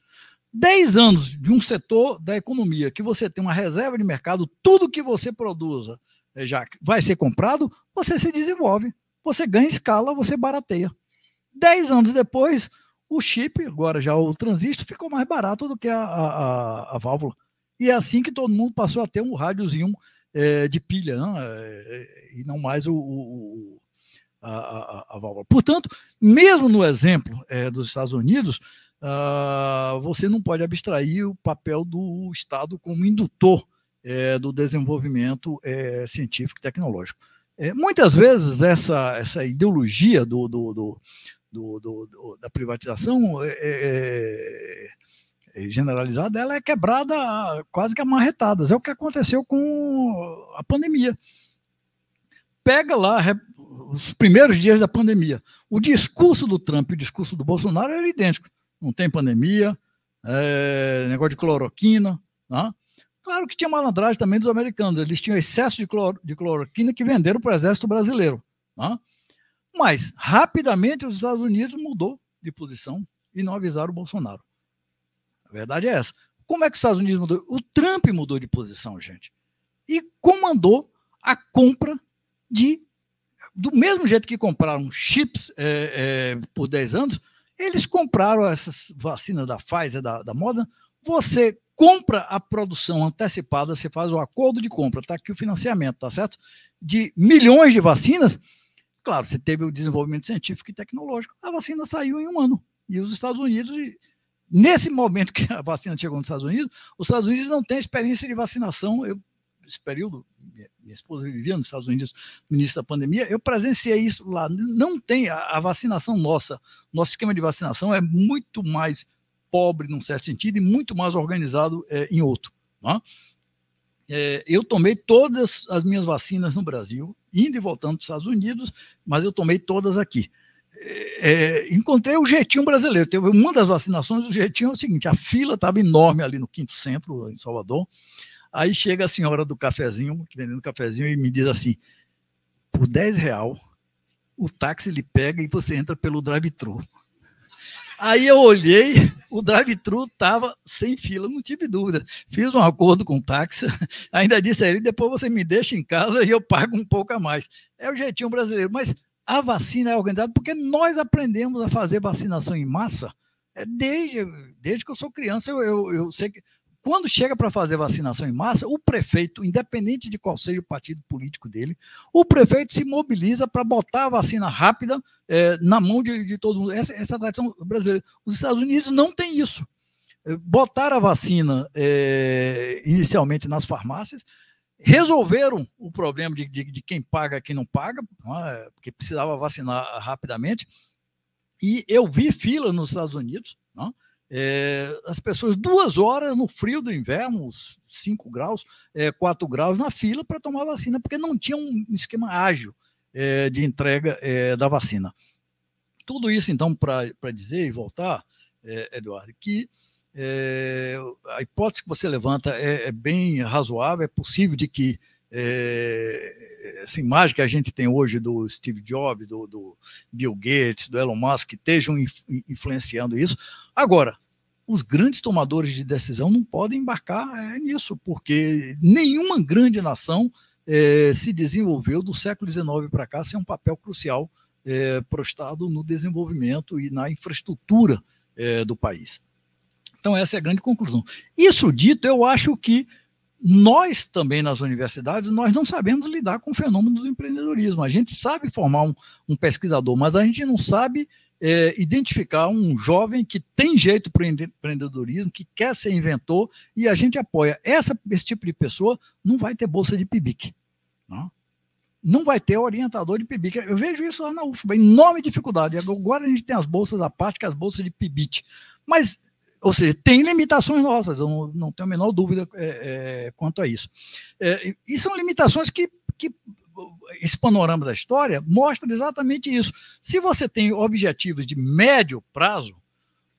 10 anos de um setor da economia que você tem uma reserva de mercado, tudo que você produza eh, já vai ser comprado, você se desenvolve, você ganha escala, você barateia. 10 anos depois, o chip, agora já o transistor, ficou mais barato do que a, a, a válvula. E é assim que todo mundo passou a ter um rádiozinho é, de pilha, não? É, eh, e não mais o, o, a, a, a válvula. Portanto, mesmo no exemplo é, dos Estados Unidos, uh, você não pode abstrair o papel do Estado como indutor é, do desenvolvimento é, científico e tecnológico. É, muitas vezes, essa, essa ideologia do, do, do, do da privatização é, é, generalizada, ela é quebrada quase que a marretadas. É o que aconteceu com a pandemia. Pega lá, os primeiros dias da pandemia. O discurso do Trump e o discurso do Bolsonaro era é idêntico. Não tem pandemia, é, negócio de cloroquina. Né? Claro que tinha malandragem também dos americanos. Eles tinham excesso de, cloro, de cloroquina que venderam para o exército brasileiro. Né? Mas, rapidamente, os Estados Unidos mudou de posição e não avisaram o Bolsonaro. A verdade é essa. Como é que os Estados Unidos mudou? O Trump mudou de posição, gente. E comandou a compra de do mesmo jeito que compraram chips é, é, por 10 anos, eles compraram essas vacinas da Pfizer, da, da Moderna. Você compra a produção antecipada, você faz o acordo de compra, está aqui o financiamento, tá certo? De milhões de vacinas. Claro, você teve o desenvolvimento científico e tecnológico. A vacina saiu em um ano. E os Estados Unidos, nesse momento que a vacina chegou nos Estados Unidos, os Estados Unidos não têm experiência de vacinação. Eu esse período, minha, esposa vivia nos Estados Unidos no início da pandemia, eu presenciei isso lá. Não tem a, a vacinação nossa, nosso esquema de vacinação é muito mais pobre num certo sentido e muito mais organizado é, em outro. Né? É, eu tomei todas as minhas vacinas no Brasil, indo e voltando para os Estados Unidos, mas eu tomei todas aqui. É, é encontrei o jeitinho brasileiro. Teve uma das vacinações, o jeitinho é o seguinte: a fila estava enorme ali no Quinto Centro, em Salvador. Aí chega a senhora do cafezinho, vendendo cafezinho, e me diz assim: por 10 real, o táxi lhe pega e você entra pelo drive-thru. Aí eu olhei, o drive-thru estava sem fila, não tive dúvida. Fiz um acordo com o táxi, ainda disse a ele: depois você me deixa em casa e eu pago um pouco a mais. É o jeitinho brasileiro, mas a vacina é organizada porque nós aprendemos a fazer vacinação em massa é desde, desde que eu sou criança. Eu, eu, eu sei que quando chega para fazer vacinação em massa, o prefeito, independente de qual seja o partido político dele, o prefeito se mobiliza para botar a vacina rápida é, na mão de, de todo mundo. Essa, essa é a tradição brasileira. Os Estados Unidos não têm isso. É, botar a vacina é, inicialmente nas farmácias, resolveram o problema de, de, de quem paga e quem não paga, é? porque precisava vacinar rapidamente. E eu vi fila nos Estados Unidos, não? É? É, as pessoas duas horas no frio do inverno, 5 graus, é, 4 graus na fila para tomar vacina, porque não tinha um esquema ágil é, de entrega é, da vacina. Tudo isso, então, para dizer e voltar, é, Eduardo, que é, a hipótese que você levanta é, é, bem razoável, é possível de que essa imagem que a gente tem hoje do Steve Jobs, do, do Bill Gates, do Elon Musk, estejam influenciando isso. Agora, os grandes tomadores de decisão não podem embarcar é, nisso, porque nenhuma grande nação é, se desenvolveu do século XIX para cá sem um papel crucial é, para o Estado no desenvolvimento e na infraestrutura é, do país. Então, essa é a grande conclusão. Isso dito, eu acho que nós também nas universidades, nós não sabemos lidar com o fenômeno do empreendedorismo. A gente sabe formar um, um pesquisador, mas a gente não sabe é, identificar um jovem que tem jeito para o empreendedorismo, que quer ser inventor, e a gente apoia. Essa, esse tipo de pessoa não vai ter bolsa de PIBIC. Não, né? não vai ter orientador de PIBIC. Eu vejo isso lá na UFBA, enorme dificuldade. Agora a gente tem as bolsas à parte, que é as bolsas de Pibic. Mas, ou seja, tem limitações nossas, eu não, não tenho a menor dúvida é, é quanto a isso. É, e são limitações que, que esse panorama da história mostra exatamente isso. Se você tem objetivos de médio prazo,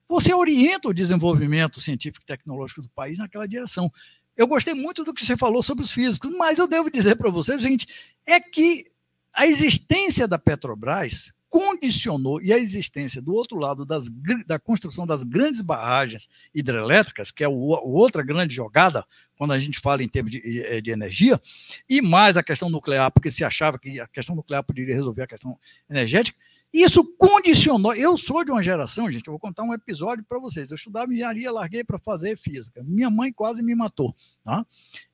você orienta o desenvolvimento científico e tecnológico do país naquela direção. Eu gostei muito do que você falou sobre os físicos, mas eu devo dizer para você o seguinte: é que a existência da Petrobras condicionou e a existência do outro lado das, da construção das grandes barragens hidrelétricas, que é o, outra grande jogada quando a gente fala em termos de, eh, de, energia, e mais a questão nuclear, porque se achava que a questão nuclear poderia resolver a questão energética. Isso condicionou. Eu sou de uma geração, gente, eu vou contar um episódio para vocês. Eu estudava engenharia, larguei para fazer física. Minha mãe quase me matou. Tá?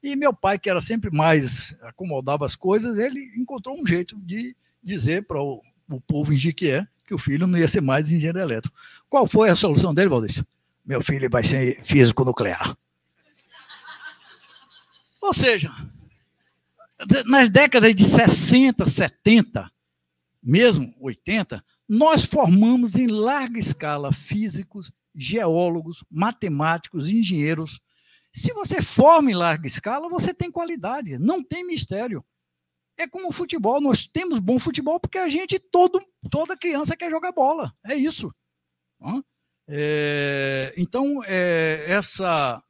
E meu pai, que era sempre mais acomodava as coisas, ele encontrou um jeito de dizer para o o povo indica que é, que o filho não ia ser mais engenheiro elétrico. Qual foi a solução dele, Valdez? Meu filho vai ser físico nuclear. Ou seja, nas décadas de 60, 70, mesmo 80, nós formamos em larga escala físicos, geólogos, matemáticos, engenheiros. Se você forma em larga escala, você tem qualidade, não tem mistério. É como o futebol, nós temos bom futebol porque a gente, todo, toda criança quer jogar bola, é isso. É, então, é, essa,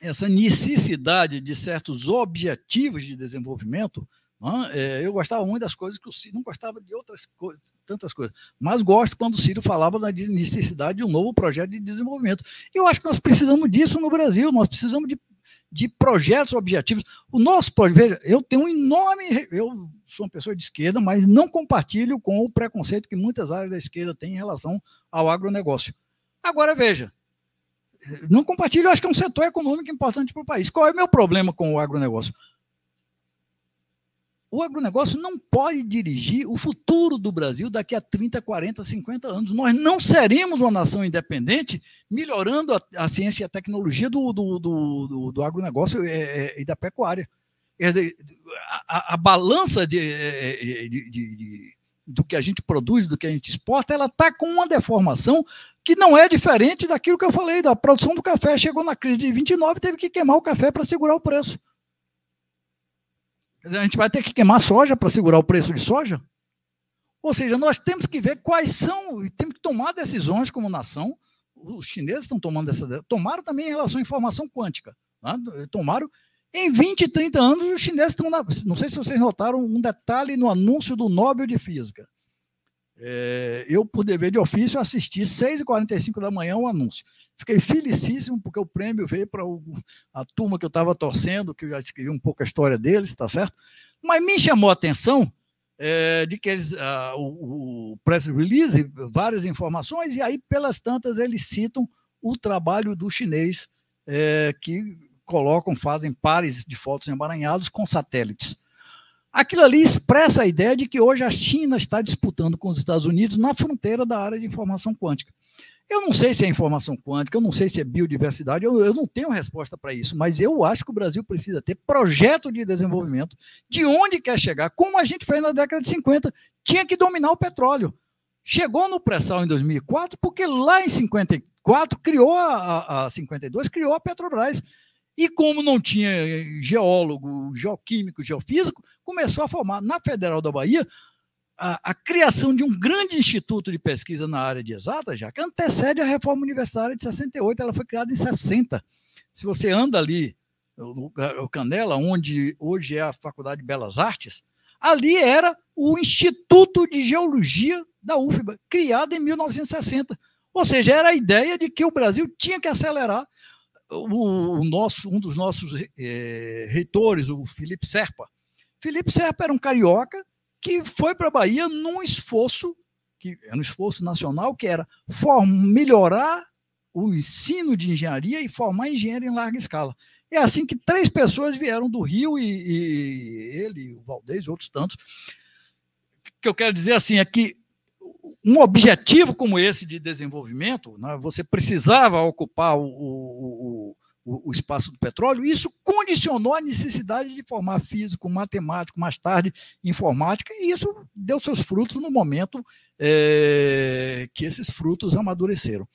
essa necessidade de certos objetivos de desenvolvimento, é, eu gostava muito das coisas que o Ciro, não gostava de outras coisas, tantas coisas, mas gosto quando o Ciro falava da necessidade de um novo projeto de desenvolvimento. Eu acho que nós precisamos disso no Brasil, nós precisamos de de projetos objetivos. O nosso projeto, eu tenho um enorme, eu sou uma pessoa de esquerda, mas não compartilho com o preconceito que muitas áreas da esquerda têm em relação ao agronegócio. Agora veja, não compartilho, acho que é um setor econômico importante para o país. Qual é o meu problema com o agronegócio? o agronegócio não pode dirigir o futuro do Brasil daqui a 30, 40, 50 anos. Nós não seremos uma nação independente melhorando a, a ciência e a tecnologia do, do, do, do agronegócio e, é, é, e, da pecuária. Dizer, a, a, balança é, de, de, de, do que a gente produz, do que a gente exporta, ela está com uma deformação que não é diferente daquilo que eu falei, da produção do café. Chegou na crise de 29, teve que queimar o café para segurar o preço a gente vai ter que queimar soja para segurar o preço de soja? Ou seja, nós temos que ver quais são, e temos que tomar decisões como nação. Os chineses estão tomando essa. Tomaram também em relação à informação quântica. Né? Tomaram. Em 20, 30 anos, os chineses estão. Na, não sei se vocês notaram um detalhe no anúncio do Nobel de Física. É, eu, por dever de ofício, assisti 6h45 da manhã o um anúncio. Fiquei felicíssimo porque o prêmio veio para a turma que eu estava torcendo, que eu já escrevi um pouco a história deles, está certo? Mas me chamou a atenção é, de que eles, a, o, o press release, várias informações, e aí, pelas tantas, eles citam o trabalho do chinês é, que colocam, fazem pares de fotos emaranhados com satélites. Aquilo ali expressa a ideia de que hoje a China está disputando com os Estados Unidos na fronteira da área de informação quântica. Eu não sei se é informação quântica, eu não sei se é biodiversidade, eu, eu não tenho resposta para isso, mas eu acho que o Brasil precisa ter projeto de desenvolvimento de onde quer chegar, como a gente fez na década de 50. Tinha que dominar o petróleo. Chegou no pré-sal em 2004, porque lá em 54 criou a, a, a 52, criou a Petrobras. E como não tinha eh, geólogo, geoquímico, geofísico, começou a formar na Federal da Bahia a, a, criação de um grande instituto de pesquisa na área de exatas, já que antecede a reforma universitária de 68, ela foi criada em 60. Se você anda ali, o Canela, onde hoje é a Faculdade de Belas Artes, ali era o Instituto de Geologia da UFBA, criado em 1960. Ou seja, era a ideia de que o Brasil tinha que acelerar o, o nosso, um dos nossos é, reitores, o Felipe Serpa. Felipe Serpa era um carioca que foi para a Bahia num esforço, que era é um esforço nacional, que era melhorar o ensino de engenharia e formar engenheiro em larga escala. É assim que três pessoas vieram do Rio, e, e ele, o Valdez e outros tantos. O que eu quero dizer assim é que um objetivo como esse de desenvolvimento, né, você precisava ocupar o, o, o, o, espaço do petróleo, isso condicionou a necessidade de formar físico, matemático, mais tarde informática, e isso deu seus frutos no momento é, que esses frutos amadureceram.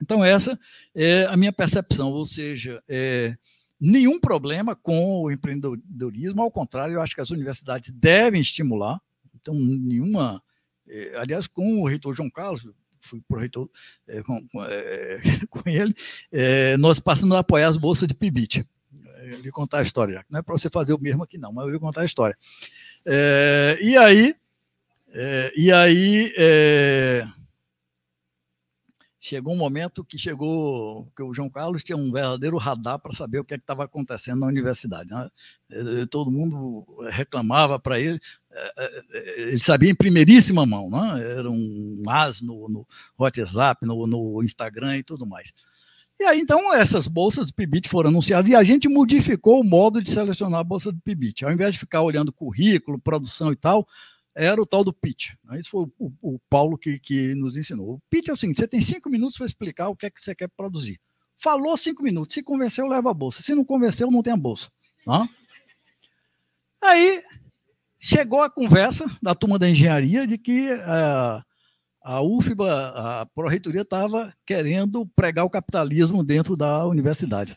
Então, essa é a minha percepção, ou seja, é, nenhum problema com o empreendedorismo, ao contrário, eu acho que as universidades devem estimular, então, nenhuma é, aliás, com o reitor João Carlos, fui pro reitor é, com, com, é, ele, nós passamos a apoiar as bolsas de PIBIT. Eu lhe contar a história, já. não é para você fazer o mesmo aqui não, mas eu vou contar a história. e aí, e aí chegou um momento que chegou que o João Carlos tinha um verdadeiro radar para saber o que é estava acontecendo na universidade. Né? Todo mundo reclamava para ele, ele sabia em primeiríssima mão, né? era um as no, no WhatsApp, no, no, Instagram e tudo mais. E aí, então, essas bolsas do PIBIT foram anunciadas e a gente modificou o modo de selecionar a bolsa do PIBIT. Ao invés de ficar olhando currículo, produção e tal, era o tal do pitch. Né? Isso foi o, o Paulo que, que, nos ensinou. O pitch é o seguinte: você tem cinco minutos para explicar o que é que você quer produzir. Falou cinco minutos, se convenceu, leva a bolsa. Se não convenceu, não tem a bolsa. Né? Aí chegou a conversa da turma da engenharia de que a, eh, a UFBA, a Proreitoria, estava querendo pregar o capitalismo dentro da universidade.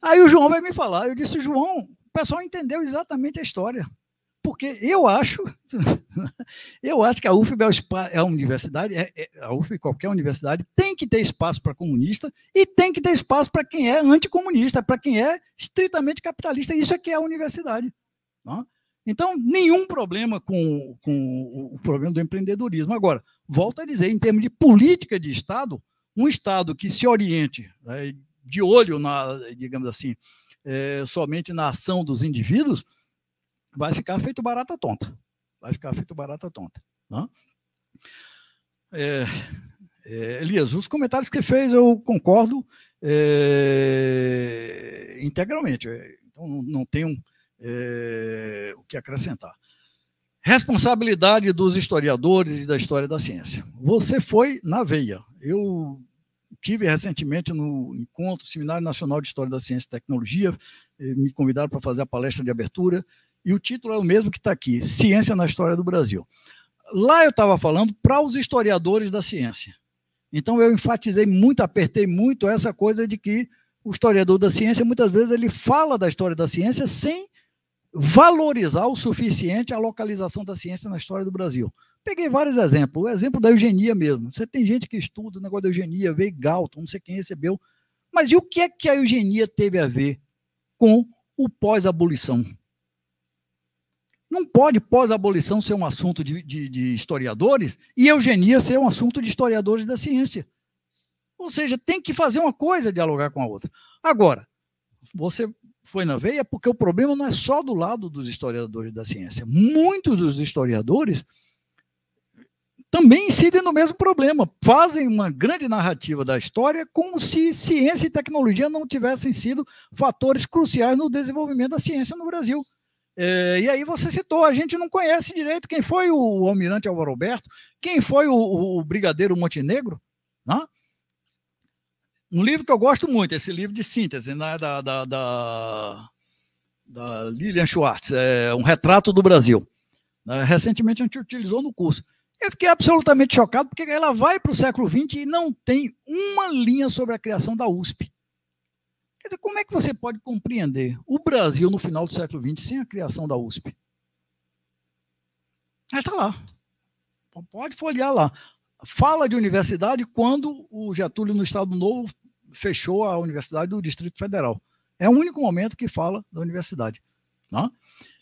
Aí o João vai me falar, eu disse, João, o pessoal entendeu exatamente a história. Porque eu acho, eu acho que a UFB é, é a universidade, é, é, a UFB, qualquer universidade, tem que ter espaço para comunista e tem que ter espaço para quem é anticomunista, para quem é estritamente capitalista. Isso é que é a universidade. Não? Né? Então, nenhum problema com, com o problema do empreendedorismo. Agora, volto a dizer, em termos de política de Estado, um Estado que se oriente né, de olho, na, digamos assim, é, somente na ação dos indivíduos, vai ficar feito barata tonta. Vai ficar feito barata tonta. Né? É, é, Elias, os comentários que fez eu concordo é, integralmente. Então, não, não tenho é, o que acrescentar. Responsabilidade dos historiadores e da história da ciência. Você foi na veia. Eu tive recentemente no encontro, Seminário Nacional de História da Ciência e Tecnologia, me convidaram para fazer a palestra de abertura, e o título é o mesmo que está aqui: Ciência na História do Brasil. Lá eu estava falando para os historiadores da ciência. Então eu enfatizei muito, apertei muito essa coisa de que o historiador da ciência muitas vezes ele fala da história da ciência sem valorizar o suficiente a localização da ciência na história do Brasil. Peguei vários exemplos. O exemplo da eugenia mesmo. Você tem gente que estuda o negócio da eugenia, veio Galton, não sei quem recebeu. Mas e o que é que a eugenia teve a ver com o pós-abolição? Não pode pós-abolição ser um assunto de, de, de, historiadores e eugenia ser um assunto de historiadores da ciência. Ou seja, tem que fazer uma coisa dialogar com a outra. Agora, você foi na veia, porque o problema não é só do lado dos historiadores da ciência. Muitos dos historiadores também incidem no mesmo problema. Fazem uma grande narrativa da história como se ciência e tecnologia não tivessem sido fatores cruciais no desenvolvimento da ciência no Brasil. É, e aí você citou, a gente não conhece direito quem foi o almirante Álvaro Alberto, quem foi o, o brigadeiro Montenegro, né? Um livro que eu gosto muito, esse livro de síntese, né, da, da, da, da Lilian Schwartz, é Um Retrato do Brasil. Né, recentemente a gente utilizou no curso. Eu fiquei absolutamente chocado, porque ela vai para o século XX e não tem uma linha sobre a criação da USP. Quer dizer, como é que você pode compreender o Brasil no final do século XX sem a criação da USP? Mas está lá. Pode folhear lá fala de universidade quando o Getúlio, no Estado Novo, fechou a Universidade do Distrito Federal. É o único momento que fala da universidade. Né?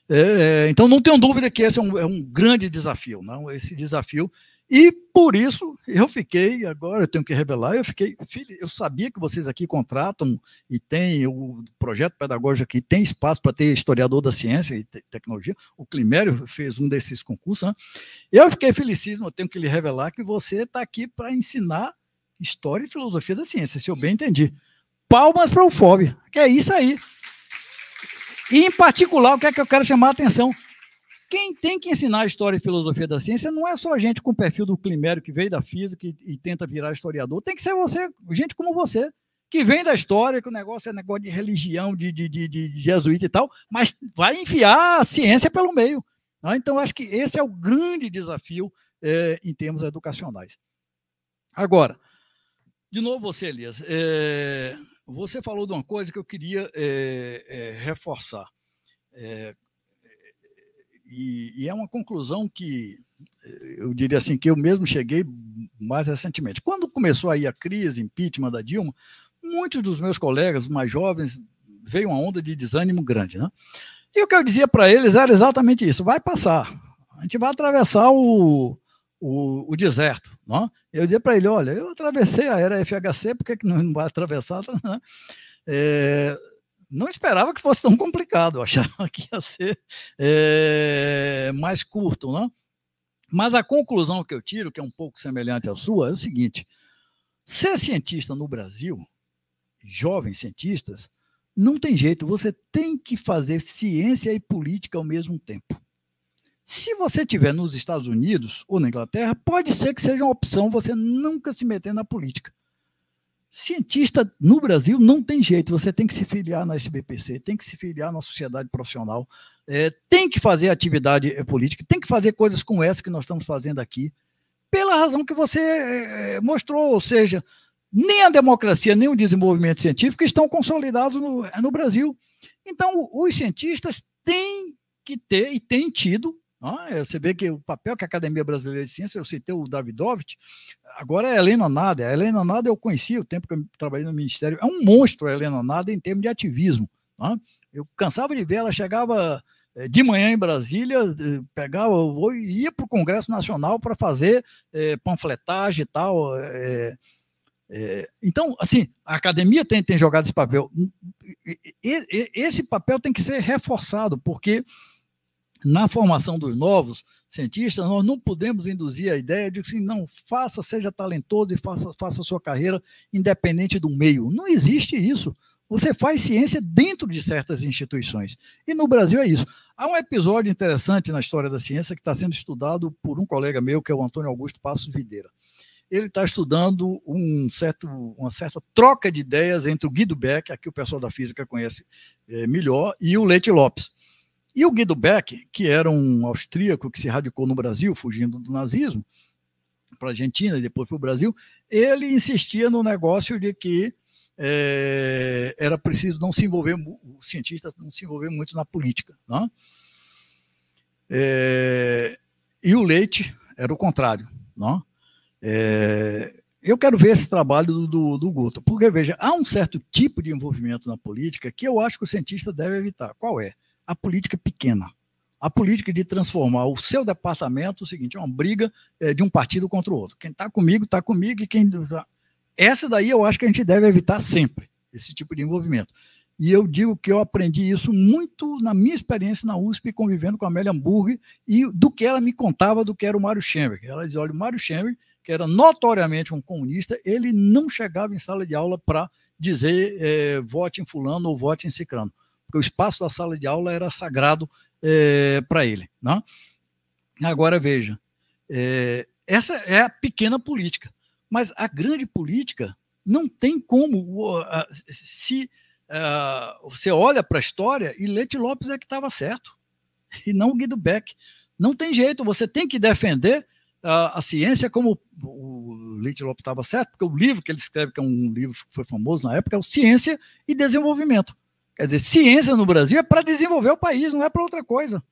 É, é, então, não tenho dúvida que esse é um, é um grande desafio. Não? Né? Esse desafio e por isso eu fiquei, agora eu tenho que revelar, eu fiquei, filho, eu sabia que vocês aqui contratam e tem o projeto pedagógico aqui, tem espaço para ter historiador da ciência e te tecnologia. O Climério fez um desses concursos, né? Eu fiquei felicíssimo, eu tenho que lhe revelar que você está aqui para ensinar história e filosofia da ciência, se eu bem entendi. Palmas para o FOB, que é isso aí. E em particular, o que é que eu quero chamar a atenção? Quem tem que ensinar a história e filosofia da ciência não é só a gente com o perfil do Climério que veio da física e, e, tenta virar historiador. Tem que ser você, gente como você, que vem da história, que o negócio é negócio de religião, de, de, de, de jesuíta e tal, mas vai enfiar a ciência pelo meio. Né? Então, acho que esse é o grande desafio é, em termos educacionais. Agora, de novo você, Elias, é, você falou de uma coisa que eu queria é, reforçar. E, e, é uma conclusão que eh, eu diria assim que eu mesmo cheguei mais recentemente. Quando começou aí a crise, impeachment da Dilma, muitos dos meus colegas mais jovens veio uma onda de desânimo grande, né? E o que eu dizia para eles era exatamente isso: vai passar, a gente vai atravessar o, o, o deserto. Não? Né? Eu dizia para ele: olha, eu atravessei a era FHC, por que, que não vai atravessar? É, não esperava que fosse tão complicado, achava que ia ser é, mais curto, não? Né? Mas a conclusão que eu tiro, que é um pouco semelhante à sua, é o seguinte: ser cientista no Brasil, jovens cientistas, não tem jeito, você tem que fazer ciência e política ao mesmo tempo. Se você estiver nos Estados Unidos ou na Inglaterra, pode ser que seja uma opção você nunca se meter na política Cientista no Brasil não tem jeito, você tem que se filiar na SBPC, tem que se filiar na sociedade profissional, é, tem que fazer atividade é, política, tem que fazer coisas como essa que nós estamos fazendo aqui, pela razão que você é, é, mostrou, ou seja, nem a democracia, nem o desenvolvimento científico estão consolidados no, no Brasil. Então, os cientistas têm que ter e têm tido você vê que o papel que a Academia Brasileira de Ciências, eu citei o Davidovich, agora é a Helena Nada. A Helena Nada eu conheci o tempo que eu trabalhei no Ministério. É um monstro a Helena Nada em termos de ativismo. Eu cansava de ver, ela chegava eh, de manhã em Brasília, eh, pegava e ia para o Congresso Nacional para fazer é, panfletagem e tal. É, é. então, assim, a academia tem, tem jogado esse papel. Hum, e, e, esse papel tem que ser reforçado, porque na formação dos novos cientistas, nós não podemos induzir a ideia de que assim, não, faça, seja talentoso e faça, faça sua carreira independente do meio. Não existe isso. Você faz ciência dentro de certas instituições. E no Brasil é isso. Há um episódio interessante na história da ciência que está sendo estudado por um colega meu, que é o Antônio Augusto Passos Videira. Ele está estudando um certo, uma certa troca de ideias entre o Guido Beck, aqui o pessoal da física conhece eh, melhor, e o Leite Lopes. E o Guido Beck, que era um austríaco que se radicou no Brasil, fugindo do nazismo, para a Argentina e depois para o Brasil, ele insistia no negócio de que é, era preciso não se envolver, os cientistas não se envolver muito na política. não É, eh, e o Leite era o contrário. não É, eh, eu quero ver esse trabalho do, do, do Guto, porque veja, há um certo tipo de envolvimento na política que eu acho que o cientista deve evitar. Qual é? a política pequena. A política de transformar o seu departamento, o seguinte, é uma briga é, de um partido contra o outro. Quem está comigo, está comigo, e quem. Tá. Essa daí eu acho que a gente deve evitar sempre, esse tipo de envolvimento. E eu digo que eu aprendi isso muito na minha experiência na USP, convivendo com a Amélia Hamburg, e do que ela me contava do que era o Mário Schemer. Ela dizia: olha, o Mário Schemer, que era notoriamente um comunista, ele não chegava em sala de aula para dizer é, vote em Fulano ou vote em sicrano o espaço da sala de aula era sagrado é, eh, para ele. Né? Agora veja, é, essa é a pequena política, mas a grande política não tem como se você olha para a história e Leite Lopes é que estava certo e não Guido Beck. Não tem jeito, você tem que defender a, a ciência como o Leite Lopes estava certo, porque o livro que ele escreve, que é um livro que foi famoso na época, é o Ciência e Desenvolvimento. Quer dizer, ciência no Brasil é para desenvolver o país, não é para outra coisa.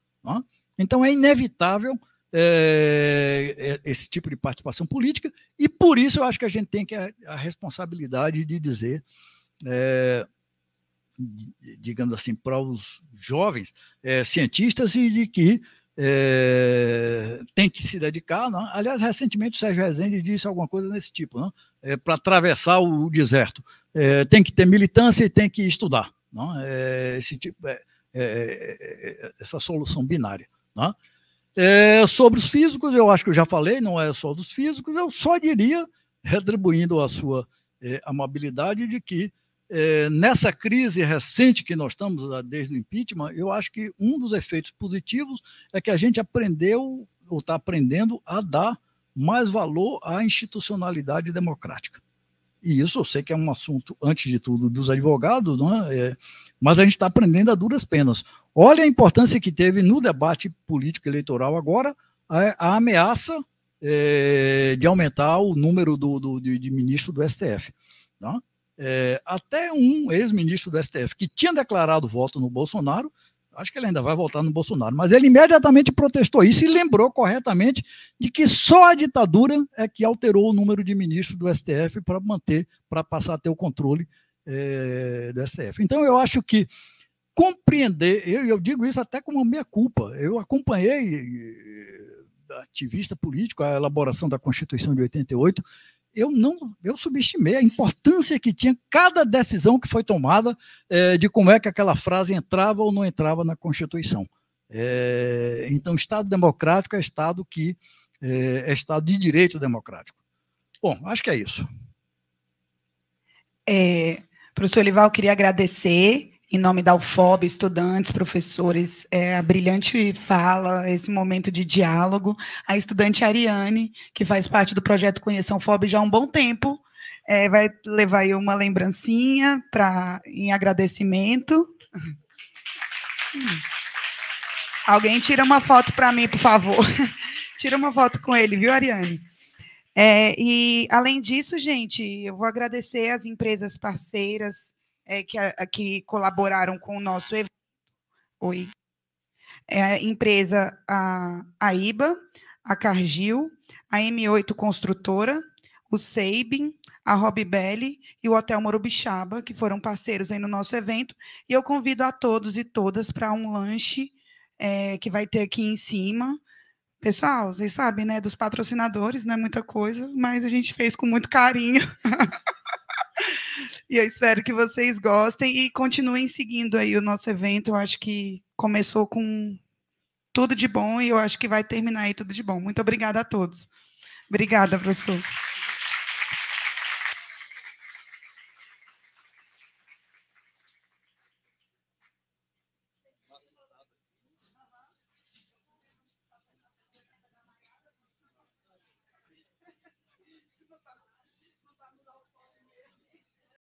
Então é inevitável é, esse tipo de participação política, e por isso eu acho que a gente tem que a, eh, a responsabilidade de dizer, é, digamos assim, para os jovens é, cientistas e de que tem que se dedicar. É? Aliás, recentemente o Sérgio Rezende disse alguma coisa desse tipo, é? para atravessar o, o deserto. tem que ter militância e tem que estudar não? É, esse tipo, é, é, essa solução binária. Não? sobre os físicos, eu acho que eu já falei, não é só dos físicos, eu só diria, retribuindo a sua amabilidade, de que nessa crise recente que nós estamos desde o impeachment, eu acho que um dos efeitos positivos é que a gente aprendeu, ou está aprendendo, a dar mais valor à institucionalidade democrática e isso eu sei que é um assunto, antes de tudo, dos advogados, é? É, mas a gente está aprendendo a duras penas. Olha a importância que teve no debate político eleitoral agora a, a ameaça é, de aumentar o número do, do de, de ministro do STF. É? É, até um ex-ministro do STF que tinha declarado voto no Bolsonaro Acho que ele ainda vai voltar no Bolsonaro, mas ele imediatamente protestou isso e lembrou corretamente de que só a ditadura é que alterou o número de ministros do STF para manter, para passar a ter o controle é, do STF. Então, eu acho que compreender, eu, eu digo isso até como minha culpa, eu acompanhei eh, ativista político a elaboração da Constituição de 88 eu não eu subestimei a importância que tinha cada decisão que foi tomada é, de como é que aquela frase entrava ou não entrava na Constituição. É, então, Estado democrático é Estado que é, é, Estado de direito democrático. Bom, acho que é isso. É, professor Lival, queria agradecer em nome da UFOB, estudantes, professores, é, a brilhante fala, esse momento de diálogo. A estudante Ariane, que faz parte do projeto Conheça UFOB já há um bom tempo, é, vai levar aí uma lembrancinha pra, em agradecimento. Alguém tira uma foto para mim, por favor. tira uma foto com ele, viu, Ariane? É, e, além disso, gente, eu vou agradecer as empresas parceiras é, que, a, que colaboraram com o nosso evento. Oi. É a empresa a, a IBA, a Cargill, a M8 Construtora, o Seibin, a Robbelli e o Hotel Morobixaba, que foram parceiros aí no nosso evento. E eu convido a todos e todas para um lanche é, que vai ter aqui em cima. Pessoal, vocês sabem, né? Dos patrocinadores, não é muita coisa, mas a gente fez com muito carinho. e eu espero que vocês gostem e continuem seguindo aí o nosso evento. Eu acho que começou com tudo de bom e eu acho que vai terminar aí tudo de bom. Muito obrigada a todos. Obrigada, professor.